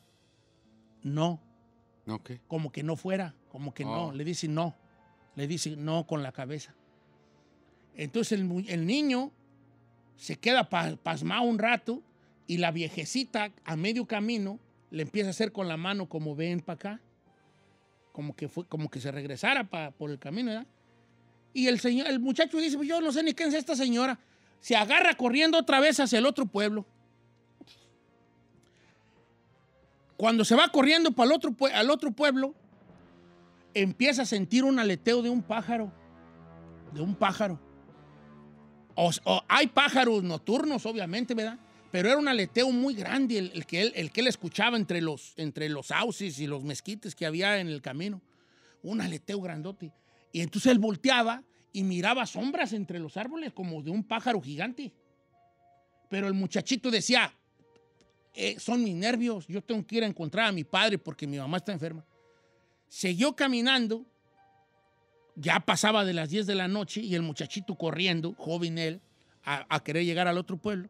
No. ¿No Como que no fuera, como que no. Oh. Le dice no. Le dice no con la cabeza. Entonces el, niño se queda pasmado un rato y la viejecita a medio camino le empieza a hacer con la mano como ven para acá, como que, fue, como que se regresara por el camino, Y el, señor, el muchacho dice, pues yo no sé ni quién es esta señora. Se agarra corriendo otra vez hacia el otro pueblo. Cuando se va corriendo para el otro, al otro pueblo, empieza a sentir un aleteo de un pájaro. De un pájaro. hay pájaros nocturnos, obviamente, ¿verdad? Pero era un aleteo muy grande el, que, él, el que escuchaba entre los, entre los sauces y los mezquites que había en el camino. Un aleteo grandote. Y entonces él volteaba y miraba sombras entre los árboles como de un pájaro gigante. Pero el muchachito decía, eh, son mis nervios, yo tengo que ir a encontrar a mi padre porque mi mamá está enferma. Siguió caminando, ya pasaba de las 10 de la noche y el muchachito corriendo, joven él, a, querer llegar al otro pueblo.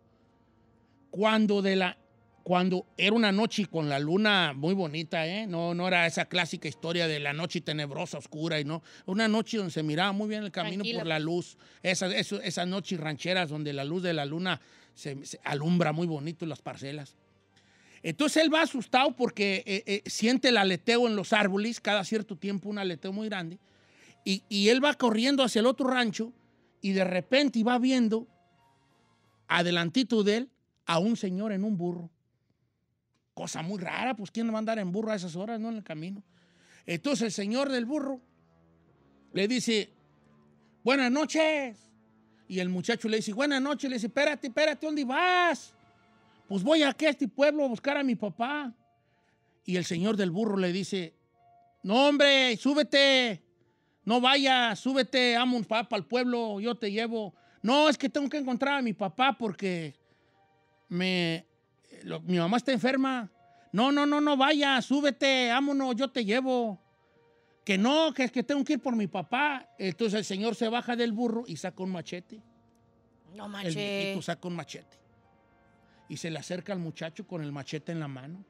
Cuando de la cuando era una noche con la luna muy bonita, ¿eh? no, no era esa clásica historia de la noche tenebrosa, oscura y no. Una noche donde se miraba muy bien el camino por la luz. Esas, noches rancheras donde la luz de la luna se, alumbra muy bonito las parcelas. Entonces él va asustado porque eh, eh, siente el aleteo en los árboles, cada cierto tiempo un aleteo muy grande, y, él va corriendo hacia el otro rancho y de repente va viendo adelantito de él a un señor en un burro. Cosa muy rara, pues ¿quién va a andar en burro a esas horas, no en el camino? Entonces el señor del burro le dice, buenas noches. Y el muchacho le dice, buenas noches, le dice, espérate, espérate, ¿dónde vas? pues voy aquí a este pueblo a buscar a mi papá. Y el señor del burro le dice, no hombre, súbete, no vaya súbete, amo un papá al pueblo, yo te llevo. No, es que tengo que encontrar a mi papá porque me, mi mamá está enferma. No, no, no, no vaya súbete, no yo te llevo. Que no, que es que tengo que ir por mi papá. Entonces el señor se baja del burro y saca un machete. No machete. El saca un machete y se le acerca al muchacho con el machete en la mano.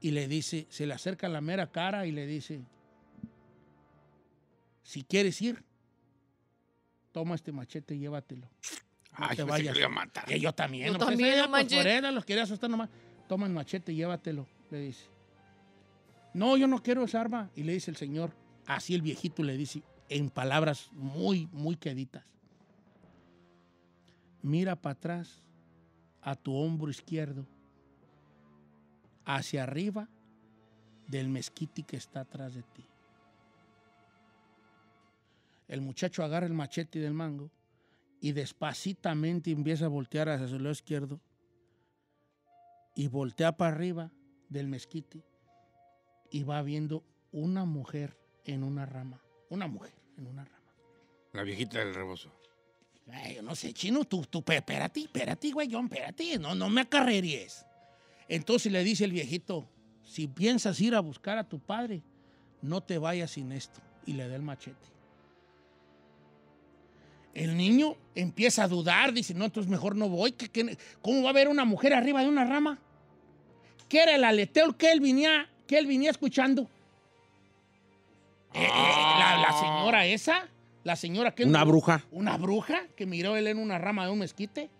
Y le dice, se le acerca la mera cara y le dice, si quieres ir, toma este machete y llévatelo. Ay, te Que matar. Y yo también. Yo pues, también, pues, los quería asustar nomás. Toma el machete y llévatelo, le dice. No, yo no quiero esa arma. Y le dice el señor, así el viejito le dice, en palabras muy, muy queditas. Mira para atrás, a tu hombro izquierdo, hacia arriba del mezquite que está atrás de ti. El muchacho agarra el machete del mango y despacitamente empieza a voltear hacia su lado izquierdo y voltea para arriba del mezquite y va viendo una mujer en una rama. Una mujer en una rama. La viejita del rebozo yo no sé, chino, tú, tú, espérate, espérate, güey, John, espérate, no, no me acarreries. Entonces le dice el viejito, si piensas ir a buscar a tu padre, no te vayas sin esto. Y le da el machete. El niño empieza a dudar, dice, no, entonces mejor no voy. cómo va a haber una mujer arriba de una rama? ¿Qué era el aleteo que él venía, que él venía escuchando? Eh, eh, la señora esa la señora que... Una bruja. Una bruja que miró él en una rama de un mezquite.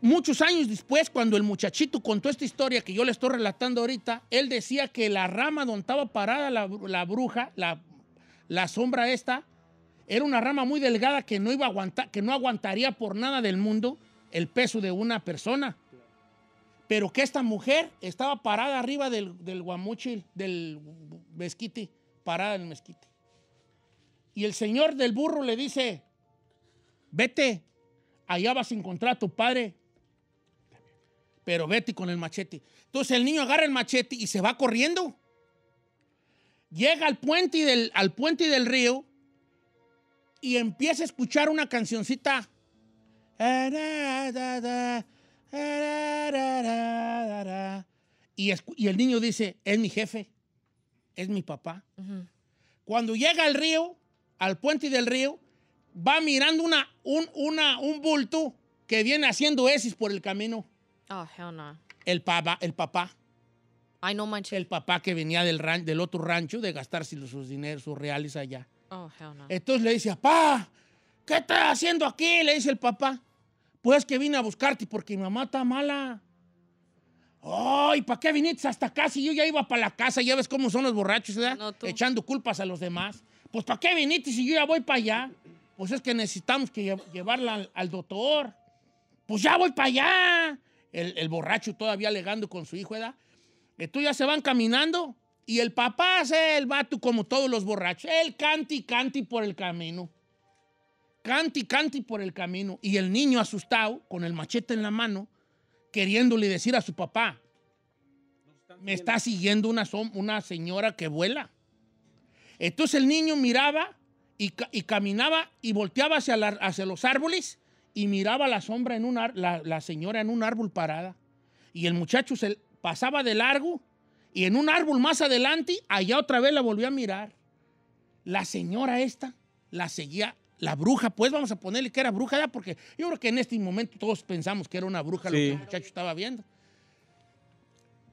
Muchos años después, cuando el muchachito contó esta historia que yo le estoy relatando ahorita, él decía que la rama donde estaba parada la, bruja, la, la sombra esta, era una rama muy delgada que no iba a aguantar, que no aguantaría por nada del mundo el peso de una persona. Pero que esta mujer estaba parada arriba del, del guamuchil, del mezquite, parada en el mezquite. Y el señor del burro le dice, vete, allá vas a encontrar a tu padre, pero vete con el machete. Entonces el niño agarra el machete y se va corriendo. Llega al puente del, al puente del río y empieza a escuchar una cancioncita. Y, el niño dice, es mi jefe, es mi papá. Cuando llega al río, al puente del río, va mirando una, un, una, un bulto que viene haciendo esis por el camino. Oh, hell no. El, papa, el papá. Ay, no manches. El papá que venía del, del otro rancho de gastar sus dineros, sus reales allá. Oh, hell no. Entonces le dice, papá, ¿qué estás haciendo aquí? Le dice el papá. Pues que vine a buscarte porque mi mamá está mala. ¡Ay, para qué viniste hasta casa si yo ya iba para la casa? Ya ves cómo son los borrachos, ¿verdad? Echando culpas a los demás pues ¿para qué viniste si yo ya voy para allá? Pues es que necesitamos que llevarla al, doctor. Pues ya voy para allá. El, borracho todavía alegando con su hijo, ¿verdad? tú ya se van caminando y el papá hace el vato como todos los borrachos. Él canti, canti por el camino. Canti, canti por el camino. Y el niño asustado, con el machete en la mano, queriéndole decir a su papá, me está siguiendo una, una señora que vuela. Entonces el niño miraba y, caminaba y volteaba hacia, los árboles y miraba la sombra en un la, señora en un árbol parada. Y el muchacho se pasaba de largo y en un árbol más adelante, allá otra vez la volvió a mirar. La señora esta la seguía la bruja, pues vamos a ponerle que era bruja ya, porque yo creo que en este momento todos pensamos que era una bruja lo que el muchacho estaba viendo.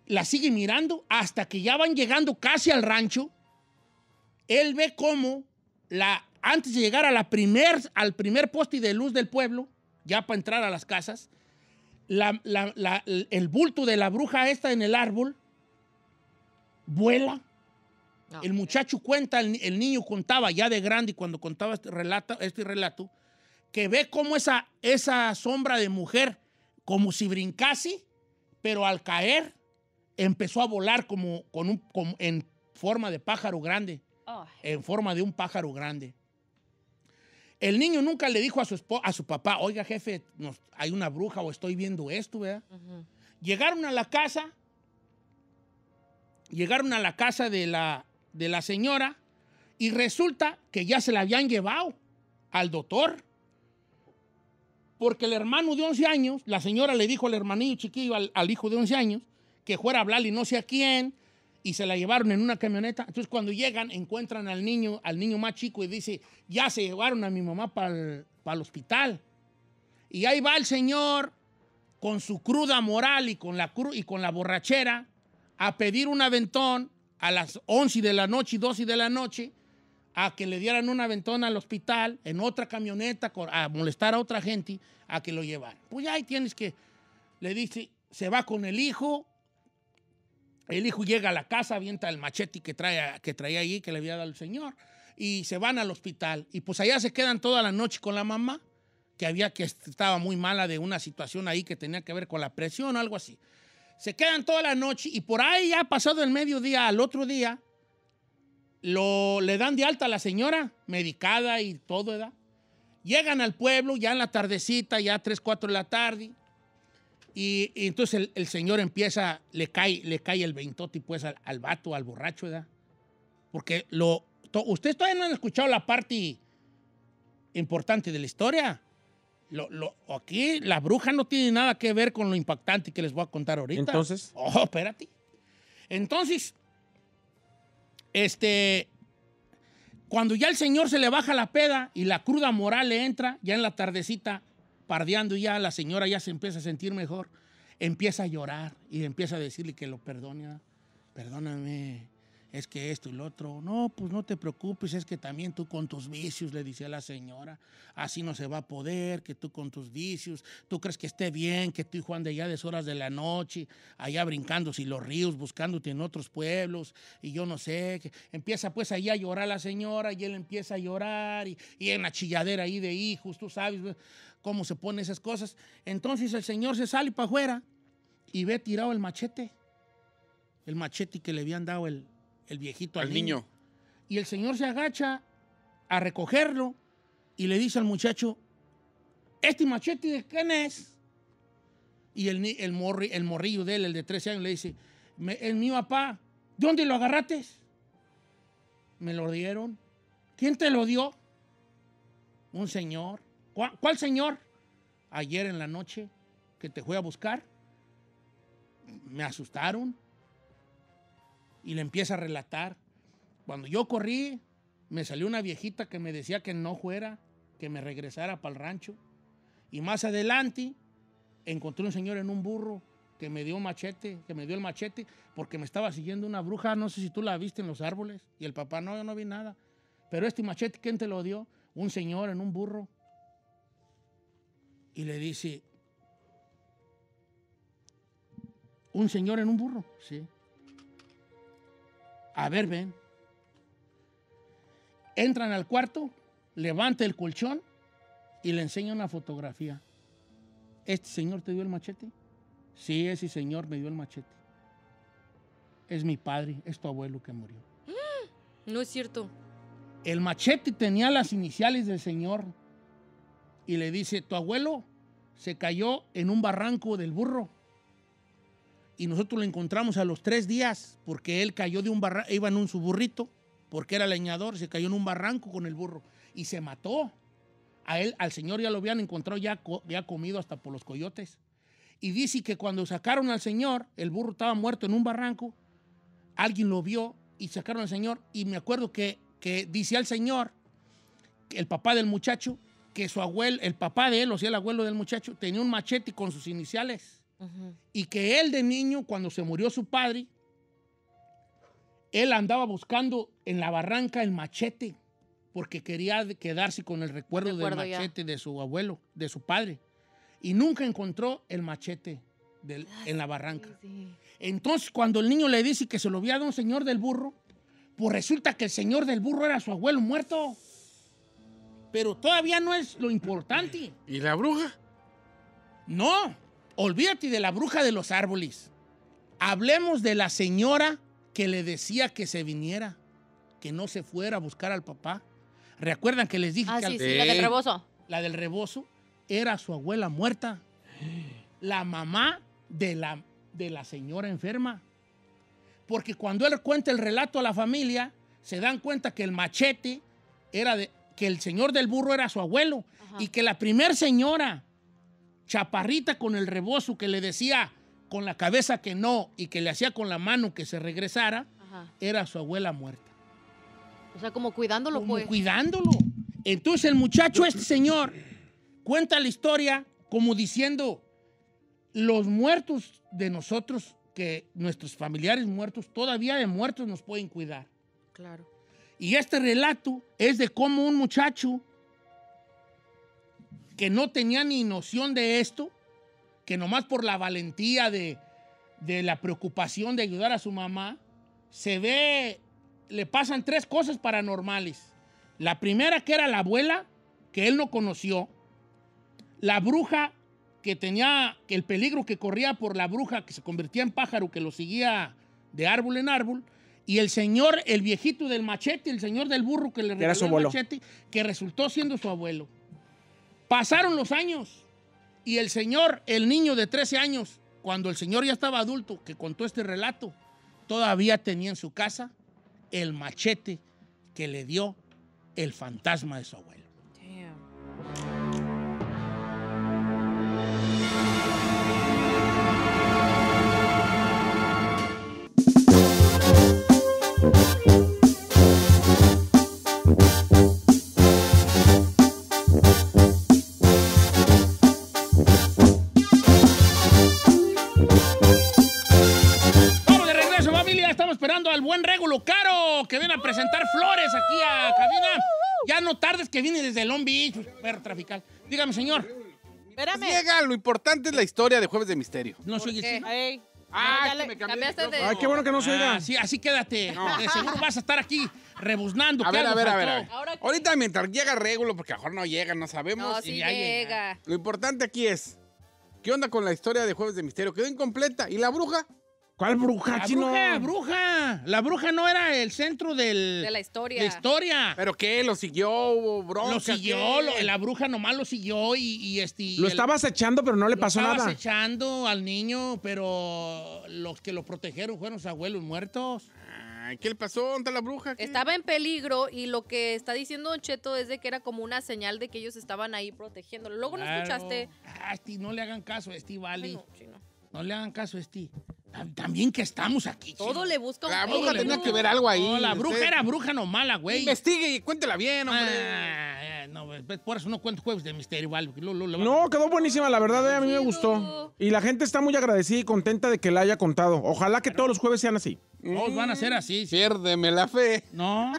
La sigue mirando hasta que ya van llegando casi al rancho él ve cómo la, antes de llegar a la primer, al primer poste de luz del pueblo, ya para entrar a las casas, el bulto de la bruja está en el árbol vuela. Ah, el muchacho cuenta, el, niño contaba ya de grande y cuando contaba este relato, este relato que ve como esa, esa sombra de mujer, como si brincase, pero al caer empezó a volar como, con un, en forma de pájaro grande en forma de un pájaro grande. El niño nunca le dijo a su, a su papá, oiga jefe, hay una bruja o estoy viendo esto, Llegaron a la casa, llegaron a la casa de la, de la señora y resulta que ya se la habían llevado al doctor. Porque el hermano de 11 años, la señora le dijo al hermanillo chiquillo, al, al hijo de 11 años, que fuera a hablar y no sé a quién, y se la llevaron en una camioneta. Entonces cuando llegan encuentran al niño, al niño más chico y dice, ya se llevaron a mi mamá para el, hospital. Y ahí va el señor con su cruda moral y con la, y con la borrachera a pedir un aventón a las 11 de la noche y 12 de la noche a que le dieran un aventón al hospital en otra camioneta a molestar a otra gente a que lo llevaran. Pues ahí tienes que, le dice, se va con el hijo, el hijo llega a la casa, avienta el machete que, trae, que traía allí, que le había dado el señor, y se van al hospital. Y pues allá se quedan toda la noche con la mamá, que había que estaba muy mala de una situación ahí que tenía que ver con la presión o algo así. Se quedan toda la noche y por ahí ya pasado el mediodía al otro día, lo, le dan de alta a la señora, medicada y todo, ¿verdad? Llegan al pueblo ya en la tardecita, ya 3, 4 de la tarde, y, entonces el, señor empieza, le cae, le cae el ventote pues al, vato, al borracho, ¿verdad? Porque lo, ustedes todavía no han escuchado la parte importante de la historia. Lo, lo, aquí la bruja no tiene nada que ver con lo impactante que les voy a contar ahorita. Entonces. Oh, espérate. Entonces, este, cuando ya el señor se le baja la peda y la cruda moral le entra, ya en la tardecita, pardeando y ya la señora ya se empieza a sentir mejor, empieza a llorar y empieza a decirle que lo perdone, perdóname, es que esto y lo otro. No, pues no te preocupes, es que también tú con tus vicios, le decía la señora, así no se va a poder, que tú con tus vicios, tú crees que esté bien, que tú y Juan de allá de horas de la noche, allá brincando si los ríos, buscándote en otros pueblos, y yo no sé, que empieza pues ahí a llorar la señora, y él empieza a llorar, y, y en la chilladera ahí de hijos, tú sabes cómo se ponen esas cosas. Entonces el señor se sale para afuera y ve tirado el machete el machete que le habían dado el, el viejito al, niño. Y el señor se agacha a recogerlo y le dice al muchacho, ¿este machete de quién es? Y el, morri, el morrillo de él, el de 13 años, le dice, el mi papá, ¿de dónde lo agarraste? Me lo dieron. ¿Quién te lo dio? Un señor. ¿Cuál, ¿Cuál señor? Ayer en la noche que te fue a buscar. Me asustaron y le empieza a relatar. Cuando yo corrí, me salió una viejita que me decía que no fuera, que me regresara para el rancho. Y más adelante encontré un señor en un burro que me dio machete, que me dio el machete, porque me estaba siguiendo una bruja, no sé si tú la viste en los árboles, y el papá, no, yo no vi nada. Pero este machete, ¿quién te lo dio? Un señor en un burro. Y le dice, un señor en un burro, sí. A ver, ven. Entran al cuarto, levanta el colchón y le enseña una fotografía. ¿Este señor te dio el machete? Sí, ese señor me dio el machete. Es mi padre, es tu abuelo que murió. No es cierto. El machete tenía las iniciales del señor y le dice, tu abuelo se cayó en un barranco del burro y nosotros lo encontramos a los tres días porque él cayó de un barranco, iba en un suburrito, porque era leñador, se cayó en un barranco con el burro y se mató. A él, al señor ya lo habían encontrado, ya, ya comido hasta por los coyotes. Y dice que cuando sacaron al señor, el burro estaba muerto en un barranco, alguien lo vio y sacaron al señor. Y me acuerdo que, que dice al señor, el papá del muchacho, que su abuelo, el papá de él, o sea, el abuelo del muchacho, tenía un machete con sus iniciales y que él de niño, cuando se murió su padre, él andaba buscando en la barranca el machete, porque quería quedarse con el recuerdo, del machete de su abuelo, de su padre. Y nunca encontró el machete ah, en la barranca. Entonces, cuando el niño le dice que se lo había dado un señor del burro, pues resulta que el señor del burro era su abuelo muerto. Pero todavía no es lo importante. ¿Y la bruja? No, Olvídate de la bruja de los árboles. Hablemos de la señora que le decía que se viniera, que no se fuera a buscar al papá. ¿Recuerdan que les dije ah, sí, sí, la del rebozo? La del rebozo era su abuela muerta, la mamá de la, de la señora enferma. Porque cuando él cuenta el relato a la familia, se dan cuenta que el machete era de, que el señor del burro era su abuelo y que la primer señora Chaparrita con el rebozo que le decía con la cabeza que no y que le hacía con la mano que se regresara, era su abuela muerta. O sea, como cuidándolo, como pues. Cuidándolo. Entonces el muchacho, este señor, cuenta la historia como diciendo, los muertos de nosotros, que nuestros familiares muertos, todavía de muertos nos pueden cuidar. Claro. Y este relato es de cómo un muchacho que no tenía ni noción de esto, que nomás por la valentía de, de la preocupación de ayudar a su mamá, se ve, le pasan tres cosas paranormales. La primera que era la abuela, que él no conoció, la bruja que tenía, el peligro que corría por la bruja que se convertía en pájaro, que lo seguía de árbol en árbol, y el señor, el viejito del machete, el señor del burro que le regaló el machete, que resultó siendo su abuelo. Pasaron los años y el señor, el niño de 13 años, cuando el señor ya estaba adulto, que contó este relato, todavía tenía en su casa el machete que le dio el fantasma de su abuelo. buen Regulo Caro, que viene a presentar flores aquí a cabina. Ya no tardes que viene desde Long Beach, pues, perro trafical. Dígame, señor. Espérame. Llega, lo importante es la historia de Jueves de Misterio. No soy el Ah, este Ay, qué bueno que no se oiga. Ah, así quédate. seguro vas a estar aquí rebuznando. A ver, a ver, a ver, Ahorita mientras llega Regulo, porque a mejor no llega, no sabemos. No, sí llega. Lo importante aquí es, ¿qué onda con la historia de Jueves de Misterio? Quedó incompleta. ¿Y la bruja? ¿Cuál bruja, la chino? Bruja, bruja. La bruja no era el centro del, de la historia. La historia. ¿Pero qué? ¿Lo siguió? Hubo bronca, lo siguió, la bruja nomás lo siguió y, este. lo estaba estabas echando, pero no le pasó nada. Lo estaba echando al niño, pero los que lo protegieron fueron sus abuelos muertos. ¿Qué le pasó? ¿Dónde la bruja? Estaba en peligro y lo que está diciendo Don Cheto es de que era como una señal de que ellos estaban ahí protegiéndolo. Luego no escuchaste. Ah, no le hagan caso a este, vale. no, no. no le hagan caso a este. También que estamos aquí. Todo le busca un La bruja tenía que ver algo ahí. No, la bruja era bruja no mala, güey. Investigue y cuéntela bien, hombre. Ah, eh, no, pues, pues, por eso no cuento jueves de misterio No, quedó buenísima, la verdad, eh, a mí me gustó. Y la gente está muy agradecida y contenta de que la haya contado. Ojalá que todos los jueves sean así. Todos van a ser así. Siérdeme la fe. (laughs) No.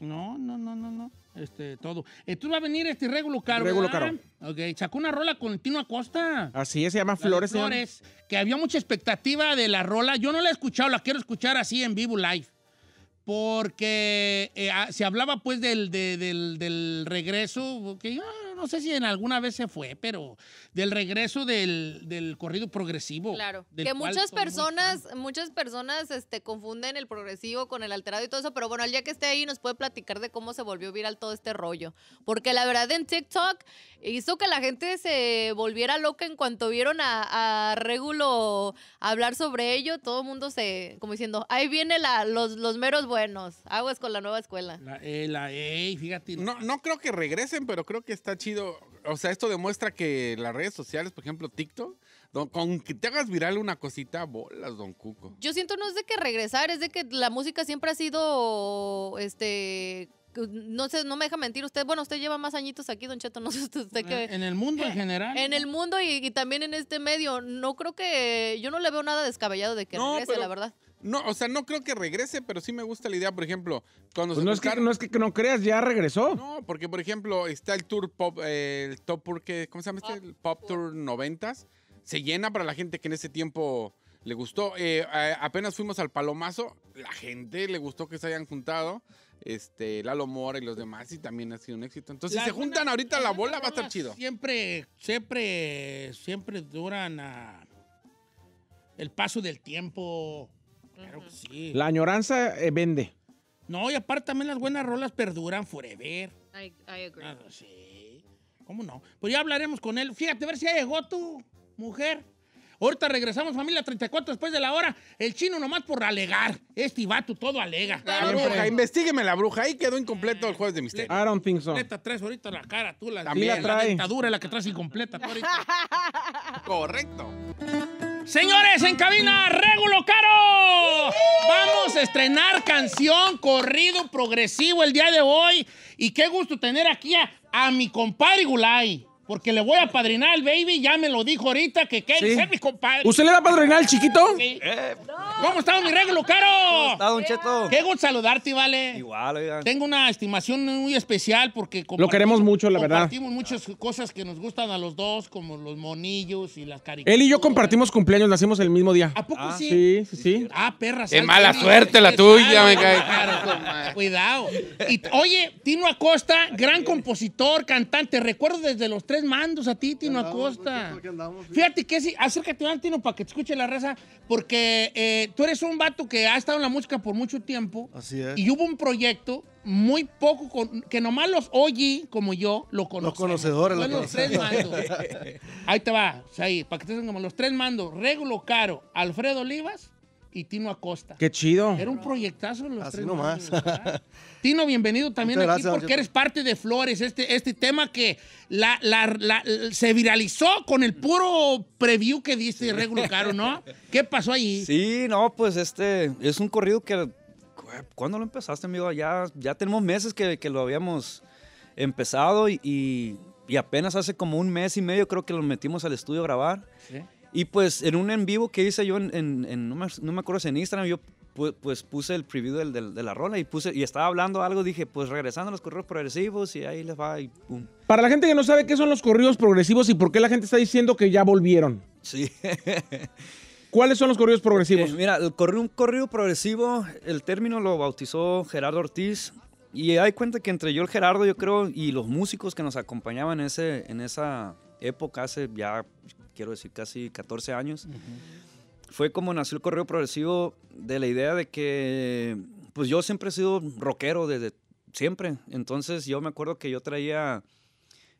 No, no, no, no, no. Este, todo. Entonces eh, va a venir este Regulo Caro. Regulo Caro. Ok, sacó una rola con Tino Acosta. Así es, se llama Flores. Flores, que había mucha expectativa de la rola. Yo no la he escuchado, la quiero escuchar así en vivo live. Porque eh, ah, se hablaba pues del, del, del regreso, que okay, ah, no sé si en alguna vez se fue, pero del regreso del, corrido progresivo. Claro. Que muchas personas, muchas personas este, confunden el progresivo con el alterado y todo eso, pero bueno, el día que esté ahí nos puede platicar de cómo se volvió viral todo este rollo. Porque la verdad en TikTok hizo que la gente se volviera loca en cuanto vieron a, a Regulo hablar sobre ello. Todo el mundo se, como diciendo, ahí viene los, los meros buenos. Aguas con la nueva escuela. La, eh, la fíjate. No, no creo que regresen, pero creo que está chido chido. O sea, esto demuestra que las redes sociales, por ejemplo, TikTok, con que te hagas viral una cosita, bolas, don Cuco. Yo siento no es de que regresar, es de que la música siempre ha sido, este, no sé, no me deja mentir usted, bueno, usted lleva más añitos aquí, don Cheto, no sé usted, qué. En el mundo en (laughs) general. En el mundo y, también en este medio, no creo que, yo no le veo nada descabellado de que regrese, la verdad. No, o sea, no creo que regrese, pero sí me gusta la idea, por ejemplo, cuando pues se no, es que, no es que no creas, ya regresó. No, porque por ejemplo, está el tour pop, eh, el top tour ¿cómo se llama este? El pop Tour noventas. Se llena para la gente que en ese tiempo le gustó. Eh, apenas fuimos al Palomazo, la gente le gustó que se hayan juntado. Este, Lalo Mora y los demás, y también ha sido un éxito. Entonces, si se juntan ahorita la, la bola, va a estar chido. Siempre, siempre, siempre duran el paso del tiempo. Claro que sí. La añoranza eh, vende. No, y aparte también las buenas rolas perduran forever. I, agree. Ah, sí. ¿Cómo no? Pues ya hablaremos con él. Fíjate, a ver si ya llegó tu mujer. Ahorita regresamos, familia 34, después de la hora. El chino nomás por alegar. Este vato todo alega. Claro, la bruja, investigueme la bruja. Ahí quedó incompleto el mm. jueves de misterio. I don't think so. Completa tres ahorita la cara, tú la, También la, trae. la la que traes incompleta ahorita. (laughs) (laughs) Correcto. Señores, en cabina, Regulo Caro. Vamos a estrenar canción, corrido, progresivo el día de hoy. Y qué gusto tener aquí a, mi compadre Gulay. Porque le voy a padrinar al baby, ya me lo dijo ahorita que quiere ser mi compadre. ¿Usted le va a padrinar al chiquito? Sí. Eh. ¿Cómo está, mi regalo, caro? ¿Cómo está, don Cheto? Qué gusto saludarte, vale. Igual, oigan. Tengo una estimación muy especial porque. Lo queremos mucho, la verdad. Compartimos muchas cosas que nos gustan a los dos, como los monillos y las caricaturas. Él y yo compartimos cumpleaños, nacimos el mismo día. ¿A poco ah, sí? Sí, sí, sí. Ah, perra. Qué mala suerte la tuya, me cae. Cuidado. Y, oye, Tino Acosta, gran compositor, cantante. Recuerdo desde los tres mandos a ti, Tino pues, Acosta. Fíjate que si acércate a Tino para que te escuche la raza, porque eh, tú eres un vato que ha estado en la música por mucho tiempo. Así Y hubo un proyecto muy poco, con, que nomás los oye como yo, lo conocen. Los conocedores. los tres mandos. Ahí te va, para que te como los tres mandos. Regulo Caro, Alfredo Olivas y Tino Acosta. Qué chido. Era un proyectazo los Así nomás. (laughs) bienvenido también aquí porque eres parte de Flores, este, este tema que se viralizó con el puro preview que diste Regulo (laughs) Caro, ¿no? ¿Qué pasó ahí? Sí, no, pues este es un corrido que... ¿Cuándo lo empezaste, amigo? Ya, ya tenemos meses que, lo habíamos empezado y, apenas hace como un mes y medio creo que lo metimos al estudio a grabar. Y pues en un en vivo que hice yo en, no, me, no, me, acuerdo si en Instagram, yo pues, puse el preview del, de la rola y puse y estaba hablando algo, dije, pues regresando a los corridos progresivos y ahí les va y pum. Para la gente que no sabe qué son los corridos progresivos y por qué la gente está diciendo que ya volvieron. Sí. (laughs) ¿Cuáles son los corridos progresivos? mira, el corrido, un corrido progresivo, el término lo bautizó Gerardo Ortiz y hay cuenta que entre yo el Gerardo, yo creo, y los músicos que nos acompañaban en, ese, en esa época, hace ya, quiero decir, casi 14 años, fue como nació el correo progresivo de la idea de que, pues yo siempre he sido rockero desde siempre. Entonces yo me acuerdo que yo traía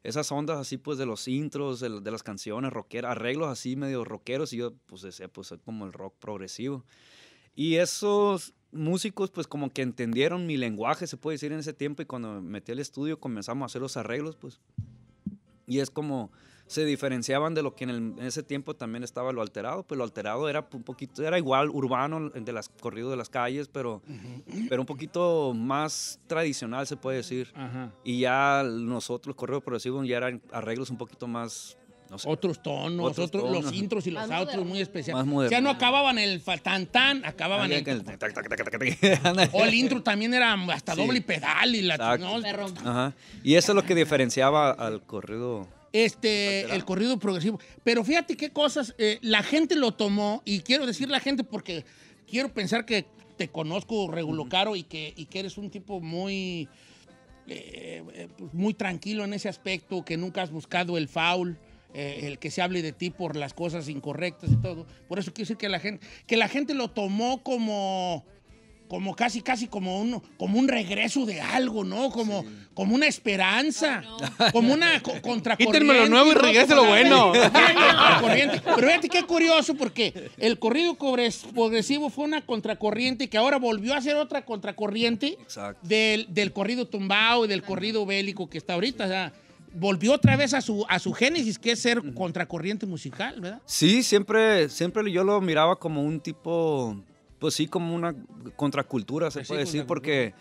esas ondas así, pues de los intros, de, las canciones rockeras, arreglos así medio rockeros. Y yo, pues decía, pues como el rock progresivo. Y esos músicos, pues como que entendieron mi lenguaje, se puede decir, en ese tiempo. Y cuando metí al estudio comenzamos a hacer los arreglos, pues. Y es como se diferenciaban de lo que en, ese tiempo también estaba lo alterado, pues lo alterado era un poquito, era igual urbano, de las corridos de las calles, pero, pero un poquito más tradicional se puede decir. Y ya nosotros, corridos progresivos, ya eran arreglos un poquito más otros tonos, otros, los intros y los outros muy especiales. Ya no acababan el tan tan, acababan el... o el intro también era hasta doble pedal y la... Ajá. Y eso es lo que diferenciaba al corrido este, el corrido progresivo. Pero fíjate qué cosas, eh, la gente lo tomó, y quiero decir la gente porque quiero pensar que te conozco regulo caro y, que, que eres un tipo muy, eh, eh, pues, muy tranquilo en ese aspecto, que nunca has buscado el foul. el que se hable de ti por las cosas incorrectas y todo. Por eso quiero decir que la gente, que la gente lo tomó como, como casi, casi como un, como un regreso de algo, ¿no? Como, como una esperanza, (laughs) como una contracorriente. Quítenme lo nuevo y regrese lo bueno. (laughs) (laughs) Pero fíjate qué curioso, porque el corrido progresivo fue una contracorriente que ahora volvió a ser otra contracorriente del, corrido tumbao y del corrido bélico que está ahorita. O sea, volvió otra vez a su, a su génesis, que es ser contracorriente musical, ¿verdad? Sí, siempre, siempre yo lo miraba como un tipo pues sí, como una contracultura, se pues puede decir, porque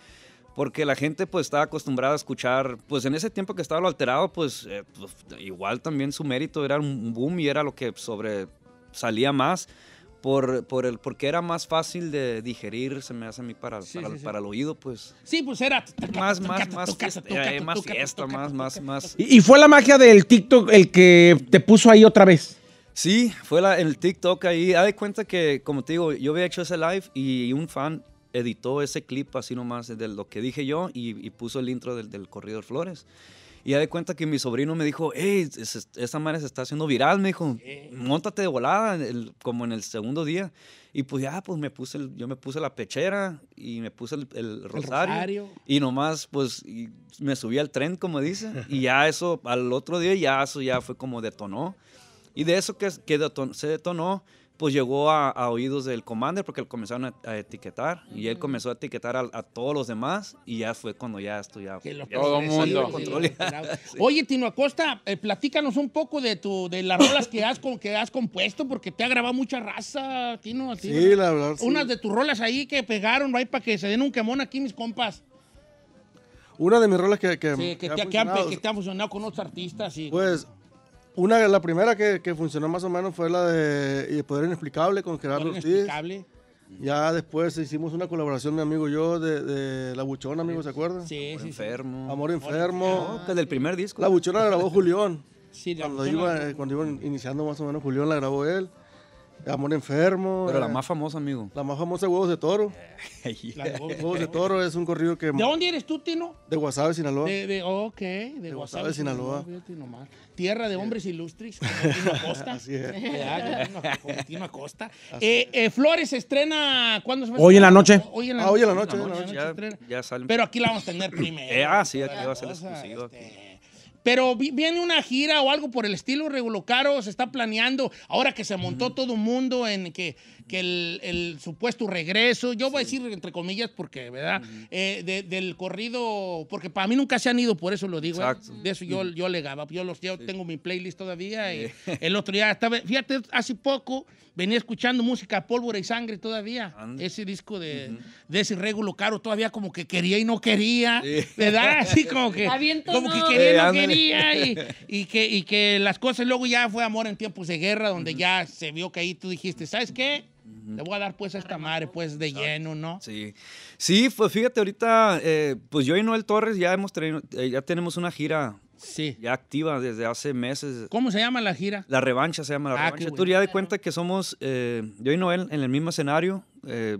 porque la gente pues estaba acostumbrada a escuchar, pues en ese tiempo que estaba lo alterado, pues, eh, pues, igual también su mérito era un boom y era lo que sobre salía más. Por, por el, porque era más fácil de digerir, se me hace a mí para, para, el oído, pues. Sí, pues era. Más, más, más fiesta, más, más, más. Y fue la magia del TikTok el que te puso ahí otra vez. Sí, fue la, en el TikTok ahí. Haz de cuenta que, como te digo, yo había hecho ese live y un fan editó ese clip así nomás de lo que dije yo y, puso el intro del, del Flores. Y ya de cuenta que mi sobrino me dijo, hey, esa madre se está haciendo viral, me dijo, montate de volada, como en el segundo día. Y pues ya, pues me puse, yo me puse la pechera y me puse el, rosario, Y nomás, pues, me subí al tren, como dice. y ya eso, al otro día ya eso ya fue como detonó. Y de eso que, se detonó, pues llegó a, oídos del commander porque comenzaron a, etiquetar y él comenzó a etiquetar a, todos los demás y ya fue cuando ya esto ya, todo el mundo (laughs) oye Tino Acosta eh, platícanos un poco de tu de las rolas que has que has compuesto porque te ha grabado mucha raza Tino, sí la verdad unas de tus rolas ahí que pegaron ahí para que se den un quemón aquí mis compas una de mis rolas que, que, que, te han funcionado con otros artistas. Y, pues una, la primera que, que, funcionó más o menos fue la de Poder Inexplicable con Gerardo Ortiz, Inexplicable. Ya después hicimos una colaboración, mi amigo y yo, de, de La Buchona, amigo, ¿se acuerdan? Sí, Enfermo. Amor Enfermo. que del primer disco. La Buchona la grabó Julián. Sí, cuando, iba, eh, cuando iba iniciando más o menos Julián la grabó él. Amor Enfermo. Pero la eh. más famosa, amigo. La más famosa, Huevos de Toro. (laughs) Huevos de Toro es un corrido que... ¿De dónde eres tú, Tino? De Guasave, Sinaloa. De, de ok, de, de Guasave, Sinaloa. Tierra de hombres ilustres, (laughs) (laughs) como Tino Acosta. Así eh, es. Como Tino Acosta. Eh, eh, Flores estrena, ¿cuándo se va Hoy en la noche. Hoy en la, ah, noche, hoy en la noche. ya, Pero aquí la vamos a tener primero. (clears throat) ah, sí, aquí va a ser exclusivo. Este, pero viene una gira o algo por el estilo, Regulo Caro, se está planeando, ahora que se montó todo mundo en que, que el, el supuesto regreso, yo voy a decir entre comillas porque, ¿verdad? Eh, del corrido, porque para mí nunca se han ido, por eso lo digo. ¿eh? De eso yo, yo legaba, yo, los, tengo mi playlist todavía (laughs) el otro día fíjate, hace poco venía escuchando música Pólvora y Sangre todavía, ese disco de, de ese régulo caro todavía como que quería y no quería, ¿verdad? (laughs) Así como que, como que quería y no quería (laughs) y, que, y que las cosas luego ya fue amor en tiempos de guerra donde ya se vio que ahí tú dijiste, ¿sabes qué? Le voy a dar pues a esta madre pues de lleno, ¿no? Sí, sí pues fíjate ahorita, eh, pues yo y Noel Torres ya hemos eh, ya tenemos una gira sí. ya activa desde hace meses. ¿Cómo se llama la gira? La revancha se llama la ah, revancha. Tú ya de cuenta que somos eh, yo y Noel en el mismo escenario,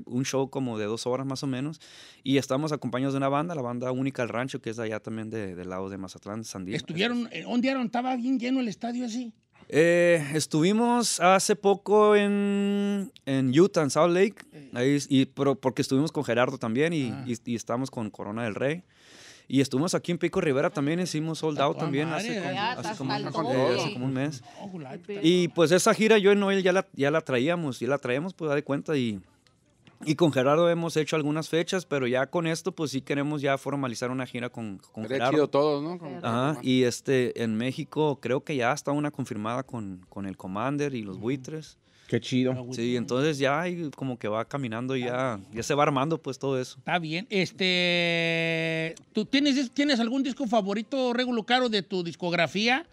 un show como de dos horas más o menos, y estamos acompañados de una banda, la banda Única al Rancho, que es allá también de, del lado de Mazatlán, Diego Estuvieron, ¿dónde ¿Estaba bien lleno el estadio así? Eh, estuvimos hace poco en, en, Utah, en Salt Lake, ahí, y, pero porque estuvimos con Gerardo también ah. y, estamos con Corona del Rey. Y estuvimos aquí en Pico Rivera también, hicimos sold out también hace como, un mes. Y pues esa gira yo y Noel ya la, ya la traíamos, y la traemos pues da de cuenta y y con Gerardo hemos hecho algunas fechas, pero ya con esto, pues sí queremos ya formalizar una gira con, con Gerardo. Chido todos, ¿no? Ajá, y este, en México creo que ya está una confirmada con, el Commander y los buitres. Qué chido. Ah, sí, entonces ya como que va caminando ya, ah. ya se va armando pues todo eso. Está bien. Este, ¿tú tienes, tienes algún disco favorito, Regulo Caro, de tu discografía?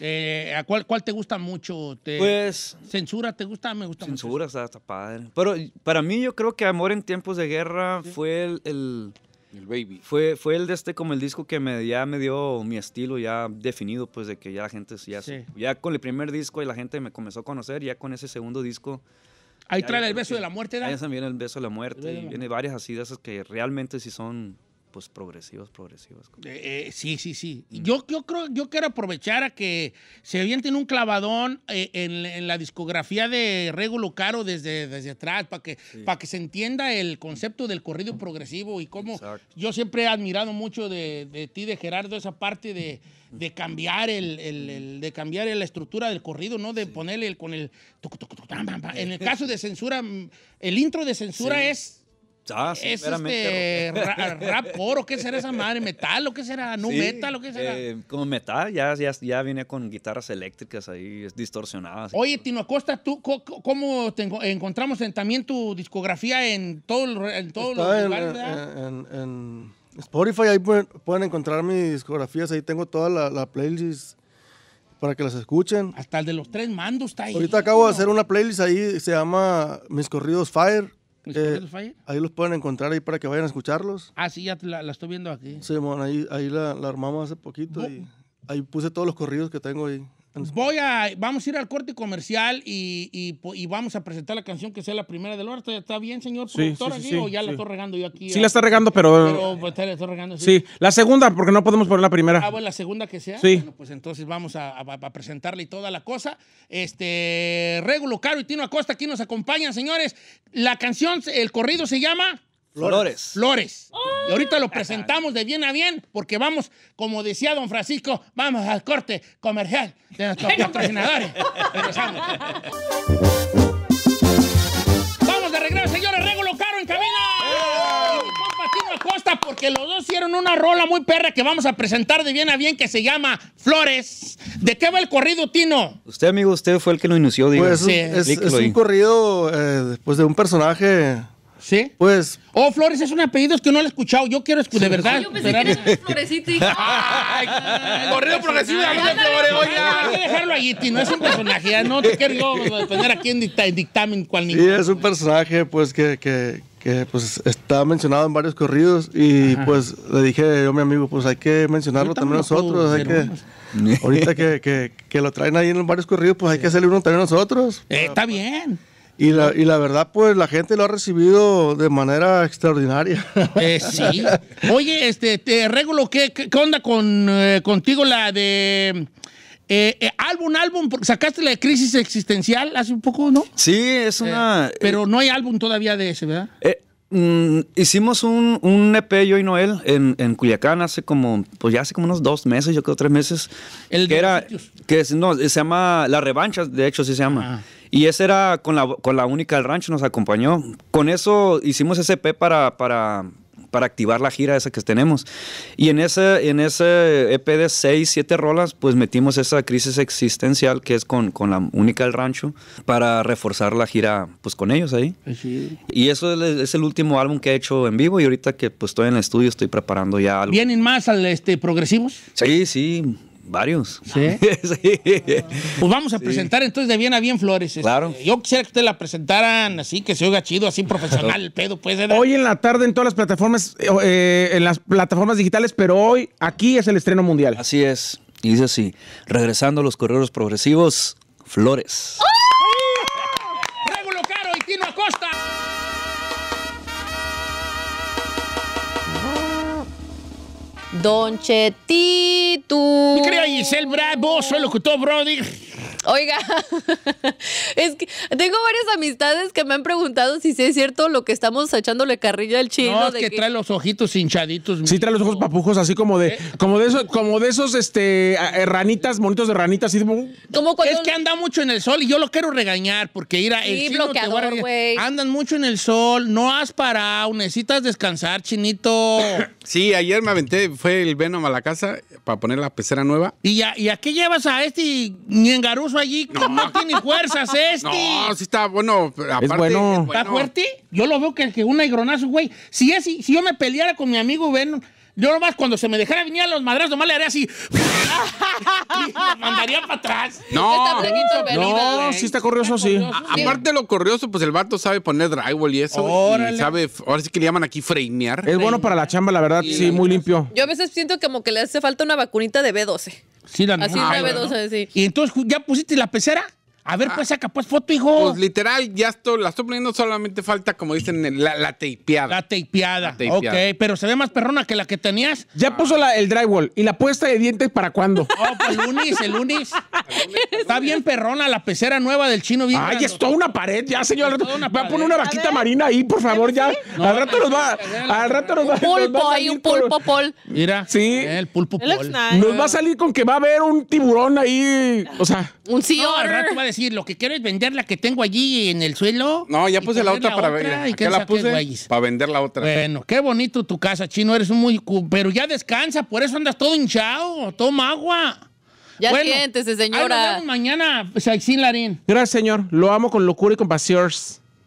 Eh, ¿A cuál, cuál te gusta mucho? pues. ¿Censura te gusta? Me gusta mucho. Está, está, padre. Pero para mí, yo creo que Amor en Tiempos de Guerra fue el, el. baby. Fue, fue el de este, como el disco que me, ya me dio mi estilo ya definido, pues de que ya la gente, ya, ya con el primer disco y la gente me comenzó a conocer, ya con ese segundo disco. Ahí trae el beso de la muerte, ¿no? Ahí también el beso de la muerte. Y viene varias así de esas que realmente sí son pues progresivas, sí, sí, sí. Yo, yo creo, yo quiero aprovechar a que se avienten un clavadón en, la discografía de Regulo Caro desde, desde atrás, para que, para que se entienda el concepto del corrido progresivo y cómo yo siempre he admirado mucho de, ti, de Gerardo, esa parte de, cambiar el, de cambiar la estructura del corrido, ¿no? De ponerle con el en el caso de censura, el intro de censura es Ah, es este, (laughs) rap oro, ¿qué será esa madre? ¿Metal o qué será? ¿No metal o qué será? Eh, como metal, ya, ya, viene con guitarras eléctricas ahí, distorsionadas. Oye, Tino Acosta, ¿tú cómo encontramos también tu discografía en, todos los lugares? En, Spotify, ahí pueden, encontrar mis discografías, ahí tengo toda la, la playlist para que las escuchen. Hasta el de los tres mandos está ahí. Ahorita acabo de hacer una playlist ahí, se llama Mis Corridos Fire. Eh, ahí los pueden encontrar ahí para que vayan a escucharlos. Ah, sí, ya la, estoy viendo aquí. Sí, ahí, ahí la, armamos hace poquito y ahí puse todos los corridos que tengo ahí. Voy a, vamos a ir al corte comercial y, vamos a presentar la canción que sea la primera del orto. ¿Está bien, señor productor? Sí, ya la estoy regando yo aquí? Sí, la está regando, pero. Eh, pues, sí. la segunda, porque no podemos poner la primera. Ah, bueno, la segunda que sea. Sí. Bueno, pues entonces vamos a, presentarle toda la cosa. Este, Regulo Caro y Tino Acosta aquí nos acompañan, señores. La canción, el corrido se llama. Flores. Flores. Y ahorita lo presentamos de bien a bien, porque vamos, como decía don Francisco, vamos al corte comercial de nuestros patrocinadores. Pues. vamos de regreso, señores. Regulo Caro en cabina. ¡Eh! Acosta, porque los dos hicieron una rola muy perra que vamos a presentar de bien a bien que se llama Flores. ¿De qué va el corrido, Tino? Usted, amigo, usted fue el que lo inició, digo. Pues, es, sí. es, un corrido después eh, pues, de un personaje Sí. Pues. Oh, Flores es un apellido que no lo he escuchado. Yo quiero escuchar, de verdad. Yo pensé que era Florecito. (laughs) Corrido progresivo de Hay que dejarlo allí. no es un personaje. ¿eh? No te quiero poner aquí en dictamen cual Sí, es un personaje, pues, que, que, pues, está mencionado en varios corridos. Y pues le dije yo a mi amigo, pues hay que mencionarlo también nosotros. Hay que. Ahorita que, que, lo traen ahí en varios corridos, pues hay que hacerle uno también nosotros. Eh, está bien. Y la, verdad, pues la gente lo ha recibido de manera extraordinaria. (laughs) Eh, sí. Oye, este, te regulo, ¿qué, qué onda eh, contigo la de eh, eh, álbum, álbum, porque sacaste la de crisis existencial hace un poco, ¿no? Sí, es eh, una... pero no hay álbum todavía de ese, ¿verdad? Mm, hicimos un, un, EP, yo y Noel, en, en, Culiacán hace como, pues ya hace como unos dos meses, yo creo tres meses. ¿El que era, que no, se llama La Revancha, de hecho sí se llama. Ah. Y ese era con la, con la única del rancho, nos acompañó. Con eso hicimos ese EP para, para para activar la gira esa que tenemos. Y en ese, en ese EP de 6, 7 rolas, pues metimos esa crisis existencial que es con, con la única del rancho para reforzar la gira pues con ellos ahí. Pues y eso es el último álbum que he hecho en vivo y ahorita que pues estoy en el estudio estoy preparando ya algo. ¿Vienen más al este progresivos? Sí, sí, Varios. (laughs) ¿Sí? Pues vamos a presentar entonces de bien a bien Flores. Este, claro. Yo quisiera que ustedes la presentaran así, que se oiga chido, así profesional el pedo, pues. Hoy en la tarde en todas las plataformas, eh, eh, en las plataformas digitales, pero hoy aquí es el estreno mundial. Así es. Y dice así: regresando a los correos progresivos, Flores. Don Chetito. Mi Es el Bravo, soy locutor Brody. Oiga, (laughs) es que tengo varias amistades que me han preguntado si sí es cierto lo que estamos echándole carrilla al chino. No, es que, trae los ojitos hinchaditos. Sí, trae los ojos papujos, así como de, eh. como de esos, como de esos este eh, ranitas, monitos de ranitas, así Es que anda mucho en el sol y yo lo quiero regañar, porque ir a el chino te Andan mucho en el sol, no has parado, necesitas descansar, chinito. (coughs) sí, ayer me aventé, fue el Venom a la casa para poner la pecera nueva. ¿Y ya, y a qué llevas a este ñengaruso? allí. No, tiene fuerzas este. No, si está bueno. Aparte, es bueno. ¿Está fuerte? Yo lo veo que, que un aigronazo, güey. Si, es, si yo me peleara con mi amigo Venom. Yo nomás cuando se me dejara venir a los madrazos, nomás le haría así. (laughs) y lo mandaría para atrás. No, no, sí está corrioso, sí. aparte de lo corrioso, pues el vato sabe poner drywall y eso. Y sabe, ahora sí que le llaman aquí freinear. Es bueno para la chamba, la verdad, sí, muy limpio. Yo a veces siento como que le hace falta una vacunita de B12. Sí, la Así una B12, sí. Y entonces, ¿ya pusiste la pecera? A ver, pues ah. saca pues foto, hijo. Pues literal, ya esto, la estoy poniendo, solamente falta, como dicen, la, la La tapeada. Ok, pero se ve más perrona que la que tenías. Ya puso el drywall. ¿Y la puesta de dientes para cuándo? (laughs) Oh, pues el lunes, (laughs) el lunes. Está bien perrona la pecera nueva del chino. Bien Ay, es toda una pared, ya, señor. Va a poner una vaquita marina ahí, por favor, ya. al rato nos va. Al rato nos va. Pulpo, hay un pulpo Paul. Mira. Sí. Eh, el pulpo pol. Nos va a salir con que va a haber un tiburón ahí. O sea. Un sí no, al rato va a decir, lo que quiero es vender la que tengo allí en el suelo. No, ya puse la otra para vender. ¿Qué la puse? Para vender la otra. Bueno, qué bonito tu casa, chino. Eres muy... Pero ya descansa, por eso andas todo hinchado. Toma agua. Ya siéntese, señora. Nos vemos mañana, Saixin pues, Larín. Gracias, señor. Lo amo con locura y con pasión.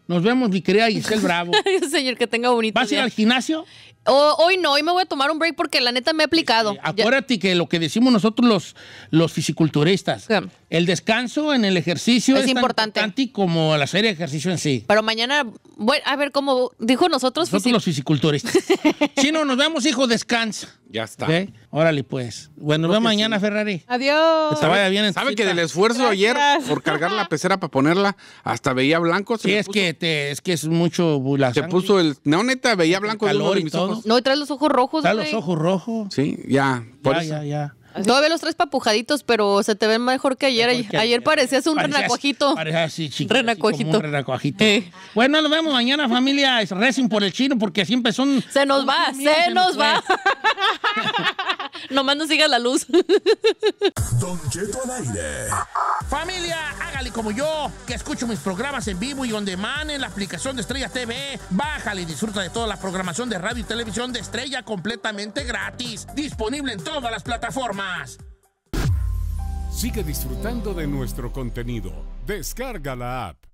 Nos vemos, mi querida Giselle Bravo. (laughs) señor, que tenga bonito ¿Vas a ir al gimnasio? hoy no, hoy me voy a tomar un break porque la neta me he aplicado. acuérdate que lo que decimos nosotros los, fisiculturistas, el descanso en el ejercicio es, importante. Tan importante como la serie de ejercicio en sí. Pero mañana, bueno, a ver cómo dijo nosotros. Pues nosotros los fisiculturistas. (laughs) si no, nos vemos, hijo, descansa. Ya está. Órale, pues. Bueno, nos vemos mañana, Ferrari. Adiós. Que te vaya bien. En ¿Sabe que del esfuerzo ayer por cargar la pecera para ponerla, hasta veía blanco? sí, es que, es mucho Te Se puso el... No, neta, veía blanco. de Ojos. No, y trae los ojos rojos, trae los ojos rojos. Sí, ya. ya, ya, ya. Así. ve los tres papujaditos, pero se te ven mejor que ayer. ayer, parecías un renacuajito. Parecías así, chiquito. renacuajito. un renacuajito. Bueno, nos vemos mañana, familia. Recen por el chino porque siempre son... Se nos oh, va, se, nos, va. (laughs) Nomás no siga la luz. (laughs) Don Cheto al aire. Familia, hágale como yo, que escucho mis programas en vivo y on demand en la aplicación de Estrella TV. Bájale y disfruta de toda la programación de radio y televisión de Estrella completamente gratis. Disponible en todas las plataformas. Sigue disfrutando de nuestro contenido. Descarga la app.